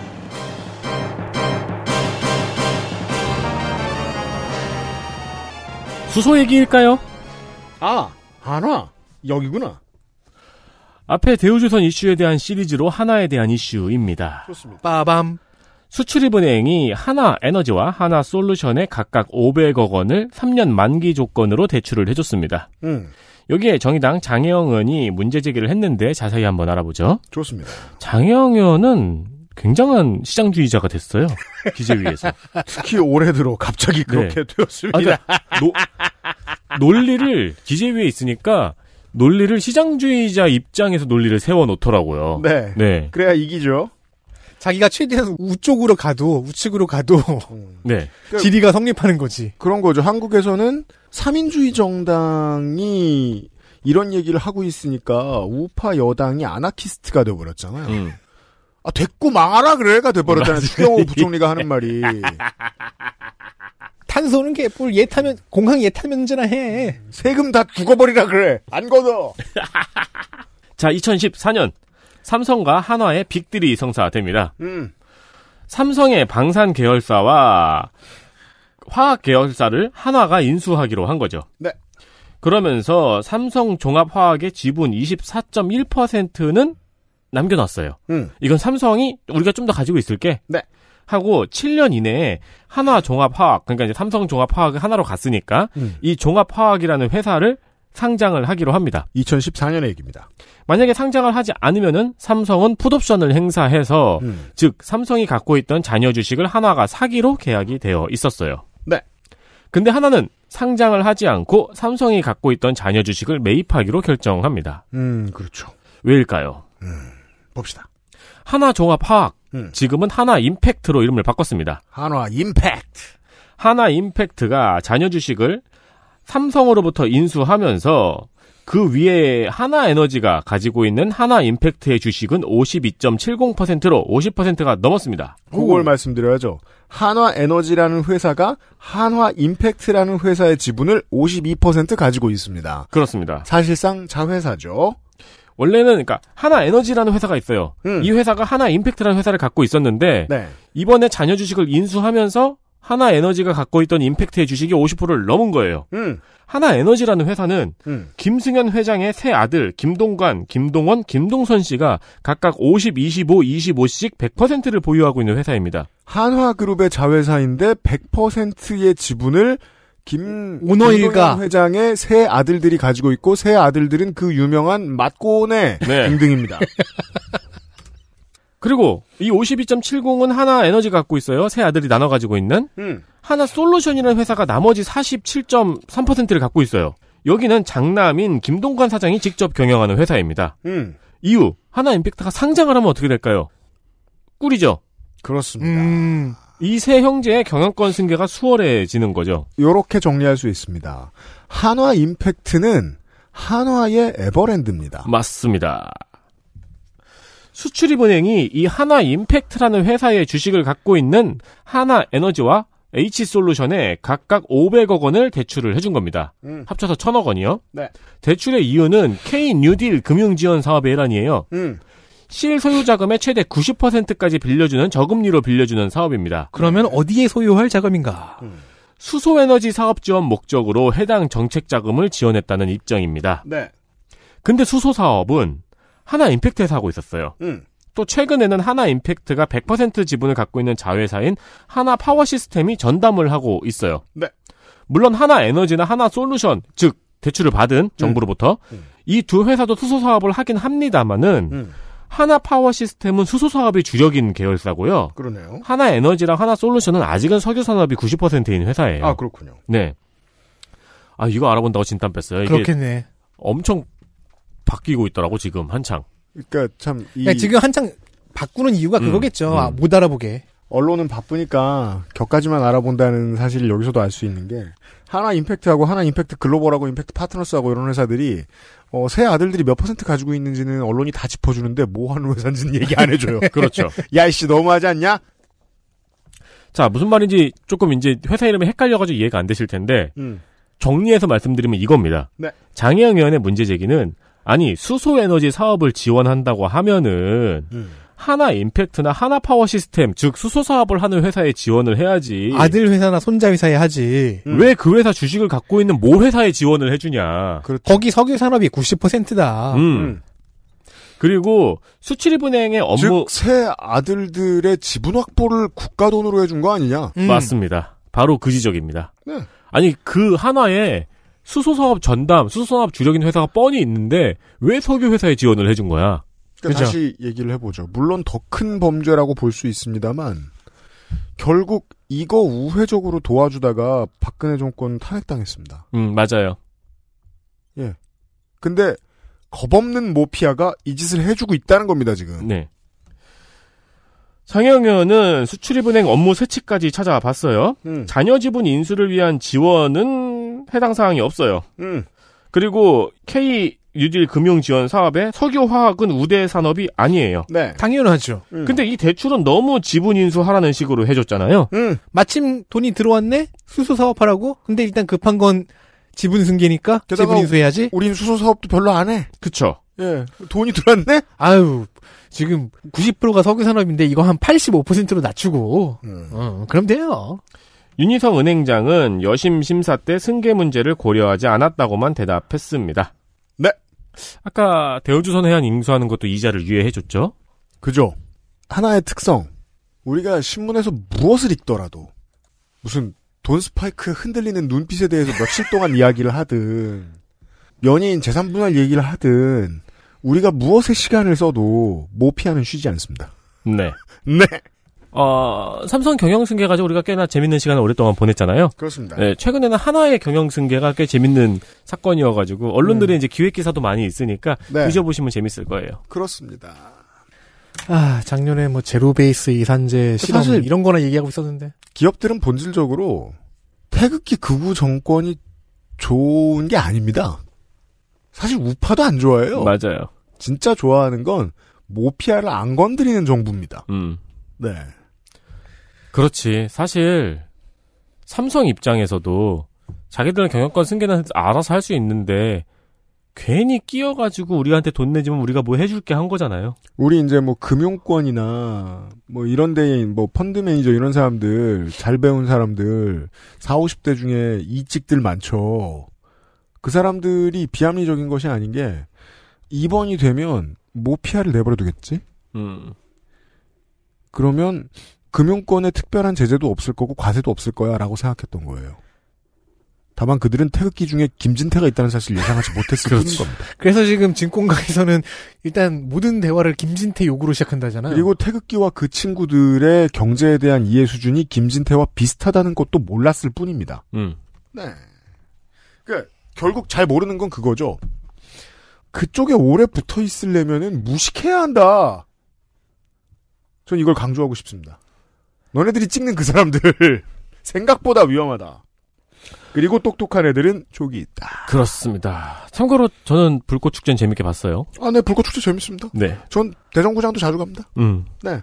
주소 얘기일까요? 아, 하나. 여기구나. 앞에 대우조선 이슈에 대한 시리즈로 하나에 대한 이슈입니다. 좋습니다. 빠밤. 수출입은행이 하나 에너지와 하나 솔루션에 각각 500억 원을 3년 만기 조건으로 대출을 해줬습니다. 음. 여기에 정의당 장혜영 의원이 문제 제기를 했는데 자세히 한번 알아보죠. 좋습니다. 장혜영 의원은 굉장한 시장주의자가 됐어요. 기재위에서. 특히 올해 들어 갑자기 네. 그렇게 네. 되었습니다. 아 그러니까 노, 논리를 기재위에 있으니까 논리를 시장주의자 입장에서 논리를 세워놓더라고요. 네. 네. 그래야 이기죠. 자기가 최대한 우쪽으로 가도 우측으로 가도 음. 네. 지리가 그러니까 성립하는 거지. 그런 거죠. 한국에서는 3인주의 정당이 이런 얘기를 하고 있으니까 우파 여당이 아나키스트가 돼버렸잖아요. 음. 아, 됐고 망하라 그래가 돼버렸다는 추경호 부총리가 하는 말이. 탄소 오는 개뿔 예 타면 공항 예 타면 언제나 해. 세금 다 죽어버리라 그래. 안 걷어. 자, 2014년 삼성과 한화의 빅들이 성사됩니다. 음. 삼성의 방산 계열사와 화학 계열사를 한화가 인수하기로 한 거죠. 네. 그러면서 삼성 종합화학의 지분 24.1%는 남겨놨어요. 음. 이건 삼성이 우리가 좀 더 가지고 있을게. 네. 하고 7년 이내에 하나 종합화학 그러니까 이제 삼성 종합화학을 하나로 갔으니까 음. 이 종합화학이라는 회사를 상장을 하기로 합니다. 2014년의 얘기입니다. 만약에 상장을 하지 않으면은 삼성은 풋옵션을 행사해서 음. 즉 삼성이 갖고 있던 잔여 주식을 하나가 사기로 계약이 되어 있었어요. 네. 근데 하나는 상장을 하지 않고 삼성이 갖고 있던 잔여 주식을 매입하기로 결정합니다. 음, 그렇죠. 왜일까요? 음. 봅시다. 하나 종합화학. 음. 지금은 하나 임팩트로 이름을 바꿨습니다. 하나 임팩트. 하나 임팩트가 자녀 주식을 삼성으로부터 인수하면서 그 위에 하나 에너지가 가지고 있는 하나 임팩트의 주식은 52.70%로 50%가 넘었습니다. 그걸 말씀드려야죠. 한화 에너지라는 회사가 한화 임팩트라는 회사의 지분을 52% 가지고 있습니다. 그렇습니다. 사실상 자회사죠. 원래는 그러니까 하나 에너지라는 회사가 있어요. 음. 이 회사가 하나 임팩트라는 회사를 갖고 있었는데 네. 이번에 자녀 주식을 인수하면서 하나 에너지가 갖고 있던 임팩트의 주식이 50%를 넘은 거예요. 음. 하나 에너지라는 회사는 음. 김승현 회장의 세 아들 김동관, 김동원, 김동선 씨가 각각 50, 25, 25씩 100%를 보유하고 있는 회사입니다. 한화그룹의 자회사인데 100%의 지분을 김 오너일가 회장의 세 아들들이 가지고 있고 세 아들들은 그 유명한 맛고네 네. 등등입니다. 그리고 이 52.70은 하나 에너지 갖고 있어요. 세 아들이 나눠 가지고 있는 음. 하나 솔루션이라는 회사가 나머지 47.3%를 갖고 있어요. 여기는 장남인 김동관 사장이 직접 경영하는 회사입니다. 음. 이후 하나 임팩트가 상장을 하면 어떻게 될까요? 꿀이죠. 그렇습니다. 음. 이세 형제의 경영권 승계가 수월해지는 거죠. 이렇게 정리할 수 있습니다. 한화 임팩트는 한화의 에버랜드입니다. 맞습니다. 수출입은행이 이 한화 임팩트라는 회사의 주식을 갖고 있는 한화 에너지와 H솔루션에 각각 500억 원을 대출을 해준 겁니다. 음. 합쳐서 1000억 원이요. 네. 대출의 이유는 K 뉴딜 금융지원 사업의 일환이에요. 음. 실소유 자금의 최대 90%까지 빌려주는 저금리로 빌려주는 사업입니다. 그러면 어디에 소유할 자금인가? 음. 수소에너지 사업 지원 목적으로 해당 정책 자금을 지원했다는 입장입니다. 네. 근데 수소 사업은 하나 임팩트에서 하고 있었어요. 음. 또 최근에는 하나 임팩트가 100% 지분을 갖고 있는 자회사인 하나 파워 시스템이 전담을 하고 있어요. 네. 물론 하나 에너지나 하나 솔루션, 즉 대출을 받은 정부로부터 음. 음. 이두 회사도 수소 사업을 하긴 합니다만은 음. 하나 파워 시스템은 수소 사업이 주력인 계열사고요. 그러네요. 하나 에너지랑 하나 솔루션은 아직은 석유 산업이 90%인 회사예요. 아, 그렇군요. 네. 아, 이거 알아본다고 진땀 뺐어요. 그렇겠네. 엄청 바뀌고 있더라고, 지금 한창. 그러니까 참. 이... 네, 지금 한창 바꾸는 이유가 음, 그거겠죠. 아, 음. 아, 못 알아보게. 언론은 바쁘니까 격까지만 알아본다는 사실을 여기서도 알 수 있는 게 하나 임팩트하고 하나 임팩트 글로벌하고 임팩트 파트너스하고 이런 회사들이 어, 새 아들들이 몇 퍼센트 가지고 있는지는 언론이 다 짚어주는데 뭐 하는 회사인지는 얘기 안 해줘요. 그렇죠. 야이씨 너무하지 않냐? 자 무슨 말인지 조금 이제 회사 이름이 헷갈려가지고 이해가 안 되실 텐데 음. 정리해서 말씀드리면 이겁니다. 네. 장혜영 의원의 문제 제기는 아니 수소 에너지 사업을 지원한다고 하면은 음. 하나 임팩트나 하나 파워 시스템, 즉 수소 사업을 하는 회사에 지원을 해야지. 아들 회사나 손자 회사에 하지. 음. 왜그 회사 주식을 갖고 있는 모 회사에 지원을 해주냐. 그렇죠. 거기 석유 산업이 90%다. 음. 음. 그리고 수출입은행의 업무 즉 새 아들들의 지분 확보를 국가 돈으로 해준 거 아니냐? 음. 맞습니다. 바로 그 지적입니다. 네. 아니 그 하나에 수소사업 전담, 수소사업 주력인 회사가 뻔히 있는데 왜 석유회사에 지원을 해준 거야? 때 그러니까 그쵸? 다시 얘기를 해보죠. 물론 더 큰 범죄라고 볼 수 있습니다만 결국 이거 우회적으로 도와주다가 박근혜 정권 탄핵당했습니다. 음 맞아요. 예. 근데 겁없는 모피아가 이 짓을 해주고 있다는 겁니다 지금. 네. 상영연은 수출입은행 업무 세치까지 찾아봤어요. 음. 자녀 지분 인수를 위한 지원은 해당 사항이 없어요. 음. 그리고 K 뉴딜 금융 지원 사업에 석유화학은 우대 산업이 아니에요. 네. 당연하죠. 음. 근데 이 대출은 너무 지분 인수하라는 식으로 해줬잖아요. 음. 마침 돈이 들어왔네? 수소 사업하라고? 근데 일단 급한 건 지분 승계니까 지분 인수해야지? 우린 수소 사업도 별로 안 해. 그쵸. 예. 돈이 들어왔네? 아유, 지금 90%가 석유산업인데 이거 한 85%로 낮추고. 음. 어, 그럼 돼요. 윤희성 은행장은 여심 심사 때 승계 문제를 고려하지 않았다고만 대답했습니다. 아까 대우조선 해안 인수하는 것도 이자를 유예해줬죠? 그죠. 하나의 특성. 우리가 신문에서 무엇을 읽더라도 무슨 돈스파이크 흔들리는 눈빛에 대해서 며칠 동안 이야기를 하든 연예인 재산 분할 얘기를 하든 우리가 무엇에 시간을 써도 모피아는 뭐 쉬지 않습니다. 네. 네. 어, 삼성 경영 승계 가지고 우리가 꽤나 재밌는 시간을 오랫동안 보냈잖아요. 그렇습니다. 네, 최근에는 하나의 경영 승계가 꽤 재밌는 사건이어가지고 언론들의 음. 이제 기획 기사도 많이 있으니까 네. 보시면 재밌을 거예요. 그렇습니다. 아, 작년에 뭐 제로베이스 이산제 그 실험 사실 이런 거나 얘기하고 있었는데. 기업들은 본질적으로 태극기 극우 정권이 좋은 게 아닙니다. 사실 우파도 안 좋아해요. 맞아요. 진짜 좋아하는 건 모피아를 안 건드리는 정부입니다. 음. 네. 그렇지. 사실 삼성 입장에서도 자기들은 경영권 승계는 알아서 할 수 있는데 괜히 끼어가지고 우리한테 돈 내지면 우리가 뭐 해줄게 한 거잖아요. 우리 이제 뭐 금융권이나 뭐 이런 데에 뭐 펀드 매니저 이런 사람들 잘 배운 사람들 4, 50대 중에 이직들 많죠. 그 사람들이 비합리적인 것이 아닌 게 2번이 되면 모피아를 뭐 내버려 두겠지? 음. 그러면 금융권에 특별한 제재도 없을 거고 과세도 없을 거야라고 생각했던 거예요. 다만 그들은 태극기 중에 김진태가 있다는 사실을 예상하지 못했을 그렇 겁니다. 그래서 지금 진권가에서는 일단 모든 대화를 김진태 요구로 시작한다잖아요. 그리고 태극기와 그 친구들의 경제에 대한 이해 수준이 김진태와 비슷하다는 것도 몰랐을 뿐입니다. 음. 네. 그 결국 잘 모르는 건 그거죠. 그쪽에 오래 붙어 있으려면 무식해야 한다. 전 이걸 강조하고 싶습니다. 너네들이 찍는 그 사람들 생각보다 위험하다. 그리고 똑똑한 애들은 족이 있다. 그렇습니다. 참고로 저는 불꽃 축제는 재밌게 봤어요. 아, 네, 불꽃 축제 재밌습니다. 네. 전대정구장도 자주 갑니다. 음. 네.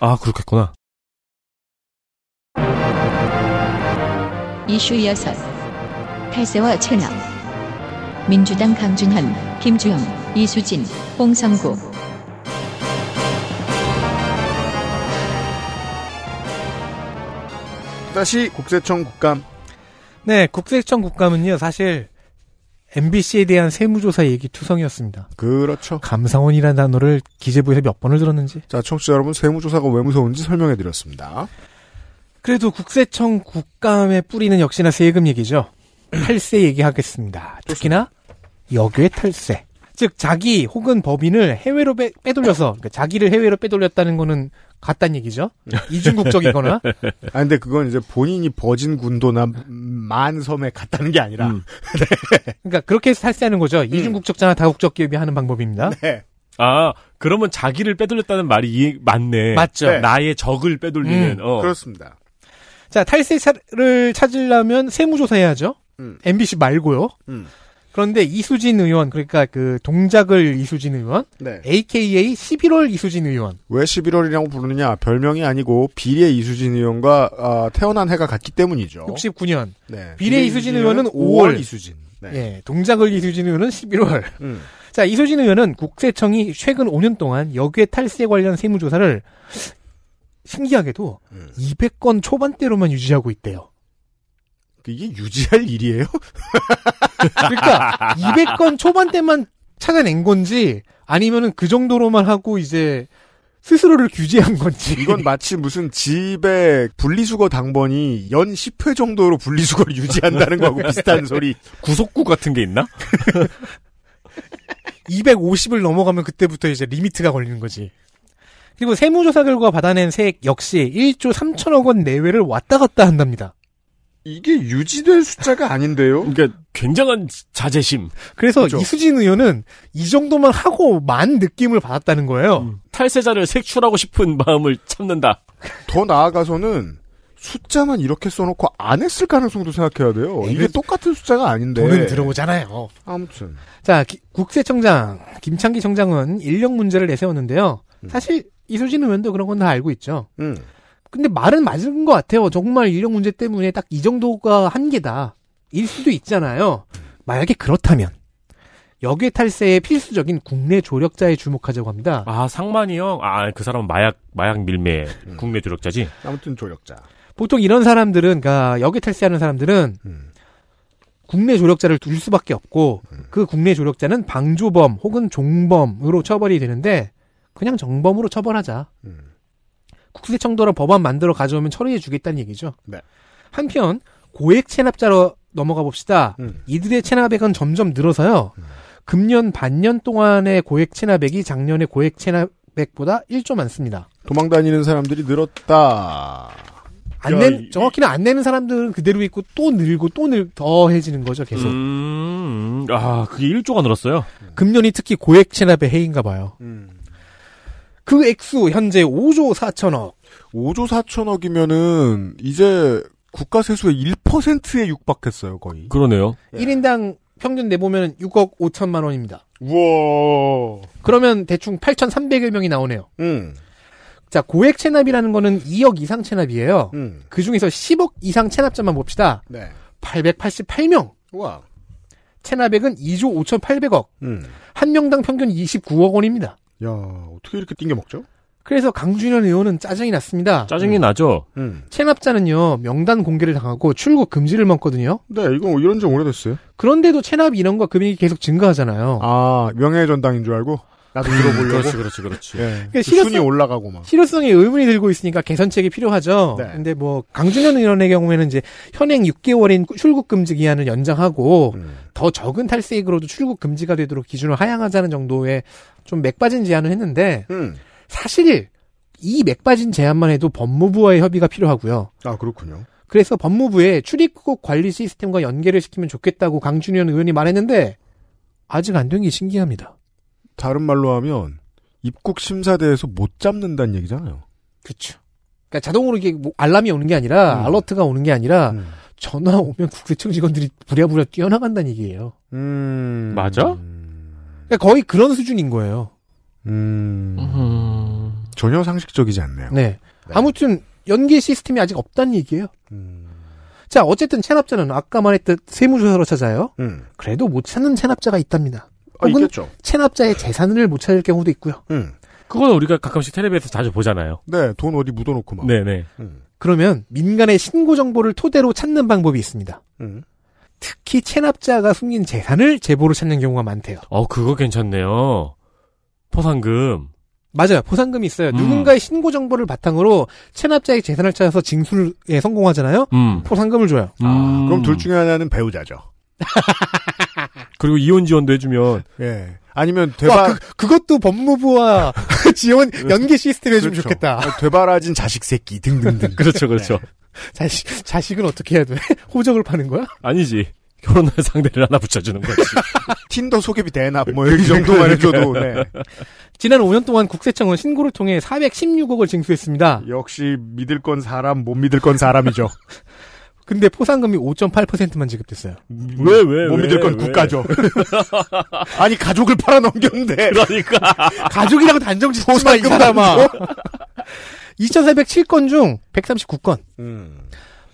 아, 그렇겠구나. 이슈 여섯 탈세와 체납 민주당 강준환, 김주영, 이수진, 홍성구 다시 국세청 국감. 네, 국세청 국감은요, 사실 MBC에 대한 세무조사 얘기 투성이었습니다. 그렇죠. 감상원이라는 단어를 기재부에서 몇 번을 들었는지. 자, 청취자 여러분, 세무조사가 왜 무서운지 설명해드렸습니다. 그래도 국세청 국감의 뿌리는 역시나 세금 얘기죠. 탈세 얘기하겠습니다. 특히나 여교의 탈세. 즉 자기 혹은 법인을 해외로 빼, 돌려서 그러니까 자기를 해외로 빼돌렸다는 거는 갔단 얘기죠. 이중국적이거나. 아 근데 그건 이제 본인이 버진 군도나 만섬에 갔다는 게 아니라. 음. 네. 그러니까 그렇게 해서 탈세하는 거죠. 음. 이중국적자나 다국적 기업이 하는 방법입니다. 네. 아 그러면 자기를 빼돌렸다는 말이 맞네. 맞죠. 네. 나의 적을 빼돌리는. 음. 어. 그렇습니다. 자 탈세를 찾으려면 세무조사 해야죠. MBC 음. 말고요. 음. 그런데 이수진 의원 그러니까 그 동작을 이수진 의원, 네. AKA 11월 이수진 의원. 왜 11월이라고 부르느냐? 별명이 아니고 비례 이수진 의원과 아, 태어난 해가 같기 때문이죠. 69년. 네. 비례, 비례 이수진 의원은 5월, 5월 이수진. 네. 예, 동작을 이수진 의원은 11월. 음. 자, 이수진 의원은 국세청이 최근 5년 동안 여기에 탈세 관련 세무조사를 신기하게도 음. 200건 초반대로만 유지하고 있대요. 이게 유지할 일이에요? 그러니까 200건 초반대만 찾아낸 건지 아니면은 그 정도로만 하고 이제 스스로를 규제한 건지. 이건 마치 무슨 집에 분리수거 당번이 연 10회 정도로 분리수거를 유지한다는 거하고 비슷한 소리. 구속구 같은 게 있나? 250을 넘어가면 그때부터 이제 리미트가 걸리는 거지. 그리고 세무조사 결과 받아낸 세액 역시 1조 3천억 원 내외를 왔다 갔다 한답니다. 이게 유지될 숫자가 아닌데요? 그러니까 굉장한 자제심. 그래서 그렇죠. 이수진 의원은 이 정도만 하고 만 느낌을 받았다는 거예요. 음. 탈세자를 색출하고 싶은 마음을 참는다. 더 나아가서는 숫자만 이렇게 써놓고 안 했을 가능성도 생각해야 돼요. 네, 이게 똑같은 숫자가 아닌데. 돈은 들어오잖아요. 아무튼. 자, 기, 국세청장, 김창기 청장은 인력 문제를 내세웠는데요. 음. 사실 이수진 의원도 그런 건 다 알고 있죠. 음. 근데 말은 맞은 것 같아요. 정말 인력 문제 때문에 딱 이 정도가 한계다. 일 수도 있잖아요. 만약에 그렇다면 역외 탈세의 필수적인 국내 조력자에 주목하자고 합니다. 아 상만이요? 아그 사람은 마약 마약 밀매 음. 국내 조력자지? 아무튼 조력자. 보통 이런 사람들은 그러니까 역외 탈세하는 사람들은 음. 국내 조력자를 둘 수밖에 없고 음. 그 국내 조력자는 방조범 혹은 종범으로 처벌이 되는데 그냥 정범으로 처벌하자. 음. 국세청도로 법안 만들어 가져오면 처리해주겠다는 얘기죠. 네. 한편 고액 체납자로 넘어가 봅시다. 음. 이들의 체납액은 점점 늘어서요. 음. 금년 반년 동안의 고액 체납액이 작년의 고액 체납액보다 1조 많습니다. 도망 다니는 사람들이 늘었다. 안 낸, 정확히는 안 내는 사람들은 그대로 있고 또 늘고 또 늘, 더해지는 거죠, 계속. 음, 음, 음. 아, 그게 1조가 늘었어요? 금년이 특히 고액 체납의 해인가 봐요. 음. 그 액수 현재 5조 4천억. 5조 4천억이면은 이제 국가 세수의 1%에 육박했어요, 거의. 그러네요. 1인당 예. 평균 내보면 6억 5천만 원입니다. 우와. 그러면 대충 8,300여 명이 나오네요. 음. 자, 고액 체납이라는 거는 2억 이상 체납이에요. 음. 그 중에서 10억 이상 체납자만 봅시다. 네. 888명. 와. 체납액은 2조 5,800억. 음. 한 명당 평균 29억 원입니다. 야 어떻게 이렇게 띵겨 먹죠? 그래서 강준현 의원은 짜증이 났습니다. 짜증이 음. 나죠. 음. 체납자는요 명단 공개를 당하고 출국 금지를 먹거든요. 네, 이건 뭐 이런 지 오래됐어요. 그런데도 체납 인원과 금액이 계속 증가하잖아요. 아 명예 전당인 줄 알고? 나도 들어보려고. 음, 그렇지, 그렇지, 그렇지. 예. 그 그러니까 실효성, 이 올라가고 막. 실효성이 의문이 들고 있으니까 개선책이 필요하죠. 네. 근데 뭐 강준현 의원의 경우에는 이제 현행 6개월인 출국 금지 기한을 연장하고 음. 더 적은 탈세액으로도 출국 금지가 되도록 기준을 하향하자는 정도의 좀 맥빠진 제안을 했는데 음. 사실 이 맥빠진 제안만 해도 법무부와의 협의가 필요하고요. 아 그렇군요. 그래서 법무부에 출입국 관리 시스템과 연계를 시키면 좋겠다고 강준현 의원이 말했는데 아직 안 된 게 신기합니다. 다른 말로 하면 입국 심사대에서 못 잡는다는 얘기잖아요. 그렇죠. 그러니까 자동으로 이게 뭐 알람이 오는 게 아니라 음. 알러트가 오는 게 아니라 음. 전화 오면 국세청 직원들이 부랴부랴 뛰어나간다는 얘기예요. 음. 맞아? 음. 그러니까 거의 그런 수준인 거예요. 음. 음. 전혀 상식적이지 않네요. 네. 네. 아무튼 연계 시스템이 아직 없다는 얘기예요. 음. 자, 어쨌든 체납자는 아까 말했듯 세무조사로 찾아요. 그래도 못 찾는 체납자가 있답니다. 어, 혹은 아, 체납자의 재산을 못 찾을 경우도 있고요. 음. 그건 우리가 가끔씩 텔레비에서 자주 보잖아요. 네, 돈 어디 묻어놓고 막. 네네. 음. 그러면 민간의 신고 정보를 토대로 찾는 방법이 있습니다. 음. 특히 체납자가 숨긴 재산을 제보로 찾는 경우가 많대요. 어, 그거 괜찮네요. 포상금. 맞아요. 포상금이 있어요. 음. 누군가의 신고 정보를 바탕으로 체납자의 재산을 찾아서 징수에 성공하잖아요. 음. 포상금을 줘요. 아, 그럼 둘 음. 중에 하나는 배우자죠. 그리고 이혼 지원도 해주면. 예. 아니면 되바 와, 그, 것도 법무부와 지원 그렇죠. 연계 시스템 해주면 그렇죠. 좋겠다. 어, 되바라진 자식 새끼 등등등. 그렇죠, 그렇죠. 네. 자식 자식은 어떻게 해야 돼? 호적을 파는 거야? 아니지. 결혼할 상대를 하나 붙여주는 거지. 틴더 소개비 대납 뭐 여기 정도만 해줘도. 네. 지난 5년 동안 국세청은 신고를 통해 416억을 징수했습니다. 역시 믿을 건 사람 못 믿을 건 사람이죠. 근데 포상금이 5.8%만 지급됐어요. 음, 왜, 왜, 못 왜, 믿을 건 왜. 국가죠. 아니, 가족을 팔아넘겼는데. 그러니까. 가족이라고 단정 짓지 포상금 담아. 2,407건 중 139건. 음.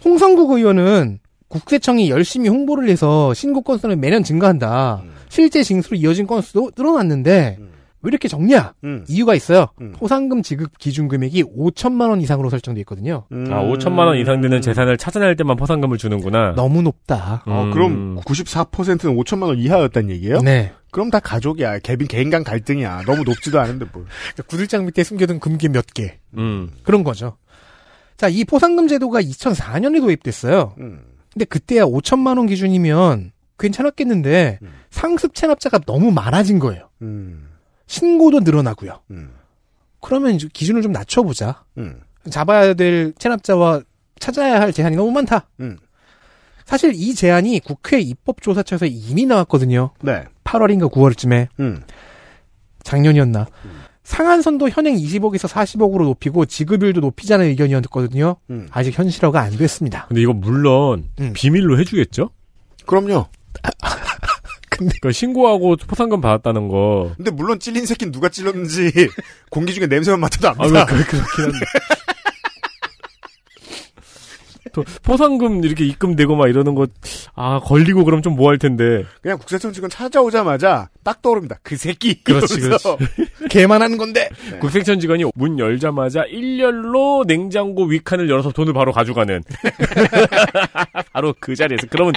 홍성국 의원은 국세청이 열심히 홍보를 해서 신고 건수는 매년 증가한다. 음. 실제 징수로 이어진 건수도 늘어났는데 음. 왜 이렇게 적냐? 음. 이유가 있어요. 음. 포상금 지급 기준 금액이 5천만 원 이상으로 설정돼 있거든요. 음. 아, 5천만 원 이상 되는 재산을 찾아낼 때만 포상금을 주는구나. 너무 높다. 어, 음. 그럼 94%는 5천만 원 이하였단 얘기예요? 네. 그럼 다 가족이야. 개인 개인 간 갈등이야. 너무 높지도 않은데 뭘. 그러니까 구들장 밑에 숨겨둔 금기몇 개. 음. 그런 거죠. 자, 이 포상금 제도가 2004년에 도입됐어요. 음. 근데 그때야 5천만 원 기준이면 괜찮았겠는데 상습 체납자가 너무 많아진 거예요. 음. 신고도 늘어나고요. 음. 그러면 이제 기준을 좀 낮춰보자. 음. 잡아야 될 체납자와 찾아야 할 제한이 너무 많다. 음. 사실 이 제안이 국회 입법조사처에서 이미 나왔거든요. 네. 8월인가 9월쯤에. 음. 작년이었나. 음. 상한선도 현행 20억에서 40억으로 높이고 지급율도 높이자는 의견이었거든요. 음. 아직 현실화가 안 됐습니다. 근데 이거 물론 음. 비밀로 해주겠죠? 그럼요. 근데 그러니까 신고하고 포상금 받았다는 거. 근데 물론 찔린 새끼 누가 찔렀는지 공기 중에 냄새만 맡아도 안니다 아, 왜, 그, 그렇긴 한데. 포상금 이렇게 입금되고 막 이러는 거, 아, 걸리고 그럼 좀 뭐 할 텐데. 그냥 국세청 직원 찾아오자마자 딱 떠오릅니다. 그 새끼! 그렇지, 그렇지. 걔만 하는 건데! 네. 국세청 직원이 문 열자마자 일렬로 냉장고 위칸을 열어서 돈을 바로 가져가는. 바로 그 자리에서. 그러면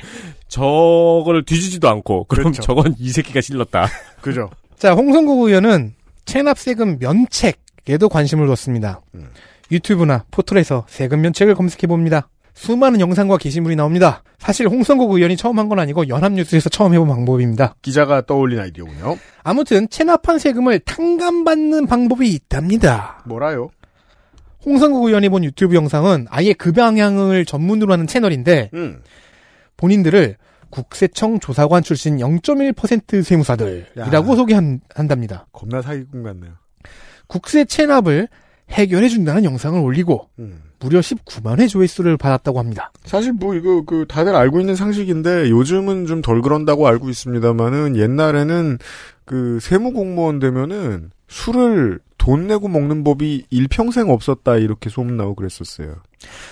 저거를 뒤지지도 않고, 그럼 그렇죠. 저건 이 새끼가 실렀다. 그죠. 자, 홍성국 의원은 체납 세금 면책에도 관심을 뒀습니다. 음. 유튜브나 포털에서 세금 면책을 검색해 봅니다. 수많은 영상과 게시물이 나옵니다. 사실 홍성국 의원이 처음 한 건 아니고 연합뉴스에서 처음 해본 방법입니다. 기자가 떠올린 아이디어군요. 아무튼 체납한 세금을 탕감받는 방법이 있답니다. 뭐라요? 홍성국 의원이 본 유튜브 영상은 아예 그 방향을 전문으로 하는 채널인데 음. 본인들을 국세청 조사관 출신 0.1% 세무사들이라고 소개한답니다. 겁나 사기꾼 같네요. 국세 체납을 해결해준다는 영상을 올리고 음. 무려 1 9만의 조회수를 받았다고 합니다. 사실 뭐 이거 그 다들 알고 있는 상식인데 요즘은 좀 덜 그런다고 알고 있습니다만은 옛날에는 그 세무 공무원 되면은 술을 돈 내고 먹는 법이 일평생 없었다 이렇게 소문나고 그랬었어요.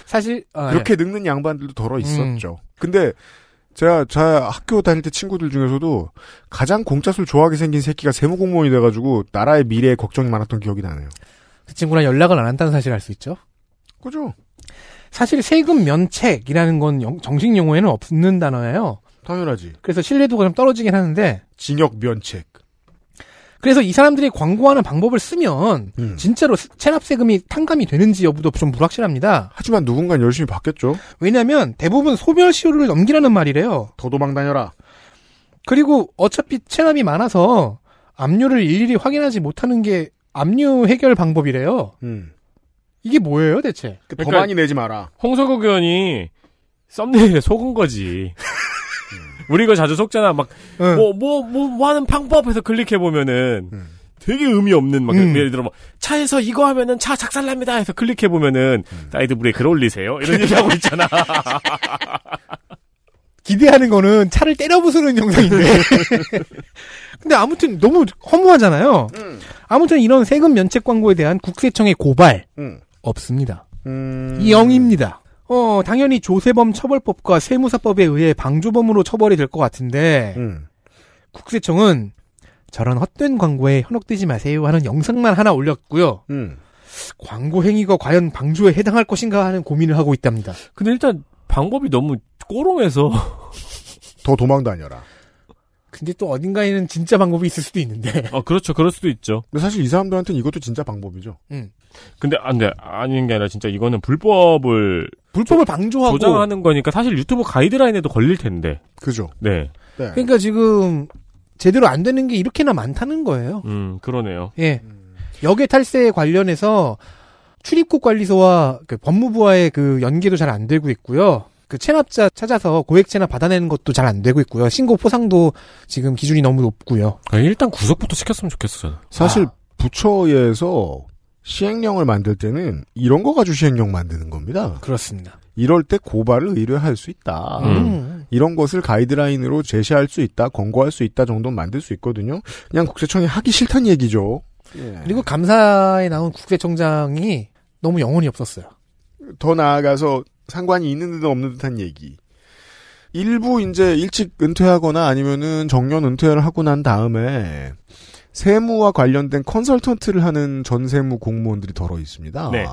사실 아, 그렇게 예. 늙는 양반들도 덜어 음. 있었죠. 음. 근데 제가 자 학교 다닐 때 친구들 중에서도 가장 공짜술 좋아하게 생긴 새끼가 세무 공무원이 돼가지고 나라의 미래에 걱정이 많았던 기억이 나네요. 그 친구랑 연락을 안 한다는 사실을 알 수 있죠. 그죠. 사실 세금 면책이라는 건 영, 정식 용어에는 없는 단어예요. 당연하지. 그래서 신뢰도가 좀 떨어지긴 하는데 징역 면책. 그래서 이 사람들이 광고하는 방법을 쓰면 음. 진짜로 체납 세금이 탕감이 되는지 여부도 좀 불확실합니다. 하지만 누군가 열심히 받겠죠. 왜냐하면 대부분 소멸 시효를 넘기라는 말이래요. 더 도망 다녀라. 그리고 어차피 체납이 많아서 압류를 일일이 확인하지 못하는 게 압류 해결 방법이래요. 음. 이게 뭐예요, 대체? 그 그러니까 법안이 내지 마라. 홍석욱 의원이 썸네일에 속은 거지. 음. 우리 이거 자주 속잖아. 막, 응. 뭐, 뭐, 뭐, 뭐 하는 방법에서 클릭해보면은, 응. 음. 되게 의미 없는, 막, 응. 음. 예를 들어, 막, 뭐 차에서 이거 하면은 차 작살납니다 해서 클릭해보면은, 사이드 브레이크를 올리세요? 이런 얘기 하고 있잖아. 기대하는 거는 차를 때려 부수는 영상인데. 근데 아무튼 너무 허무하잖아요. 음. 아무튼 이런 세금 면책 광고에 대한 국세청의 고발 음. 없습니다. 음. 영입니다. 어 당연히 조세범 처벌법과 세무사법에 의해 방조범으로 처벌이 될 것 같은데 음. 국세청은 저런 헛된 광고에 현혹되지 마세요 하는 영상만 하나 올렸고요. 음. 광고 행위가 과연 방조에 해당할 것인가 하는 고민을 하고 있답니다. 근데 일단 방법이 너무 꼬롱해서 더 도망 다녀라. 근데 또 어딘가에는 진짜 방법이 있을 수도 있는데. 아 그렇죠, 그럴 수도 있죠. 근데 사실 이 사람들한테는 이것도 진짜 방법이죠. 음. 근데 안돼 아, 아닌 게 아니라 진짜 이거는 불법을 불법을 조, 방조하고 조장하는 거니까 사실 유튜브 가이드라인에도 걸릴 텐데. 그죠. 네. 네. 그러니까 지금 제대로 안 되는 게 이렇게나 많다는 거예요. 음 그러네요. 예. 음. 역외 탈세 관련해서 출입국 관리소와 그 법무부와의 그 연계도 잘 안 되고 있고요. 그 체납자 찾아서 고액 체납 받아내는 것도 잘 안 되고 있고요. 신고 포상도 지금 기준이 너무 높고요. 아, 일단 구속부터 시켰으면 좋겠어요. 사실 아. 부처에서 시행령을 만들 때는 이런 거 가지고 시행령 만드는 겁니다. 그렇습니다. 이럴 때 고발을 의뢰할 수 있다. 음. 음. 이런 것을 가이드라인으로 제시할 수 있다, 권고할 수 있다 정도 만들 수 있거든요. 그냥 국세청이 하기 싫다는 얘기죠. 예. 그리고 감사에 나온 국세청장이 너무 영혼이 없었어요. 더 나아가서 상관이 있는 듯 없는 듯한 얘기. 일부 이제 일찍 은퇴하거나 아니면은 정년 은퇴를 하고 난 다음에 세무와 관련된 컨설턴트를 하는 전세무 공무원들이 더러 있습니다. 네.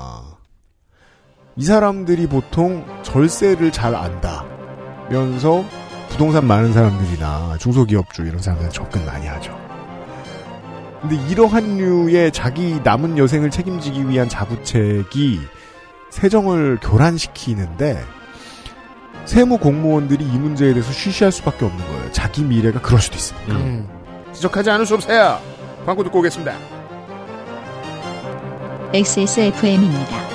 이 사람들이 보통 절세를 잘 안다. 면서 부동산 많은 사람들이나 중소기업주 이런 사람들 접근 많이 하죠. 근데 이러한 류의 자기 남은 여생을 책임지기 위한 자부책이 세정을 교란시키는데 세무 공무원들이 이 문제에 대해서 쉬쉬할 수밖에 없는 거예요. 자기 미래가 그럴 수도 있습니다. 음. 지적하지 않을 수 없어요. 광고 듣고 오겠습니다. XSFM입니다.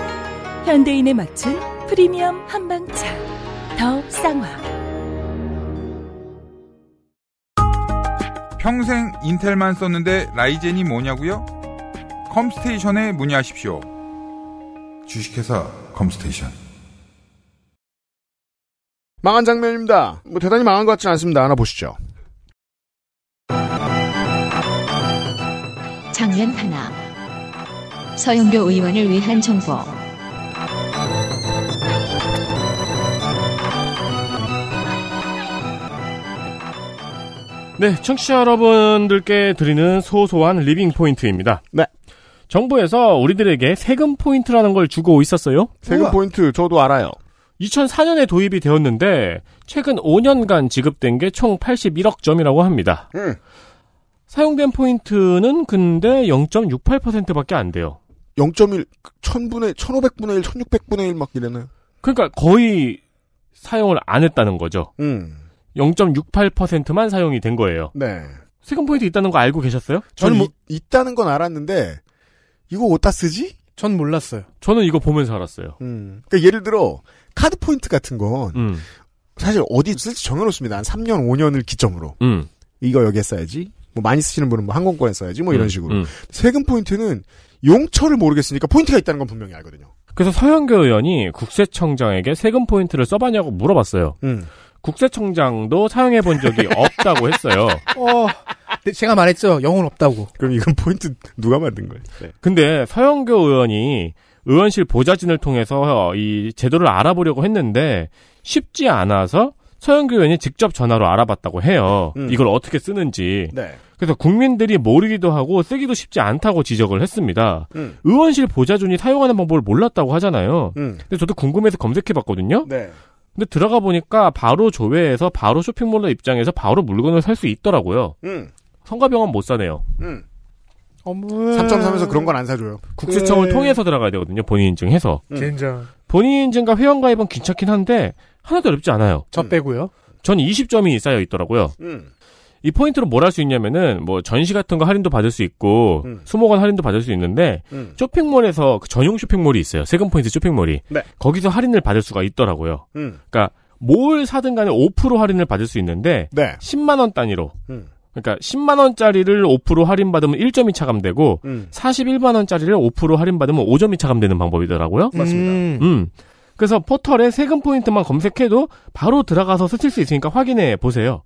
현대인에 맞춘 프리미엄 한방차 더 쌍화 평생 인텔만 썼는데 라이젠이 뭐냐고요? 컴스테이션에 문의하십시오. 주식회사 컴스테이션 망한 장면입니다. 뭐 대단히 망한 것같지 않습니다. 하나 보시죠. 장면 하나 서영교 의원을 위한 정보 네, 청취자 여러분들께 드리는 소소한 리빙 포인트입니다. 네. 정부에서 우리들에게 세금 포인트라는 걸 주고 있었어요. 세금 우와. 포인트 저도 알아요. 2004년에 도입이 되었는데 최근 5년간 지급된 게 총 81억 점이라고 합니다. 음. 사용된 포인트는 근데 0.68%밖에 안 돼요. 0.1 1000분의 1500분의 1 1600분의 1막 이래나요? 그러니까 거의 사용을 안 했다는 거죠. 음. 0.68%만 사용이 된 거예요. 네. 세금 포인트 있다는 거 알고 계셨어요? 저는 뭐... 이, 있다는 건 알았는데 이거 어디다 쓰지? 전 몰랐어요. 저는 이거 보면서 알았어요. 음. 그러니까 예를 들어 카드 포인트 같은 건 음. 사실 어디 쓸지 정해놓습니다. 한 3년, 5년을 기점으로 음. 이거 여기에 써야지. 뭐 많이 쓰시는 분은 뭐 항공권에 써야지. 뭐 이런 음. 식으로 음. 세금 포인트는 용처를 모르겠으니까 포인트가 있다는 건 분명히 알거든요. 그래서 서현교 의원이 국세청장에게 세금 포인트를 써봤냐고 물어봤어요. 음. 국세청장도 사용해 본 적이 없다고 했어요. 어, 네, 제가 말했죠. 영혼 없다고. 그럼 이건 포인트 누가 만든 거예요? 네. 근데 서영교 의원이 의원실 보좌진을 통해서 이 제도를 알아보려고 했는데 쉽지 않아서 서영교 의원이 직접 전화로 알아봤다고 해요. 음. 이걸 어떻게 쓰는지. 네. 그래서 국민들이 모르기도 하고 쓰기도 쉽지 않다고 지적을 했습니다. 음. 의원실 보좌진이 사용하는 방법을 몰랐다고 하잖아요. 음. 근데 저도 궁금해서 검색해봤거든요. 네. 근데 들어가 보니까 바로 조회해서 바로 쇼핑몰로 입장해서 바로 물건을 살 수 있더라고요. 음. 성가병원 못 사네요. 음. 어머. 3.3에서 그런 건 안 사줘요. 국세청을 네. 통해서 들어가야 되거든요. 본인 인증해서. 젠장. 음. 본인 인증과 회원 가입은 귀찮긴 한데 하나도 어렵지 않아요. 저 빼고요. 전 20점이 쌓여 있더라고요. 음. 이 포인트로 뭘 할 수 있냐면은 뭐 전시 같은 거 할인도 받을 수 있고 음. 수목원 할인도 받을 수 있는데 음. 쇼핑몰에서 그 전용 쇼핑몰이 있어요. 세금 포인트 쇼핑몰이. 네. 거기서 할인을 받을 수가 있더라고요. 음. 그러니까 뭘 사든 간에 5% 할인을 받을 수 있는데 네. 10만 원 단위로. 음. 그러니까 10만 원짜리를 5% 할인 받으면 1점이 차감되고 41만 음. 원짜리를 5% 할인 받으면 5점이 차감되는 방법이더라고요. 맞습니다. 음. 음. 그래서 포털에 세금 포인트만 검색해도 바로 들어가서 쓰칠수 있으니까 확인해 보세요.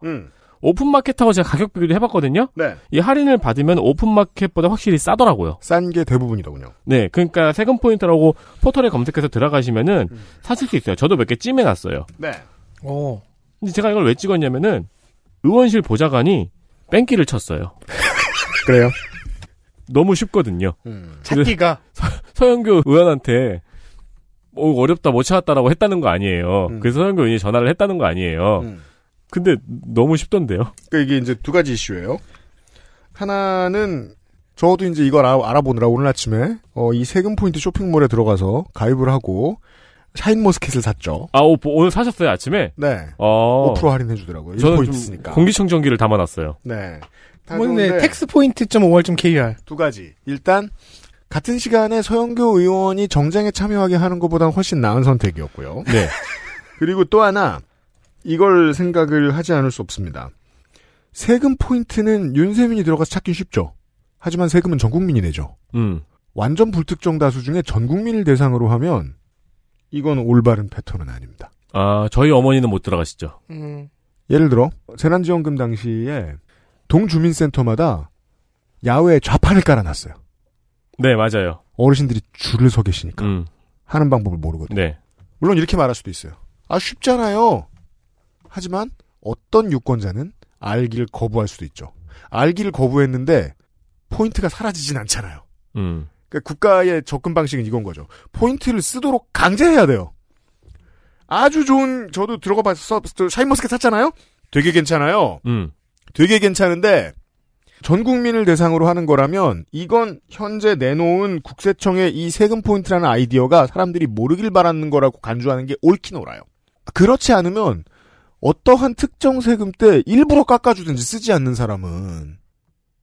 오픈마켓하고 제가 가격 비교도 해봤거든요. 네. 이 할인을 받으면 오픈마켓보다 확실히 싸더라고요. 싼 게 대부분이더군요. 네, 그러니까 세금 포인트라고 포털에 검색해서 들어가시면은 음. 사실 수 있어요. 저도 몇 개 찜해놨어요. 네. 어. 근데 제가 이걸 왜 찍었냐면은 의원실 보좌관이 뺑기를 쳤어요. 그래요? 너무 쉽거든요. 음. 그 찾기가 서, 서영교 의원한테 어, 어렵다 못 찾았다라고 했다는 거 아니에요. 음. 그래서 서영교 의원이 전화를 했다는 거 아니에요. 음. 근데 너무 쉽던데요. 그러니까 이게 이제 두 가지 이슈예요. 하나는 저도 이제 이걸 알아보느라 오늘 아침에 어, 이 세금 포인트 쇼핑몰에 들어가서 가입을 하고 샤인 머스켓을 샀죠. 아, 오, 늘 사셨어요, 아침에? 네. 어. 5% 할인해 주더라고요. 저는 있으니까. 공기청정기를 담아 놨어요. 네. 뭐네, 텍스 포인트.5월.kr. 점두 가지. 일단 같은 시간에 서영교 의원이 정쟁에 참여하게 하는 것보다 훨씬 나은 선택이었고요. 네. 그리고 또 하나 이걸 생각을 하지 않을 수 없습니다. 세금 포인트는 윤세민이 들어가서 찾기 쉽죠. 하지만 세금은 전 국민이 내죠. 음. 완전 불특정 다수 중에 전 국민을 대상으로 하면 이건 올바른 패턴은 아닙니다. 아, 저희 어머니는 못 들어가시죠. 음. 예를 들어 재난지원금 당시에 동주민센터마다 야외 좌판을 깔아놨어요. 네, 맞아요. 어르신들이 줄을 서 계시니까 음. 하는 방법을 모르거든요. 네. 물론 이렇게 말할 수도 있어요. 아 쉽잖아요. 하지만 어떤 유권자는 알기를 거부할 수도 있죠. 알기를 거부했는데 포인트가 사라지진 않잖아요. 음. 그러니까 국가의 접근 방식은 이건 거죠. 포인트를 쓰도록 강제해야 돼요. 아주 좋은 저도 들어가 봐서 샤인머스켓 샀잖아요. 되게 괜찮아요. 음. 되게 괜찮은데 전 국민을 대상으로 하는 거라면 이건 현재 내놓은 국세청의 이 세금 포인트라는 아이디어가 사람들이 모르길 바라는 거라고 간주하는 게 옳긴 옳아요. 그렇지 않으면 어떠한 특정 세금 때 일부러 깎아주든지 쓰지 않는 사람은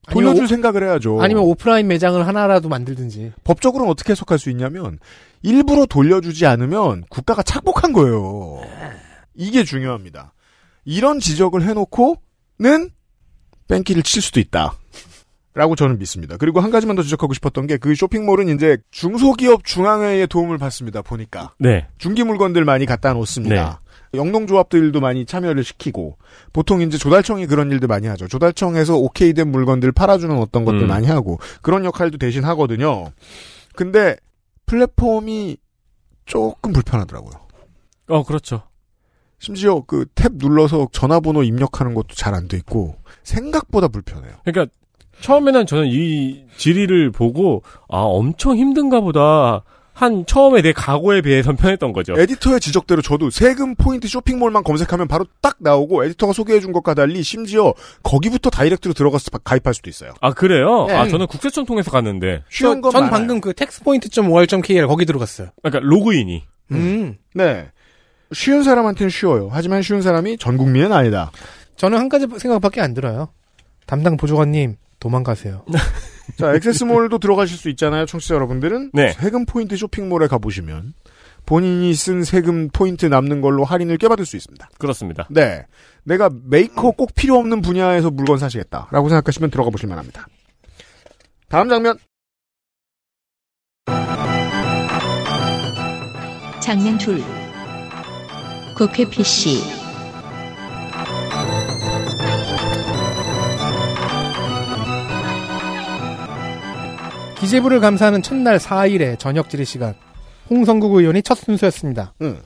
돌려줄 오, 생각을 해야죠. 아니면 오프라인 매장을 하나라도 만들든지. 법적으로는 어떻게 해석할 수 있냐면 일부러 돌려주지 않으면 국가가 착복한 거예요. 이게 중요합니다. 이런 지적을 해놓고는 뺑기를 칠 수도 있다. 라고 저는 믿습니다. 그리고 한 가지만 더 지적하고 싶었던 게 그 쇼핑몰은 이제 중소기업 중앙회의 도움을 받습니다. 보니까. 네. 중기 물건들 많이 갖다 놓습니다. 네. 영농조합들도 많이 참여를 시키고 보통 이제 조달청이 그런 일들 많이 하죠. 조달청에서 오케이 된 물건들 팔아주는 어떤 것들 음. 많이 하고 그런 역할도 대신 하거든요. 근데 플랫폼이 조금 불편하더라고요. 어, 그렇죠. 심지어 그 탭 눌러서 전화번호 입력하는 것도 잘 안 돼 있고 생각보다 불편해요. 그러니까 처음에는 저는 이 질의를 보고 아 엄청 힘든가 보다 한 처음에 내 각오에 비해선 편했던 거죠. 에디터의 지적대로 저도 세금 포인트 쇼핑몰만 검색하면 바로 딱 나오고 에디터가 소개해준 것과 달리 심지어 거기부터 다이렉트로 들어가서 가입할 수도 있어요. 아 그래요? 네. 아 저는 국세청 통해서 갔는데. 쉬운 저, 전 많아요. 방금 그 텍스포인트.or.kr 거기 들어갔어요. 그러니까 로그인이. 음. 음. 네. 쉬운 사람한테는 쉬워요. 하지만 쉬운 사람이 전 국민은 아니다. 저는 한 가지 생각밖에 안 들어요. 담당 보조관님 도망가세요. 자, 액세스몰도 들어가실 수 있잖아요, 청취자 여러분들은. 네. 세금 포인트 쇼핑몰에 가보시면 본인이 쓴 세금 포인트 남는 걸로 할인을 깨받을 수 있습니다. 그렇습니다. 네. 내가 메이커 꼭 필요 없는 분야에서 물건 사시겠다. 라고 생각하시면 들어가 보실만 합니다. 다음 장면. 장면 둘. 국회 PC. 기재부를 감사하는 첫날 4일에 저녁 질의 시간 홍성국 의원이 첫 순서였습니다. 응. 음.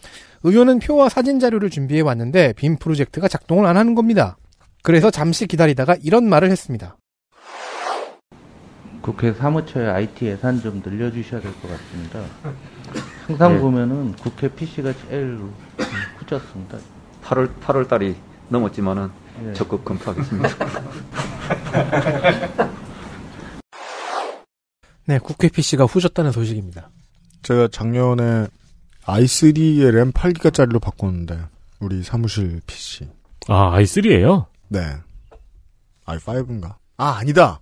의원은 표와 사진 자료를 준비해 왔는데 빔 프로젝트가 작동을 안 하는 겁니다. 그래서 잠시 기다리다가 이런 말을 했습니다. 국회 사무처의 IT 예산 좀 늘려주셔야 될 것 같습니다. 항상 네. 보면은 국회 PC가 제일 후졌습니다. 8월 8월 달이 넘었지만은 네. 적극 검토하겠습니다. 네, 국회 PC가 후졌다는 소식입니다. 제가 작년에 i3의 램 8기가짜리로 바꿨는데 우리 사무실 PC. 아, i3예요? 네. i5인가? 아, 아니다.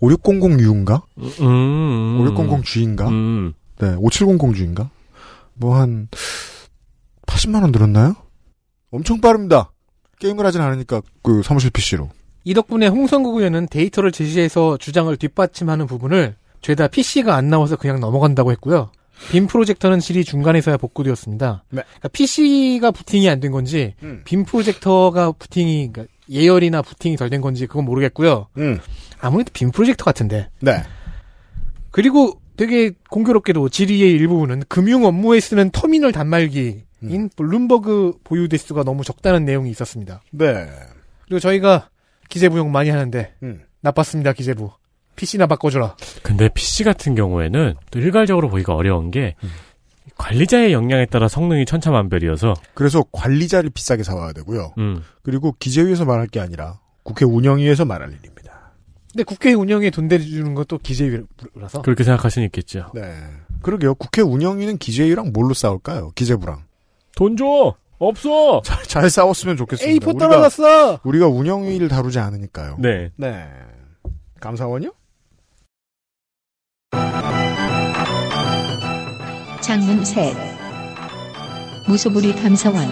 5600U인가? 음, 음, 5600G인가? 음. 네, 5700G인가? 뭐 한 80만 원 들었나요? 엄청 빠릅니다. 게임을 하진 않으니까 그 사무실 PC로. 이 덕분에 홍성국 의원은 데이터를 제시해서 주장을 뒷받침하는 부분을 죄다 PC가 안 나와서 그냥 넘어간다고 했고요. 빔 프로젝터는 질이 중간에서야 복구되었습니다. 네. 그러니까 PC가 부팅이 안 된 건지 음. 빔 프로젝터가 부팅이 그러니까 예열이나 부팅이 덜 된 건지 그건 모르겠고요. 음. 아무래도 빔 프로젝터 같은데. 네. 그리고 되게 공교롭게도 지리의 일부분은 금융 업무에 쓰는 터미널 단말기인 음. 블룸버그 보유 대수가 너무 적다는 내용이 있었습니다. 네. 그리고 저희가 기재부용 많이 하는데 음. 나빴습니다 기재부. PC나 바꿔줘라 근데 PC 같은 경우에는 또 일괄적으로 보기가 어려운 게 음. 관리자의 역량에 따라 성능이 천차만별이어서 그래서 관리자를 비싸게 사와야 되고요. 음. 그리고 기재위에서 말할 게 아니라 국회 운영위에서 말할 일입니다. 근데 국회 운영위에 돈 대주는 것도 기재위라서 그렇게 생각할 수는 있겠죠. 네, 그러게요. 국회 운영위는 기재위랑 뭘로 싸울까요? 기재부랑 돈 줘. 없어. 잘, 잘 싸웠으면 좋겠습니다. A4 떨어졌어. 우리가, 우리가 운영위를 다루지 않으니까요. 네. 네. 감사원이요? 장문 셋 무소불위 감사원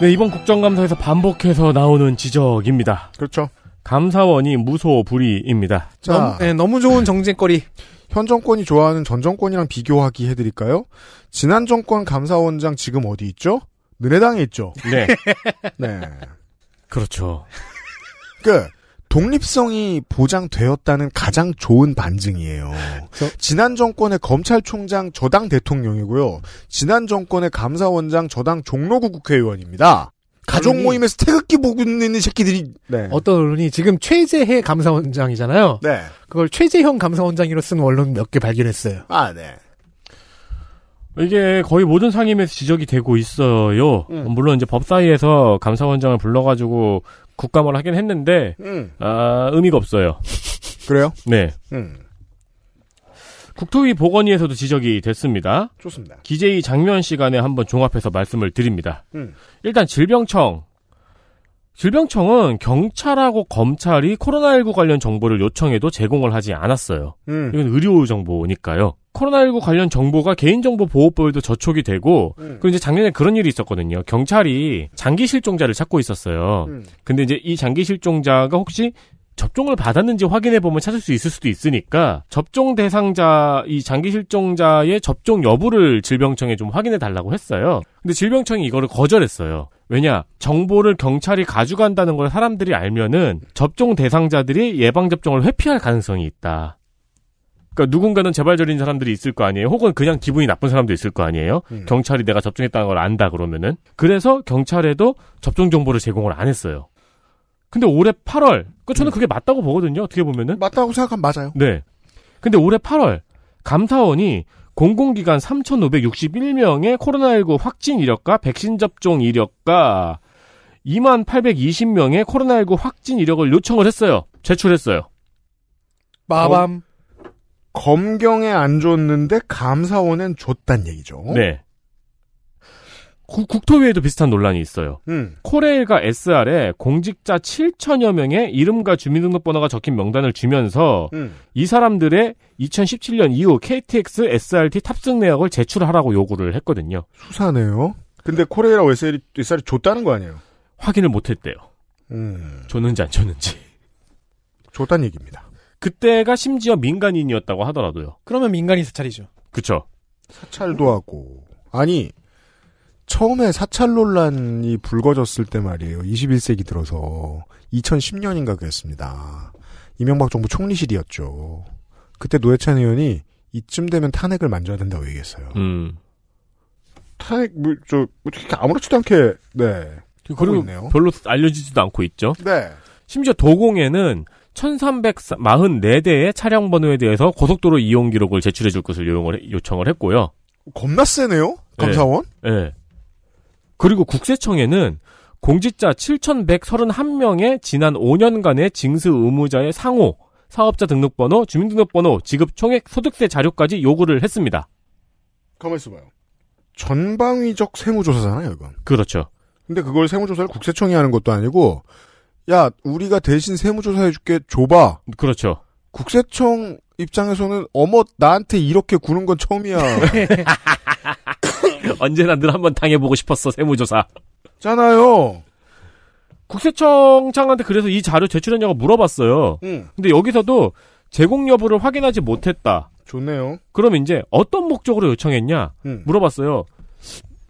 네 이번 국정감사에서 반복해서 나오는 지적입니다. 그렇죠. 감사원이 무소불위입니다. 자, 너무, 네, 너무 좋은 정쟁거리. 현 정권이 좋아하는 전 정권이랑 비교하기 해드릴까요? 지난 정권 감사원장 지금 어디 있죠? 은혜당있죠 네. 네. 그렇죠. 그 독립성이 보장되었다는 가장 좋은 반증이에요. 지난 정권의 검찰총장 저당 대통령이고요. 지난 정권의 감사원장 저당 종로구 국회의원입니다. 가족 모임에서 태극기 보고 있는 새끼들이 네. 네. 어떤 언론이 지금 최재해 감사원장이잖아요. 네. 그걸 최재형 감사원장이로 쓴 언론 몇 개 발견했어요. 아, 네. 이게 거의 모든 상임에서 위 지적이 되고 있어요. 음. 물론 이제 법사위에서 감사원장을 불러가지고 국감을 하긴 했는데 음. 아, 의미가 없어요. 그래요? 네. 음. 국토위 보건위에서도 지적이 됐습니다. 좋습니다. 기재의 장면 시간에 한번 종합해서 말씀을 드립니다. 음. 일단 질병청 질병청은 경찰하고 검찰이 코로나19 관련 정보를 요청해도 제공을 하지 않았어요. 음. 이건 의료 정보니까요. 코로나19 관련 정보가 개인정보 보호법에도 저촉이 되고, 음. 그리고 이제 작년에 그런 일이 있었거든요. 경찰이 장기 실종자를 찾고 있었어요. 음. 근데 이제 이 장기 실종자가 혹시 접종을 받았는지 확인해 보면 찾을 수 있을 수도 있으니까 접종 대상자 이 장기 실종자의 접종 여부를 질병청에 좀 확인해 달라고 했어요. 근데 질병청이 이거를 거절했어요. 왜냐 정보를 경찰이 가져간다는 걸 사람들이 알면은 접종 대상자들이 예방 접종을 회피할 가능성이 있다. 그러니까 누군가는 재발절인 사람들이 있을 거 아니에요. 혹은 그냥 기분이 나쁜 사람도 있을 거 아니에요. 음. 경찰이 내가 접종했다는 걸 안다 그러면은 그래서 경찰에도 접종 정보를 제공을 안 했어요. 근데 올해 8월, 그 그러니까 저는 음. 그게 맞다고 보거든요. 어떻게 보면은 맞다고 생각하면 맞아요. 네. 근데 올해 8월 감사원이 공공기관 3,561명의 코로나19 확진 이력과 백신 접종 이력과 2만 820명의 코로나19 확진 이력을 요청을 했어요. 제출했어요. 마밤. 검경에 안 줬는데 감사원엔 줬단 얘기죠. 네. 구, 국토위에도 비슷한 논란이 있어요. 음. 코레일과 SR에 공직자 7천여 명의 이름과 주민등록번호가 적힌 명단을 주면서 음. 이 사람들의 2017년 이후 KTX SRT 탑승 내역을 제출하라고 요구를 했거든요. 수사네요. 근데 코레일하고 SR이, SR이 줬다는 거 아니에요? 확인을 못했대요. 음. 줬는지 안 줬는지. 줬는 얘기입니다. 그때가 심지어 민간인이었다고 하더라도요. 그러면 민간인 사찰이죠. 그쵸. 사찰도 하고. 아니, 처음에 사찰 논란이 불거졌을 때 말이에요. 21세기 들어서 2010년인가 그랬습니다. 이명박 정부 총리실이었죠. 그때 노회찬 의원이 이쯤 되면 탄핵을 만져야 된다고 얘기했어요. 음. 탄핵 뭐저 어떻게 뭐 아무렇지도 않게 네. 그리고 별로 알려지지도 않고 있죠. 네. 심지어 도공에는 1344대의 차량 번호에 대해서 고속도로 이용 기록을 제출해 줄 것을 요청을 했고요. 겁나 세네요. 감사원? 네. 네. 그리고 국세청에는 공직자 7,131명의 지난 5년간의 징수 의무자의 상호, 사업자 등록번호, 주민등록번호, 지급 총액, 소득세 자료까지 요구를 했습니다. 가만 있어봐요. 전방위적 세무조사잖아요, 이건. 그렇죠. 근데 그걸 세무조사를 국세청이 하는 것도 아니고, 야, 우리가 대신 세무조사해줄게, 줘봐. 그렇죠. 국세청 입장에서는, 어머, 나한테 이렇게 구는 건 처음이야. 언제나 늘 한번 당해보고 싶었어 세무조사. 잖아요. 국세청장한테 그래서 이 자료 제출했냐고 물어봤어요. 음. 근데 여기서도 제공 여부를 확인하지 못했다. 좋네요. 그럼 이제 어떤 목적으로 요청했냐 음. 물어봤어요.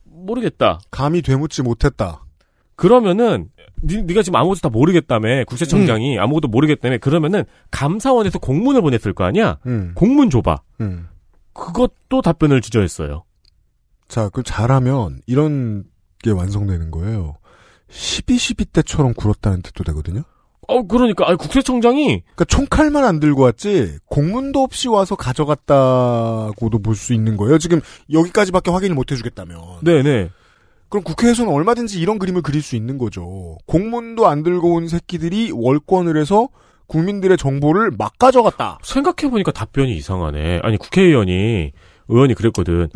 모르겠다. 감히 되묻지 못했다. 그러면은 네, 네가 지금 아무것도 다 모르겠다며 국세청장이 음. 아무것도 모르겠다며 그러면은 감사원에서 공문을 보냈을 거 아니야. 공문 줘봐. 그것도 답변을 주저했어요. 자, 그 잘하면 이런 게 완성되는 거예요. 12, 12 때처럼 굴었다는 뜻도 되거든요. 어, 그러니까 아니, 국세청장이 그니까 총칼만 안 들고 왔지 공문도 없이 와서 가져갔다고도 볼 수 있는 거예요. 지금 여기까지밖에 확인을 못 해주겠다면. 네네. 네. 그럼 국회에서는 얼마든지 이런 그림을 그릴 수 있는 거죠. 공문도 안 들고 온 새끼들이 월권을 해서 국민들의 정보를 막 가져갔다. 생각해보니까 답변이 이상하네. 아니, 국회의원이, 의원이 그랬거든.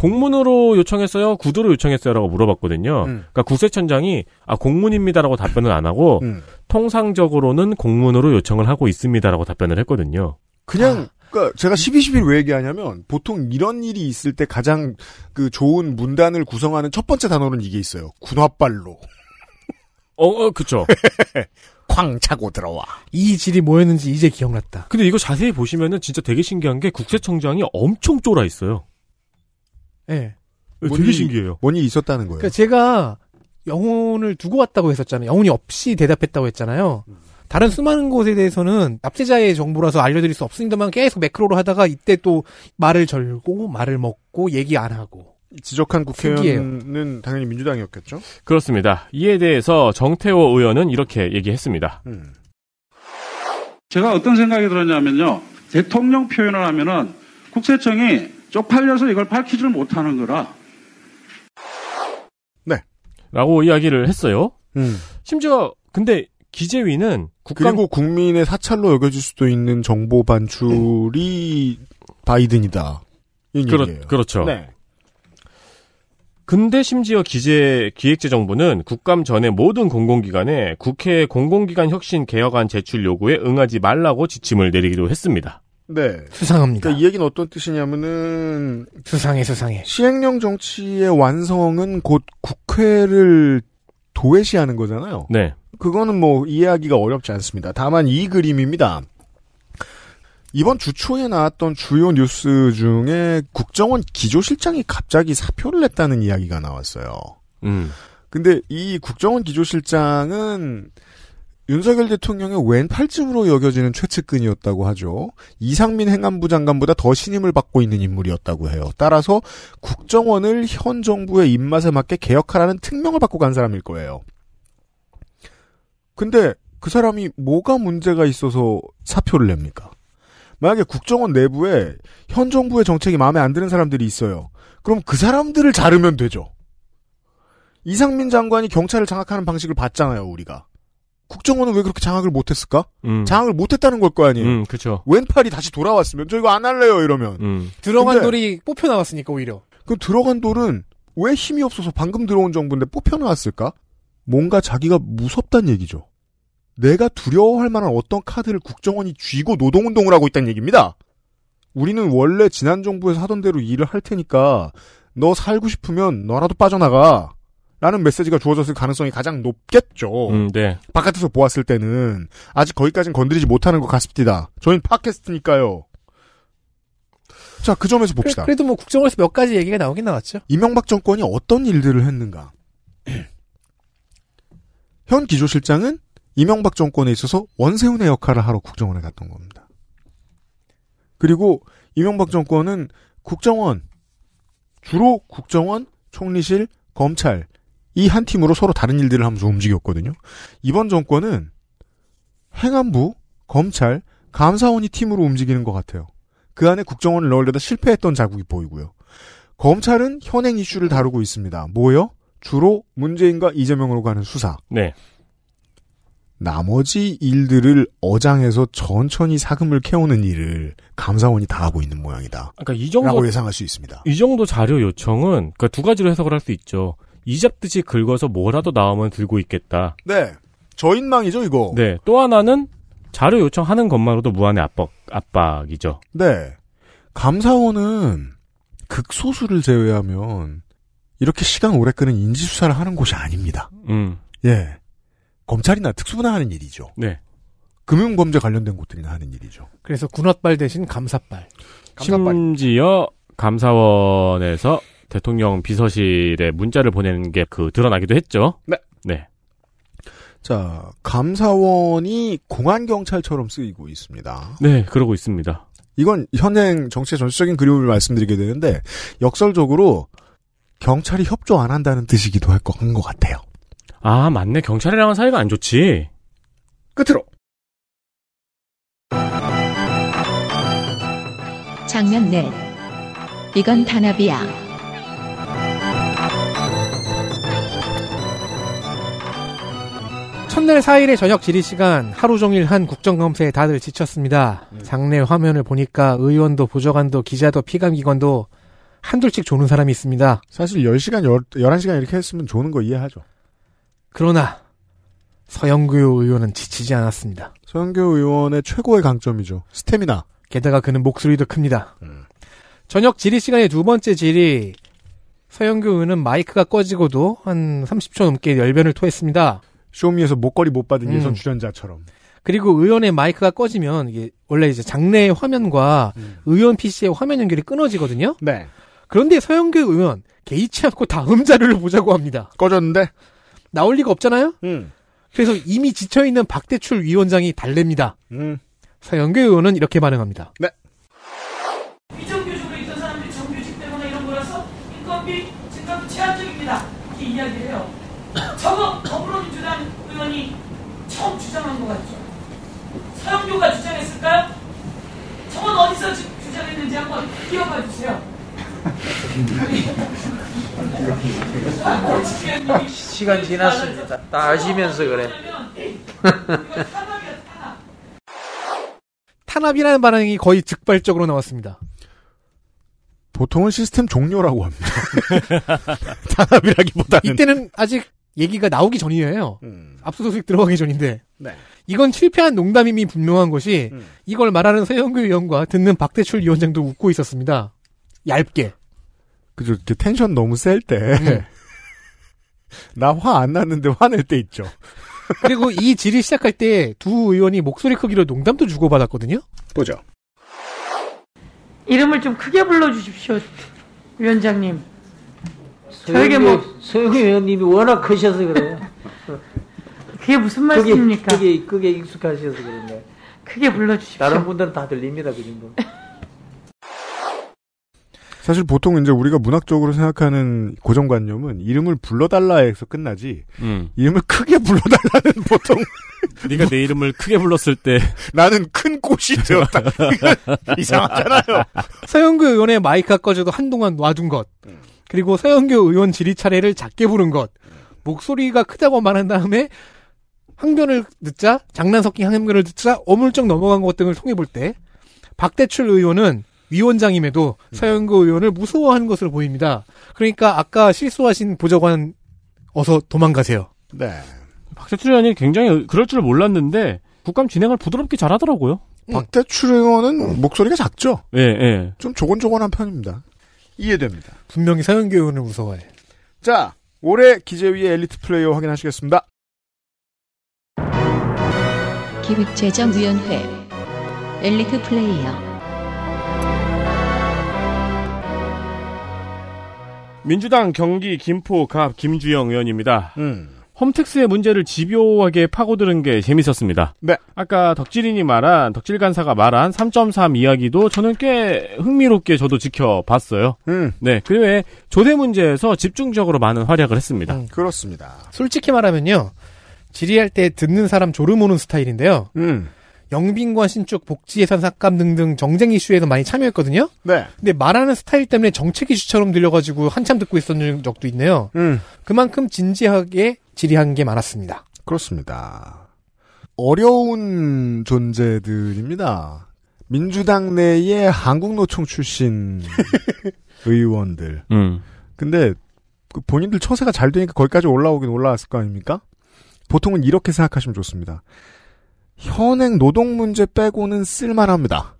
공문으로 요청했어요? 구두로 요청했어요? 라고 물어봤거든요. 음. 그러니까 국세청장이 아 공문입니다라고 답변을 안 하고 음. 통상적으로는 공문으로 요청을 하고 있습니다라고 답변을 했거든요. 그냥 아. 그니까 제가 12.11왜 얘기하냐면 보통 이런 일이 있을 때 가장 그 좋은 문단을 구성하는 첫 번째 단어는 이게 있어요. 군화빨로. 어, 어 그쵸. 쾅 차고 들어와. 이 질이 뭐였는지 이제 기억났다. 근데 이거 자세히 보시면은 진짜 되게 신기한 게 국세청장이 엄청 쫄아 있어요. 네. 되게 뭔 신기해요. 뭔이 있었다는 거예요. 그러니까 제가 영혼을 두고 왔다고 했었잖아요. 영혼이 없이 대답했다고 했잖아요. 다른 수많은 곳에 대해서는 납세자의 정보라서 알려드릴 수 없습니다만 계속 매크로로 하다가 이때 또 말을 절고 말을 먹고 얘기 안 하고 지적한 국회의원은 신기해요. 당연히 민주당이었겠죠? 그렇습니다. 이에 대해서 정태호 의원은 이렇게 얘기했습니다. 음. 제가 어떤 생각이 들었냐면요. 대통령 표현을 하면은 국세청이 쪽팔려서 이걸 밝히지를 못하는 거라. 네. 라고 이야기를 했어요. 음. 심지어 근데 기재위는 국가 그리고 국민의 사찰로 여겨질 수도 있는 정보 반출이 음. 바이든이다. 그렇, 얘기예요. 그렇죠. 네. 근데 심지어 기재 기획재정부는 국감 전에 모든 공공기관에 국회 공공기관 혁신 개혁안 제출 요구에 응하지 말라고 지침을 내리기도 했습니다. 네. 수상합니다. 그러니까 이 얘기는 어떤 뜻이냐면은 수상해 수상해. 시행령 정치의 완성은 곧 국회를 도외시하는 거잖아요. 네. 그거는 뭐 이해하기가 어렵지 않습니다. 다만 이 그림입니다. 이번 주 초에 나왔던 주요 뉴스 중에 국정원 기조실장이 갑자기 사표를 냈다는 이야기가 나왔어요. 음. 근데 이 국정원 기조실장은 윤석열 대통령의 왼팔쯤으로 여겨지는 최측근이었다고 하죠. 이상민 행안부 장관보다 더 신임을 받고 있는 인물이었다고 해요. 따라서 국정원을 현 정부의 입맛에 맞게 개혁하라는 특명을 받고 간 사람일 거예요. 근데 그 사람이 뭐가 문제가 있어서 사표를 냅니까? 만약에 국정원 내부에 현 정부의 정책이 마음에 안 드는 사람들이 있어요. 그럼 그 사람들을 자르면 되죠. 이상민 장관이 경찰을 장악하는 방식을 봤잖아요, 우리가. 국정원은 왜 그렇게 장악을 못했을까? 음. 장악을 못했다는 걸 거 아니에요. 음, 그렇죠. 왼팔이 다시 돌아왔으면 저 이거 안 할래요 이러면 음. 들어간 근데, 돌이 뽑혀 나왔으니까 오히려. 그 들어간 돌은 왜 힘이 없어서 방금 들어온 정부인데 뽑혀 나왔을까? 뭔가 자기가 무섭단 얘기죠. 내가 두려워할 만한 어떤 카드를 국정원이 쥐고 노동운동을 하고 있다는 얘기입니다. 우리는 원래 지난 정부에서 하던 대로 일을 할 테니까 너 살고 싶으면 너라도 빠져나가. 라는 메시지가 주어졌을 가능성이 가장 높겠죠. 음, 네. 바깥에서 보았을 때는 아직 거기까진 건드리지 못하는 것 같습니다. 저희는 팟캐스트니까요. 자, 그 점에서 봅시다. 그래, 도뭐 국정원에서 몇 가지 얘기가 나오긴 나왔죠. 이명박 정권이 어떤 일들을 했는가. 현 기조실장은 이명박 정권에 있어서 원세훈의 역할을 하러 국정원에 갔던 겁니다. 그리고 이명박 정권은 국정원, 주로 국정원, 총리실, 검찰, 이한 팀으로 서로 다른 일들을 하면서 움직였거든요. 이번 정권은 행안부, 검찰, 감사원이 팀으로 움직이는 것 같아요. 그 안에 국정원을 넣으려다 실패했던 자국이 보이고요. 검찰은 현행 이슈를 다루고 있습니다. 뭐요? 주로 문재인과 이재명으로 가는 수사. 네. 나머지 일들을 어장에서 천천히 사금을 캐오는 일을 감사원이 다 하고 있는 모양이다. 그러니까 이 정도 라고 예상할 수 있습니다. 이 정도 자료 요청은 그러니까 두 가지로 해석을 할 수 있죠. 이잡듯이 긁어서 뭐라도 나오면 들고 있겠다. 네. 저인망이죠, 이거. 네. 또 하나는 자료 요청하는 것만으로도 무한의 압박, 압박이죠. 네. 감사원은 극소수를 제외하면 이렇게 시간 오래 끄는 인지수사를 하는 곳이 아닙니다. 음. 예. 검찰이나 특수부나 하는 일이죠. 네. 금융범죄 관련된 곳들이나 하는 일이죠. 그래서 군홧발 대신 감사발. 감사발. 심지어 감사원에서 대통령 비서실에 문자를 보내는 게 그 드러나기도 했죠. 네. 네. 자, 감사원이 공안경찰처럼 쓰이고 있습니다. 네, 그러고 있습니다. 이건 현행 정치의 전체적인 그림을 말씀드리게 되는데, 역설적으로 경찰이 협조 안 한다는 뜻이기도 할 것, 한 것 같아요. 아, 맞네. 경찰이랑은 사이가 안 좋지. 끝으로! 장면 넷. 이건 탄압이야 첫날 4일의 저녁 질의시간 하루 종일 한 국정감사에 다들 지쳤습니다. 음. 장례 화면을 보니까 의원도 보좌관도 기자도 피감기관도 한둘씩 조는 사람이 있습니다. 사실 10시간, 10, 11시간 이렇게 했으면 조는 거 이해하죠. 그러나 서영교 의원은 지치지 않았습니다. 서영교 의원의 최고의 강점이죠. 스태미나. 게다가 그는 목소리도 큽니다. 음. 저녁 질의 시간의 두 번째 질의 서영교 의원은 마이크가 꺼지고도 한 30초 넘게 열변을 토했습니다. 쇼미에서 목걸이 못 받은 음. 예선 출연자처럼. 그리고 의원의 마이크가 꺼지면 이게 원래 이제 장내의 화면과 음. 의원 PC의 화면 연결이 끊어지거든요. 네. 그런데 서영규 의원 개의치 않고 다음 자료를 보자고 합니다. 꺼졌는데 나올 리가 없잖아요. 음. 그래서 이미 지쳐 있는 박대출 위원장이 달랩니다. 음. 서영규 의원은 이렇게 반응합니다. 네. 비정규직으 있던 사람들이 정규직 때문에 이런 거라서 인건비 증가도 제한적입니다. 이렇게 이야기해요. 저거 더불어민주당 의원이 처음 주장한 것 같죠? 서영교가 주장했을까요? 저건 어디서 주, 주장했는지 한번 기억해 주세요. 시간 지났습니다. 다 아시면서 그래. 탄압이라는 반응이 거의 즉발적으로 나왔습니다. 보통은 시스템 종료라고 합니다. 탄압이라기보다는 이때는 아직 얘기가 나오기 전이에요. 음. 압수수색 들어가기 전인데. 네. 이건 실패한 농담임이 분명한 것이 음. 이걸 말하는 서영규 의원과 듣는 박대출 위원장도 웃고 있었습니다. 얇게. 그죠. 이렇게 텐션 너무 셀 때. 음. 나화 안 났는데 화낼 때 있죠. 그리고 이 질의 시작할 때 두 의원이 목소리 크기로 농담도 주고받았거든요. 보죠. 이름을 좀 크게 불러주십시오, 위원장님. 저에게 뭐 소영 의원님이 워낙 크셔서 그래요. 그게 무슨 말씀입니까? 그게, 그게, 그게 익숙하셔서 그런데. 크게 불러주십시오. 다른 분들은 다 들립니다, 그 정도. 사실 보통 이제 우리가 문학적으로 생각하는 고정관념은 이름을 불러달라에서 끝나지 음. 이름을 크게 불러달라는 보통 네가 내 이름을 크게 불렀을 때 나는 큰 꽃이 되었다 이상하잖아요 서영구 의원의 마이크 꺼져도 한동안 놔둔 것 음. 그리고 서영교 의원 질의 차례를 작게 부른 것. 목소리가 크다고 말한 다음에 항변을 듣자 장난 섞인 항변을 듣자 어물쩍 넘어간 것 등을 통해 볼 때 박대출 의원은 위원장임에도 음. 서영교 의원을 무서워하는 것으로 보입니다. 그러니까 아까 실수하신 보좌관 어서 도망가세요. 네. 박대출 의원이 굉장히 그럴 줄 몰랐는데 국감 진행을 부드럽게 잘하더라고요. 박대출 의원은 목소리가 작죠. 예, 예. 좀 조곤조곤한 편입니다. 이해됩니다. 분명히 서영교훈을 무서워해. 자, 올해 기재위의 엘리트 플레이어 확인하시겠습니다. 기획재정위원회 엘리트 플레이어 민주당 경기 김포갑 김주영 의원입니다. 음. 홈택스의 문제를 집요하게 파고드는 게 재밌었습니다. 네. 아까 덕질인이 말한 덕질 간사가 말한 3.3 이야기도 저는 꽤 흥미롭게 저도 지켜봤어요. 음. 네. 그 외에 조대 문제에서 집중적으로 많은 활약을 했습니다. 음, 그렇습니다. 솔직히 말하면요. 질의할 때 듣는 사람 졸음 오는 스타일인데요. 음. 영빈과 신축, 복지예산 삭감 등등 정쟁 이슈에서 많이 참여했거든요. 네. 근데 말하는 스타일 때문에 정책 이슈처럼 들려가지고 한참 듣고 있었던 적도 있네요. 음. 그만큼 진지하게 지리한게 많았습니다. 그렇습니다. 어려운 존재들입니다. 민주당 내에 한국노총 출신 의원들. 음. 근데 그 본인들 처세가 잘 되니까 거기까지 올라오긴 올라왔을 거 아닙니까? 보통은 이렇게 생각하시면 좋습니다. 현행 노동 문제 빼고는 쓸만합니다.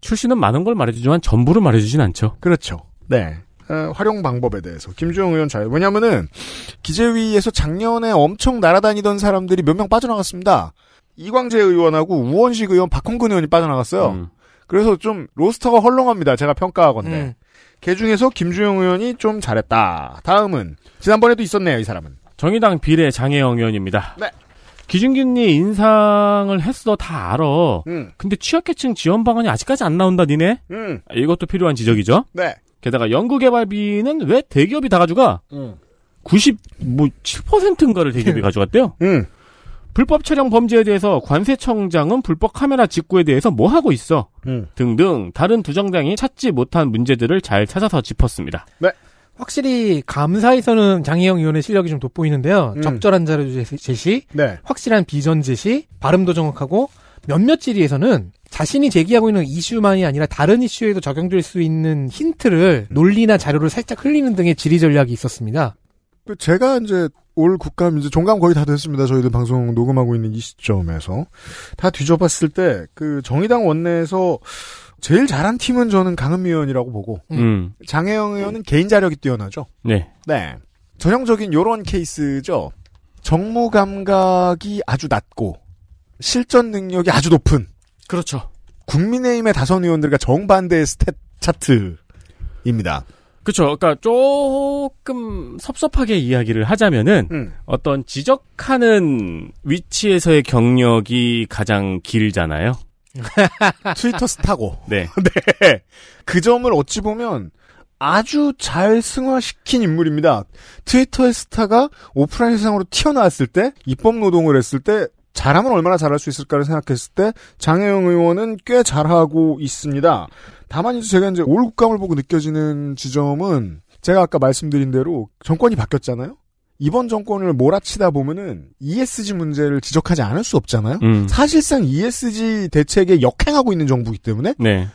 출신은 많은 걸 말해주지만 전부를 말해주진 않죠. 그렇죠. 네. 어, 활용 방법에 대해서 김주영 의원 잘 왜냐하면은 기재위에서 작년에 엄청 날아다니던 사람들이 몇 명 빠져나갔습니다. 이광재 의원하고 우원식 의원, 박홍근 의원이 빠져나갔어요. 음. 그래서 좀 로스터가 헐렁합니다. 제가 평가하건데 음. 그 중에서 김주영 의원이 좀 잘했다. 다음은 지난번에도 있었네요. 이 사람은 정의당 비례 장혜영 의원입니다. 네. 기준균리 인상을 했어 다 알아. 음. 근데 취약계층 지원 방안이 아직까지 안 나온다 니네. 음. 이것도 필요한 지적이죠. 네. 게다가 연구개발비는 왜 대기업이 다 가져가? 응. 97%인가를 뭐, 대기업이 가져갔대요. 응. 불법 촬영 범죄에 대해서 관세청장은 불법 카메라 직구에 대해서 뭐 하고 있어 응. 등등 다른 두 정당이 찾지 못한 문제들을 잘 찾아서 짚었습니다. 네. 확실히 감사에서는 장혜영 의원의 실력이 좀 돋보이는데요. 음. 적절한 자료 제시, 네. 확실한 비전 제시, 발음도 정확하고 몇몇 질의에서는 자신이 제기하고 있는 이슈만이 아니라 다른 이슈에도 적용될 수 있는 힌트를 음. 논리나 자료를 살짝 흘리는 등의 지리 전략이 있었습니다. 그 제가 이제 올 국감 이제 종감 거의 다 됐습니다. 저희들 방송 녹음하고 있는 이 시점에서 다 뒤져봤을 때 그 정의당 원내에서 제일 잘한 팀은 저는 강은미 의원이라고 보고 음. 음. 장혜영 의원은 개인 자력이 뛰어나죠. 네. 네. 전형적인 요런 케이스죠. 정무 감각이 아주 낮고 실전 능력이 아주 높은 그렇죠. 국민의힘의 다선 의원들과 정반대의 스탯 차트입니다. 그렇죠. 그러니까 조금 섭섭하게 이야기를 하자면은 음. 어떤 지적하는 위치에서의 경력이 가장 길잖아요. 트위터 스타고. 네. 네. 그 점을 어찌 보면 아주 잘 승화시킨 인물입니다. 트위터의 스타가 오프라인 세상으로 튀어나왔을 때 입법 노동을 했을 때 잘하면 얼마나 잘할 수 있을까를 생각했을 때 장혜영 의원은 꽤 잘하고 있습니다. 다만 이제 제가 이제 올국감을 보고 느껴지는 지점은 제가 아까 말씀드린 대로 정권이 바뀌었잖아요. 이번 정권을 몰아치다 보면은 ESG 문제를 지적하지 않을 수 없잖아요. 음. 사실상 ESG 대책에 역행하고 있는 정부이기 때문에 네.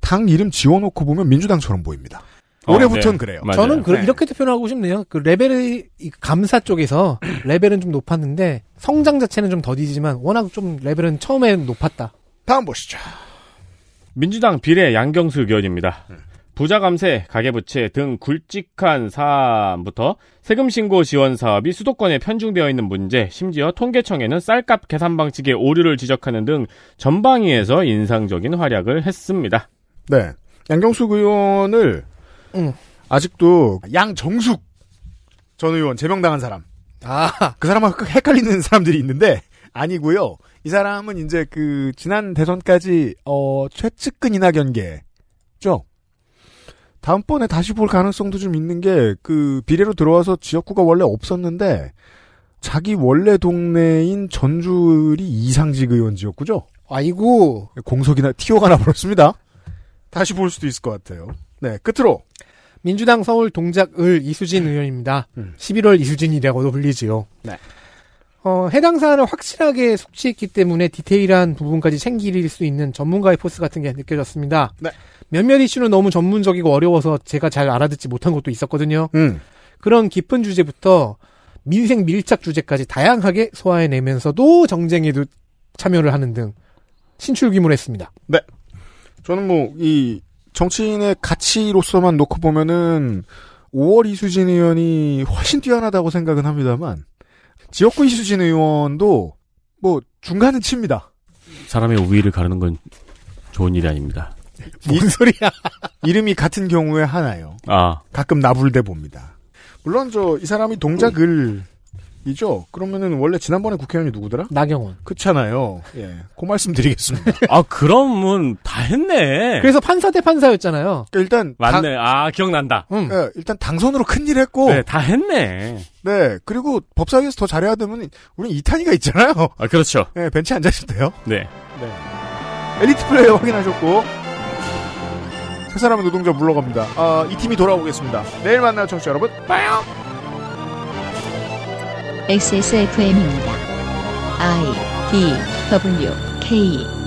당 이름 지워놓고 보면 민주당처럼 보입니다. 어, 올해부터는 네. 그래요. 맞아요. 저는 그 네. 이렇게도 표현하고 싶네요. 그 레벨의 감사 쪽에서 레벨은 좀 높았는데 성장 자체는 좀 더디지만 워낙 좀 레벨은 처음엔 높았다. 다음 보시죠. 민주당 비례 양경수 의원입니다. 부자 감세, 가계부채 등 굵직한 사안부터 세금 신고 지원 사업이 수도권에 편중되어 있는 문제, 심지어 통계청에는 쌀값 계산 방식의 오류를 지적하는 등 전방위에서 인상적인 활약을 했습니다. 네. 양경수 의원을 아직도 양정숙 전 의원 제명당한 사람. 아, 그 사람하고 헷갈리는 사람들이 있는데 아니고요. 이 사람은 이제 그 지난 대선까지 어 최측근 이낙연계죠. 다음번에 다시 볼 가능성도 좀 있는 게 그 비례로 들어와서 지역구가 원래 없었는데 자기 원래 동네인 전주리 이상직 의원 지역구죠. 아이고 공석이나 티오가 나버렸습니다. 다시 볼 수도 있을 것 같아요. 네, 끝으로 민주당 서울 동작을 이수진 의원입니다. 음. 11월 이수진이라고도 불리지요. 네. 어, 해당 사안을 확실하게 숙지했기 때문에 디테일한 부분까지 챙길 수 있는 전문가의 포스 같은 게 느껴졌습니다. 네. 몇몇 이슈는 너무 전문적이고 어려워서 제가 잘 알아듣지 못한 것도 있었거든요. 음. 그런 깊은 주제부터 민생 밀착 주제까지 다양하게 소화해내면서도 정쟁에도 참여를 하는 등 신출귀몰했습니다. 네. 저는 뭐이 정치인의 가치로서만 놓고 보면은 5월 이수진 의원이 훨씬 뛰어나다고 생각은 합니다만 지역구 이수진 의원도 뭐 중간은 칩니다. 사람의 우위를 가르는 건 좋은 일이 아닙니다. 뭔 소리야? 이름이 같은 경우에 하나요. 아 가끔 나불대 봅니다. 물론 저 이 사람이 동작을 음. 이죠? 그러면은 원래 지난번에 국회의원이 누구더라? 나경원. 그렇잖아요. 예. 그 말씀 드리겠습니다. 아, 그럼은 다 했네. 그래서 판사 대 판사였잖아요. 그러니까 일단 맞네. 당... 아, 기억난다. 응. 예, 일단 당선으로 큰일 했고. 네, 다 했네. 네. 그리고 법사위에서 더 잘해야 되면 우린 이탄이가 있잖아요. 아, 그렇죠. 예, 벤치 앉아있으면 돼요. 네. 네. 엘리트 플레이어 확인하셨고 세 사람의 노동자 물러갑니다. 아, 이 팀이 돌아오겠습니다. 내일 만나요, 청취자 여러분. 빠요. XSFM입니다. I D W K